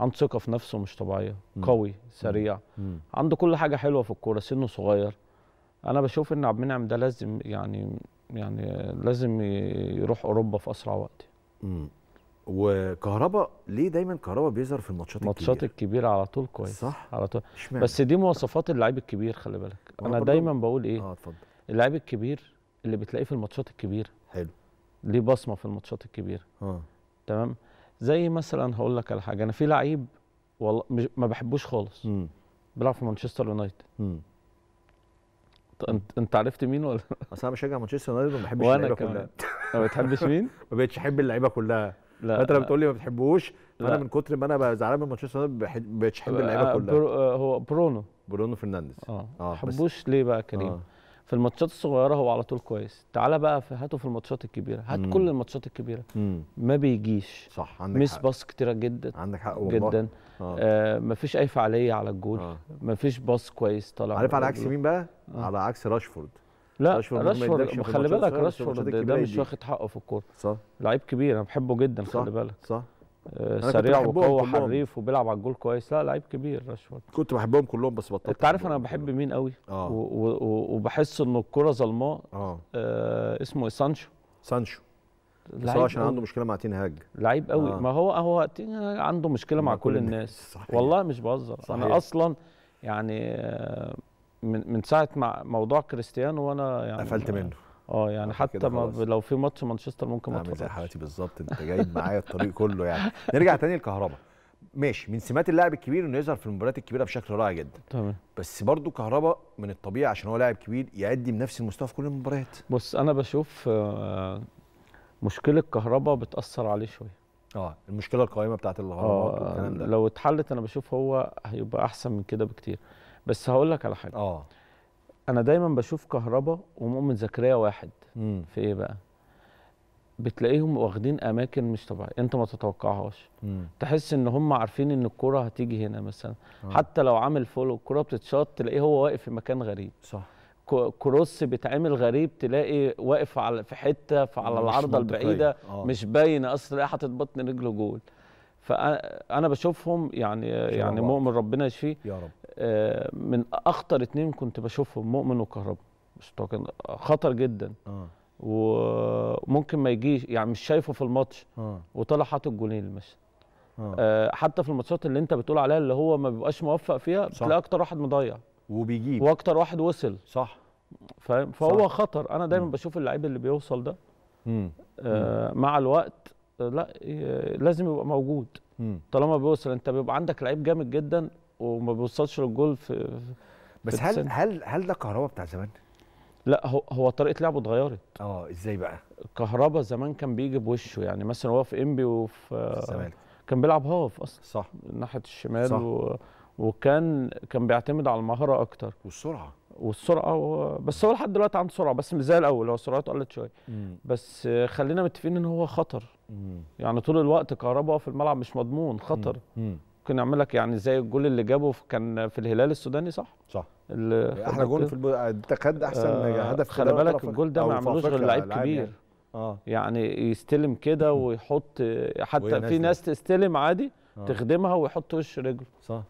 [SPEAKER 10] عنده ثقه في نفسه مش طبيعيه مم. قوي سريع مم. عنده كل حاجه حلوه في الكوره سنه صغير انا بشوف ان عبد المنعم ده لازم يعني يعني لازم يروح اوروبا في اسرع وقت مم. وكهربا ليه دايما كهربا بيظهر في الماتشات الكبيره الماتشات الكبيره على طول كويس صح على طول شمال. بس دي مواصفات اللعيب الكبير خلي بالك انا دايما بقول ايه اه اتفضل اللعيب الكبير اللي بتلاقيه في الماتشات الكبيره حلو ليه بصمه في الماتشات الكبيره اه تمام زي مثلا هقول لك على حاجه انا في لعيب والله ما بحبوش خالص بيلعب في مانشستر يونايتد
[SPEAKER 1] انت انت عرفت مين ولا اصل انا بشجع مانشستر يونايتد وما بحبش اللعيبه كلها ما بتحبش مين؟ (laughs) ما بقتش احب اللعيبه كلها لا انت لما بتقول لي ما بتحبوش انا من كتر ما انا زعلان من مانشستر يونايتد ما بقتش احب اللعيبه آه، كلها برو
[SPEAKER 10] آه، هو برونو برونو فرنانديز اه ما آه، بحبوش ليه بقى كريم؟ آه. في الماتشات الصغيره هو على طول كويس تعالى بقى في هاته في الماتشات الكبيره هات مم. كل الماتشات الكبيره مم. ما بيجيش صح عندك ميس باص كتيره جدا عندك حق والله جدا آه. آه مفيش اي فعاليه على الجول آه. مفيش باص كويس طالع عارف على عكس مين بقى آه. على عكس راشفورد لا راشفورد, راشفورد خلي بالك راشفورد ده, ده مش واخد حقه في الكوره صح لعيب كبير انا بحبه جدا خلي بالك صح آه، سريع وقوه حريف وبيلعب على الجول كويس لا لعيب كبير راشفورد كنت بحبهم كلهم بس بطلت انت عارف انا بحب مين قوي آه. وبحس ان الكره ظلماء آه. آه اسمه إيه؟ سانشو سانشو بس هو عشان عنده مشكله مع تين هاج لعيب قوي آه. ما هو هو تين هاج عنده مشكله مع, مع كل الناس صحيح. والله مش بهزر انا اصلا يعني آه، من من ساعه مع موضوع كريستيانو وانا يعني قفلت منه اه يعني حتى ما لو في ماتش مانشستر ممكن
[SPEAKER 1] ما اتفرجش زي حالتي بالظبط انت جايب معايا الطريق كله يعني (laughs) نرجع تاني لكهربا ماشي من سمات اللاعب الكبير انه يظهر في المباريات الكبيره بشكل رائع جدا تمام بس برضه كهربا من الطبيعي عشان هو لاعب كبير يأدي بنفس المستوى في كل المباريات
[SPEAKER 10] بص انا بشوف آه، مشكله كهربا بتأثر عليه شويه
[SPEAKER 1] اه المشكله القائمه بتاعت الغرامات آه، والكلام ده
[SPEAKER 10] لو اتحلت انا بشوف هو هيبقى احسن من كده بكتير بس هقول لك على حاجه اه انا دايما بشوف كهربا ومؤمن زكريا واحد مم. في ايه بقى بتلاقيهم واخدين اماكن مش طبيعيه انت ما تتوقعهاش مم. تحس ان هم عارفين ان الكره هتيجي هنا مثلا آه. حتى لو عامل فولو الكره بتتشاط تلاقيه هو واقف في مكان غريب صح كروس بيتعمل غريب تلاقي واقف على في حته فعلى العارضه البعيده آه. مش باينه اصلا تلاقيه حاطط بطن رجله جول فانا بشوفهم يعني يعني مؤمن ربنا يشفيه يا رب آه، من اخطر اتنين كنت بشوفهم مؤمن وكهربا مستوى كان خطر جدا آه. وممكن ما يجيش يعني مش شايفه في الماتش آه. وطلع حاطط جولين المشهد آه. آه حتى في الماتشات اللي انت بتقول عليها اللي هو ما بيبقاش موفق فيها بتلاقي اكتر واحد مضيع وبيجيب واكتر واحد وصل صح فاهم فهو صح. خطر انا دايما م. بشوف اللعيب اللي بيوصل ده م. آه م. مع الوقت آه، لا لازم يبقى موجود م. طالما بيوصل انت بيبقى عندك لعيب جامد جدا وما بيوصلش للجول في بس في هل السنة. هل هل ده كهربا بتاع زمان؟ لا هو هو طريقه لعبه اتغيرت اه ازاي بقى؟ كهربا زمان كان بيجي بوشه يعني مثلا هو في انبي وفي الزمالك كان بيلعب هاف اصلا صح ناحيه الشمال صح. و... وكان كان بيعتمد على المهاره اكتر والسرعه والسرعه و... بس هو لحد دلوقتي عنده سرعه بس مش زي الاول هو سرعته قلت شويه بس خلينا متفقين ان هو خطر مم. يعني طول الوقت كهربا في الملعب مش مضمون خطر مم. مم. ممكن يعمل لك يعني زي الجول اللي جابه كان في الهلال السوداني صح؟ صح يعني احلى جول في
[SPEAKER 1] الب... خد احسن آه هدف خلي بالك الجول ده ما عملوش غير لعيب يعني. كبير
[SPEAKER 10] اه يعني يستلم كده (laughs) ويحط حتى في ناس تستلم عادي آه. تخدمها ويحط وش
[SPEAKER 1] رجله صح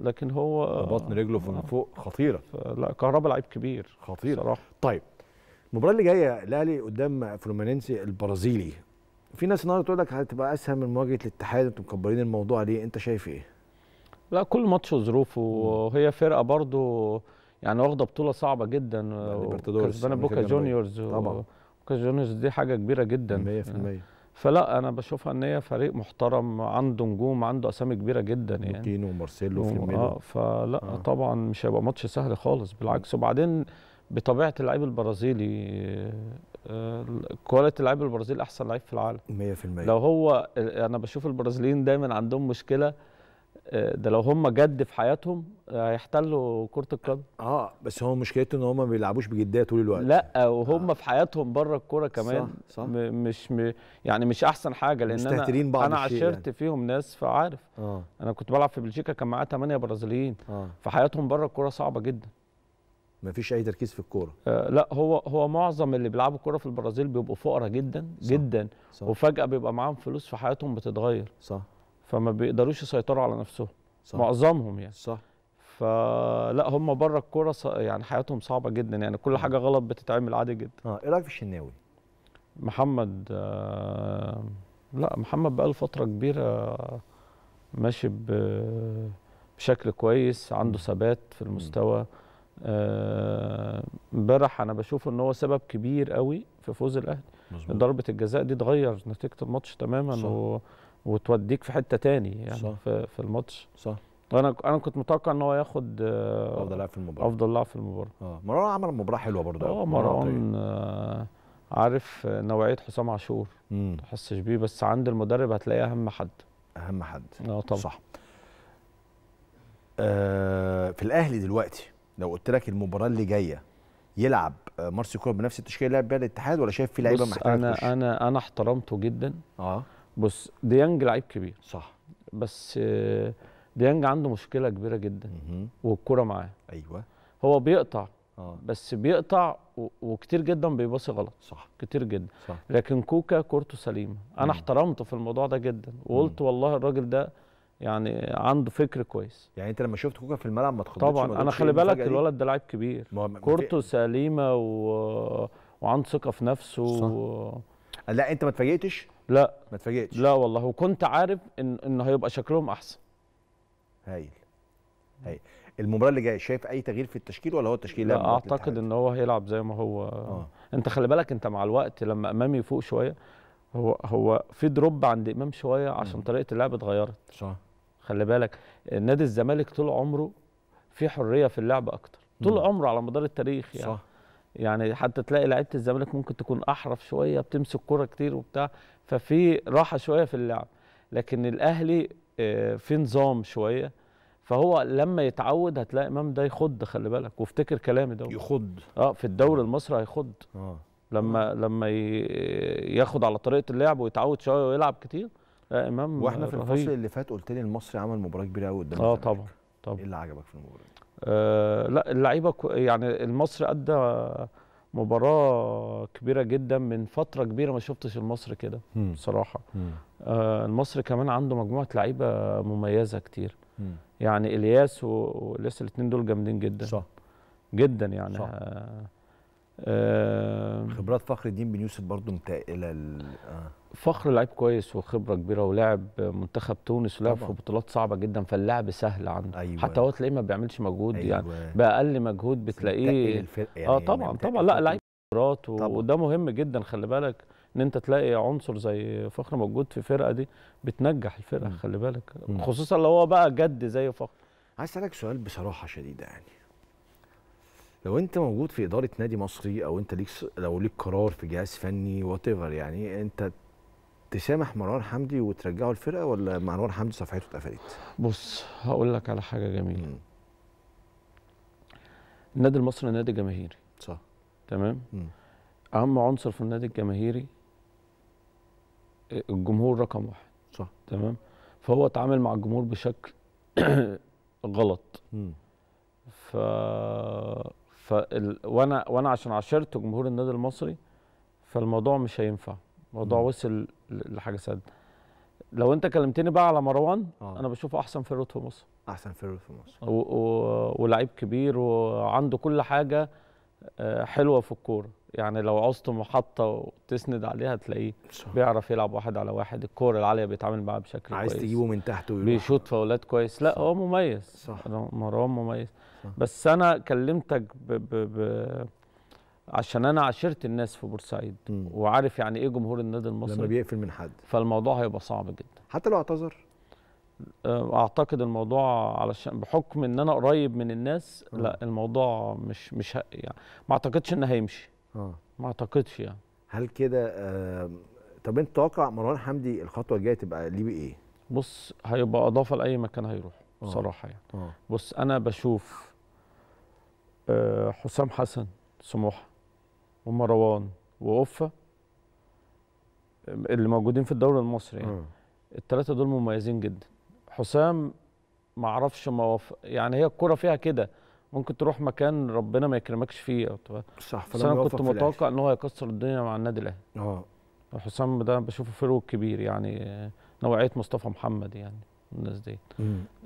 [SPEAKER 1] لكن هو بطن رجله آه. من فوق خطيره لا كهربا لعيب كبير خطير صراحه طيب المباراه اللي جايه الاهلي قدام فلومينينسي البرازيلي في ناس النهارده تقول لك هتبقى اسهل من مواجهه الاتحاد انتوا مكبرين الموضوع ليه انت شايف ايه؟
[SPEAKER 10] لا كل ماتش وظروفه وهي فرقه برضو يعني واخده بطوله صعبه جدا يعني كسبانه بوكا جونيورز طبعا بوكا جونيورز دي حاجه كبيره جدا 100% فلا انا بشوفها ان هي فريق محترم عنده نجوم عنده اسامي كبيره جدا يعني لوتينو ومارسيلو وفيرمينو اه فلا آه. طبعا مش هيبقى ماتش سهل خالص بالعكس وبعدين بطبيعه اللعيب البرازيلي كواليتي لعيب البرازيل احسن لعيب في العالم 100% لو هو انا بشوف البرازيليين دايما عندهم مشكله آه، ده لو هم جد في حياتهم آه، هيحتلوا كره القدم اه بس هو مشكلته ان هم ما بيلعبوش بجديه طول الوقت لا آه، وهم آه. في حياتهم بره الكوره كمان صح صح مش م يعني مش احسن حاجه لان انا بعض انا عشرت يعني. فيهم ناس فعارف آه. انا كنت بلعب في بلجيكا كان معايا 8 برازيليين آه. في حياتهم بره الكوره صعبه جدا
[SPEAKER 1] مفيش اي تركيز في الكوره
[SPEAKER 10] آه لا هو هو معظم اللي بيلعبوا كوره في البرازيل بيبقوا فقراء جدا صح جدا صح وفجاه بيبقى معاهم فلوس في حياتهم بتتغير صح فما بيقدروش يسيطروا على نفسهم صح معظمهم يعني صح فلا هم بره الكوره يعني حياتهم صعبه جدا يعني كل حاجه غلط بتتعمل عادي جدا اه ايه رايك في الشناوي محمد آه لا محمد له فتره كبيره ماشي بشكل كويس عنده ثبات في المستوى م. آه، امبارح انا بشوف ان هو سبب كبير قوي في فوز الاهلي ضربه الجزاء دي تغير نتيجه الماتش تماما صح. و... وتوديك في حته تاني يعني صح. في, في الماتش صح انا انا كنت متوقع ان هو ياخد آه، افضل لاعب في المباراه افضل لاعب في المباراه اه مروان عمل مباراه حلوه برضه اه مروان طيب. آه، عارف نوعيه حسام عاشور
[SPEAKER 1] ما تحسش بيه بس عند المدرب هتلاقيه اهم حد اهم حد اه طبعا صح آه في الاهلي دلوقتي لو قلت لك المباراه اللي جايه يلعب مارسي كولر بنفس التشكيله اللي لعب بيها الاتحاد ولا شايف في لعيبه محتاجه انا
[SPEAKER 10] انا انا احترمته جدا اه بص ديانج لعيب كبير صح بس آه، ديانج عنده مشكله كبيره جدا والكوره معاه ايوه هو بيقطع آه. بس بيقطع وكتير جدا بيباصي غلط صح كتير جدا صح. لكن كوكا كورته سليمه انا مم. احترمته في الموضوع ده جدا وقلت مم. والله الراجل ده يعني عنده فكر كويس يعني انت لما شفت كوكا في الملعب ما تخضتش طبعا انا خلي بالك الولد ده لعيب كبير كورته سليمه و... وعنده ثقه في نفسه و... لا انت ما
[SPEAKER 1] اتفاجئتش لا ما اتفاجئتش لا والله وكنت عارف ان ان هيبقى شكلهم احسن هايل هايل المباراه اللي جايه شايف اي تغيير في التشكيل ولا هو التشكيل لا اعتقد
[SPEAKER 10] ان هو هيلعب زي ما هو آه. انت خلي بالك انت مع الوقت لما امامي يفوق شويه هو هو في دروب عند امام شويه عشان طريقه اللعب اتغيرت صح خلي بالك نادي الزمالك طول عمره في حريه في اللعب اكتر طول عمره على مدار التاريخ يعني صح. يعني حتى تلاقي لعيبه الزمالك ممكن تكون احرف شويه بتمسك كوره كتير وبتاع ففي راحه شويه في اللعب لكن الاهلي آه، في نظام شويه فهو لما يتعود هتلاقي امام ده يخض خلي بالك وافتكر كلامي ده يخض اه في الدوري المصري هيخض اه لما آه. لما ياخد على طريقه اللعب ويتعود شويه ويلعب كتير لا آه، امام واحنا في الفصل
[SPEAKER 1] اللي فات قلت لي المصري عمل مباراه كبيره
[SPEAKER 10] قوي قدام اه طبعا طبعا ايه اللي عجبك في المباراه آه لا اللعيبه يعني المصري ادى مباراه كبيره جدا من فتره كبيره ما شفتش المصري كده بصراحه آه المصري كمان عنده مجموعه لعيبه مميزه كتير مم. يعني الياس والياس الاثنين دول جامدين جدا صح جدا يعني صح. آه آه خبرات فخر الدين بن يوسف برضه متقلة آه فخر لعيب كويس وخبره كبيره ولعب منتخب تونس ولعب في بطولات صعبه جدا فاللعب سهل عنده أيوة. حتى هو تلاقيه ما بيعملش مجهود يعني. أيوة. يعني باقل مجهود بتلاقيه يعني اه طبعا يعني طبعا لا لعيب خبرات وده مهم جدا خلي بالك ان انت تلاقي عنصر زي فخر موجود في فرقه دي بتنجح الفرقه خلي بالك م. خصوصا لو هو بقى
[SPEAKER 1] جد زي فخر عايز اسالك سؤال بصراحه شديده يعني لو انت موجود في اداره نادي مصري او انت ليك لو ليك قرار في جهاز فني وات يعني انت تسامح مروان حمدي وترجعه الفرقه ولا مروان حمدي صفحته اتقفلت؟ بص
[SPEAKER 10] هقول لك على حاجه جميله. النادي المصري نادي جماهيري. صح. تمام؟ مم. اهم عنصر في النادي الجماهيري الجمهور رقم واحد. صح. تمام؟ فهو اتعامل مع الجمهور بشكل (coughs) غلط. مم. ف ف وانا وانا عشان عاشرت جمهور النادي المصري فالموضوع مش هينفع. الموضوع وصل لحاجه سد لو انت كلمتني بقى على مروان آه. انا بشوفه احسن فيرود في مصر
[SPEAKER 1] احسن فيرود في مصر
[SPEAKER 10] ولاعيب كبير وعنده كل حاجه آه، حلوه في الكوره يعني لو عوزت محطه وتسند عليها تلاقيه بيعرف يلعب واحد على واحد الكوره العاليه بيتعامل معاها بشكل عايز كويس عايز تجيبه من تحت ويروح بيشوط فاولات كويس لا صح. هو مميز صح مروان مميز صح. بس انا كلمتك ب... ب... ب... عشان انا عاشرت الناس في بورسعيد وعارف يعني ايه جمهور النادي المصري لما بيقفل من حد فالموضوع هيبقى صعب جدا حتى لو اعتذر أه، اعتقد الموضوع علشان بحكم ان انا قريب من الناس أوه. لا الموضوع مش مش يعني ما اعتقدش ان هيمشي اه ما اعتقدش يعني
[SPEAKER 1] هل كده آه طب
[SPEAKER 10] انت تتوقع مروان حمدي الخطوه الجايه تبقى ليه بايه؟ بص هيبقى اضافه لاي مكان هيروح آه. بصراحه يعني أوه. بص انا بشوف آه حسام حسن سموحه ومروان وقفه اللي موجودين في الدوري المصري يعني آه. الثلاثه دول مميزين جدا حسام ما اعرفش ما يعني هي الكوره فيها كده ممكن تروح مكان ربنا ما يكرمكش فيه صح بس انا كنت متوقع ان هو هيكسر الدنيا مع النادي الاهلي اه حسام ده بشوفه فرق كبير يعني نوعيه مصطفى محمد يعني الناس دي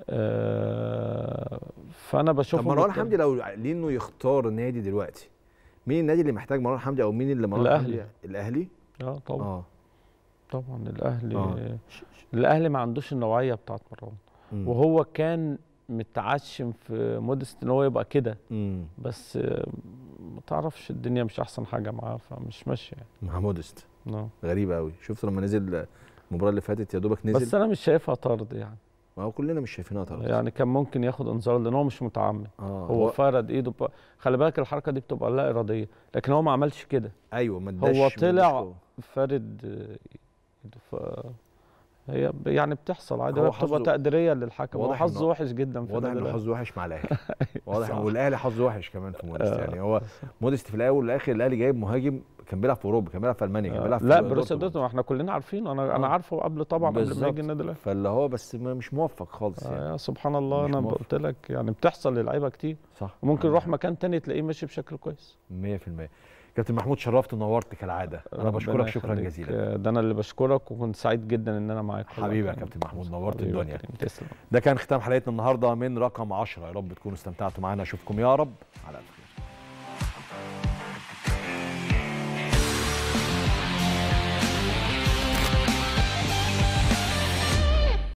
[SPEAKER 1] آه فانا بشوفه طب مروان حمدي لو ليه انه يختار نادي دلوقتي مين النادي اللي محتاج مروان حمدي او مين اللي مروان الاهلي حمدي؟ الاهلي
[SPEAKER 10] اه طبعا اه طبعا الاهلي آه. الاهلي ما عندوش النوعيه بتاعت مروان وهو كان متعشم في مودست ان هو يبقى كده بس آه، ما تعرفش الدنيا مش احسن حاجه معاه فمش ماشيه يعني.
[SPEAKER 1] مع مودست آه. غريبه قوي شفت لما نزل المباراه اللي فاتت يا دوبك نزل بس
[SPEAKER 10] انا مش شايفها طرد يعني
[SPEAKER 1] ما هو كلنا مش شايفينها
[SPEAKER 10] طبعا يعني كان ممكن ياخد انذار لان هو مش متعمد آه هو, هو فرد ايده ب... خلي بالك الحركه دي بتبقى لا اراديه لكن هو ما عملش كده ايوه ما هو طلع فرد ايده ف... هي يعني بتحصل عادي هو بتبقى تقديريه للحكم هو حظه وحش جدا في واضح انه حظه
[SPEAKER 1] وحش مع الاهلي (laughs) واضح والاهلي حظه وحش كمان في مودست آه. يعني هو مودست في الاول والاخر الاهلي جايب مهاجم كان بيلعب في اوروبا كان بيلعب في المانيا كان آه، بيلعب في لا بروسيا
[SPEAKER 10] دورتموند احنا كلنا عارفينه انا انا آه. عارفه قبل طبعا قبل ما يجي النادي الاهلي
[SPEAKER 1] فاللي هو بس مش موفق خالص آه، يعني آه
[SPEAKER 10] سبحان الله انا قلت لك يعني بتحصل للعيبه كتير صح وممكن يروح مكان تاني تلاقيه ماشي بشكل كويس 100% كابتن محمود شرفت ونورت كالعاده انا بشكرك شكرا جزيلا ده انا اللي
[SPEAKER 1] بشكرك وكنت سعيد جدا ان انا معاك حبيبي يا كابتن محمود نورت الدنيا تسلم ده كان ختام حلقتنا النهارده من رقم 10 يا رب تكونوا استمتعتوا معانا اشوفكم يا رب على الف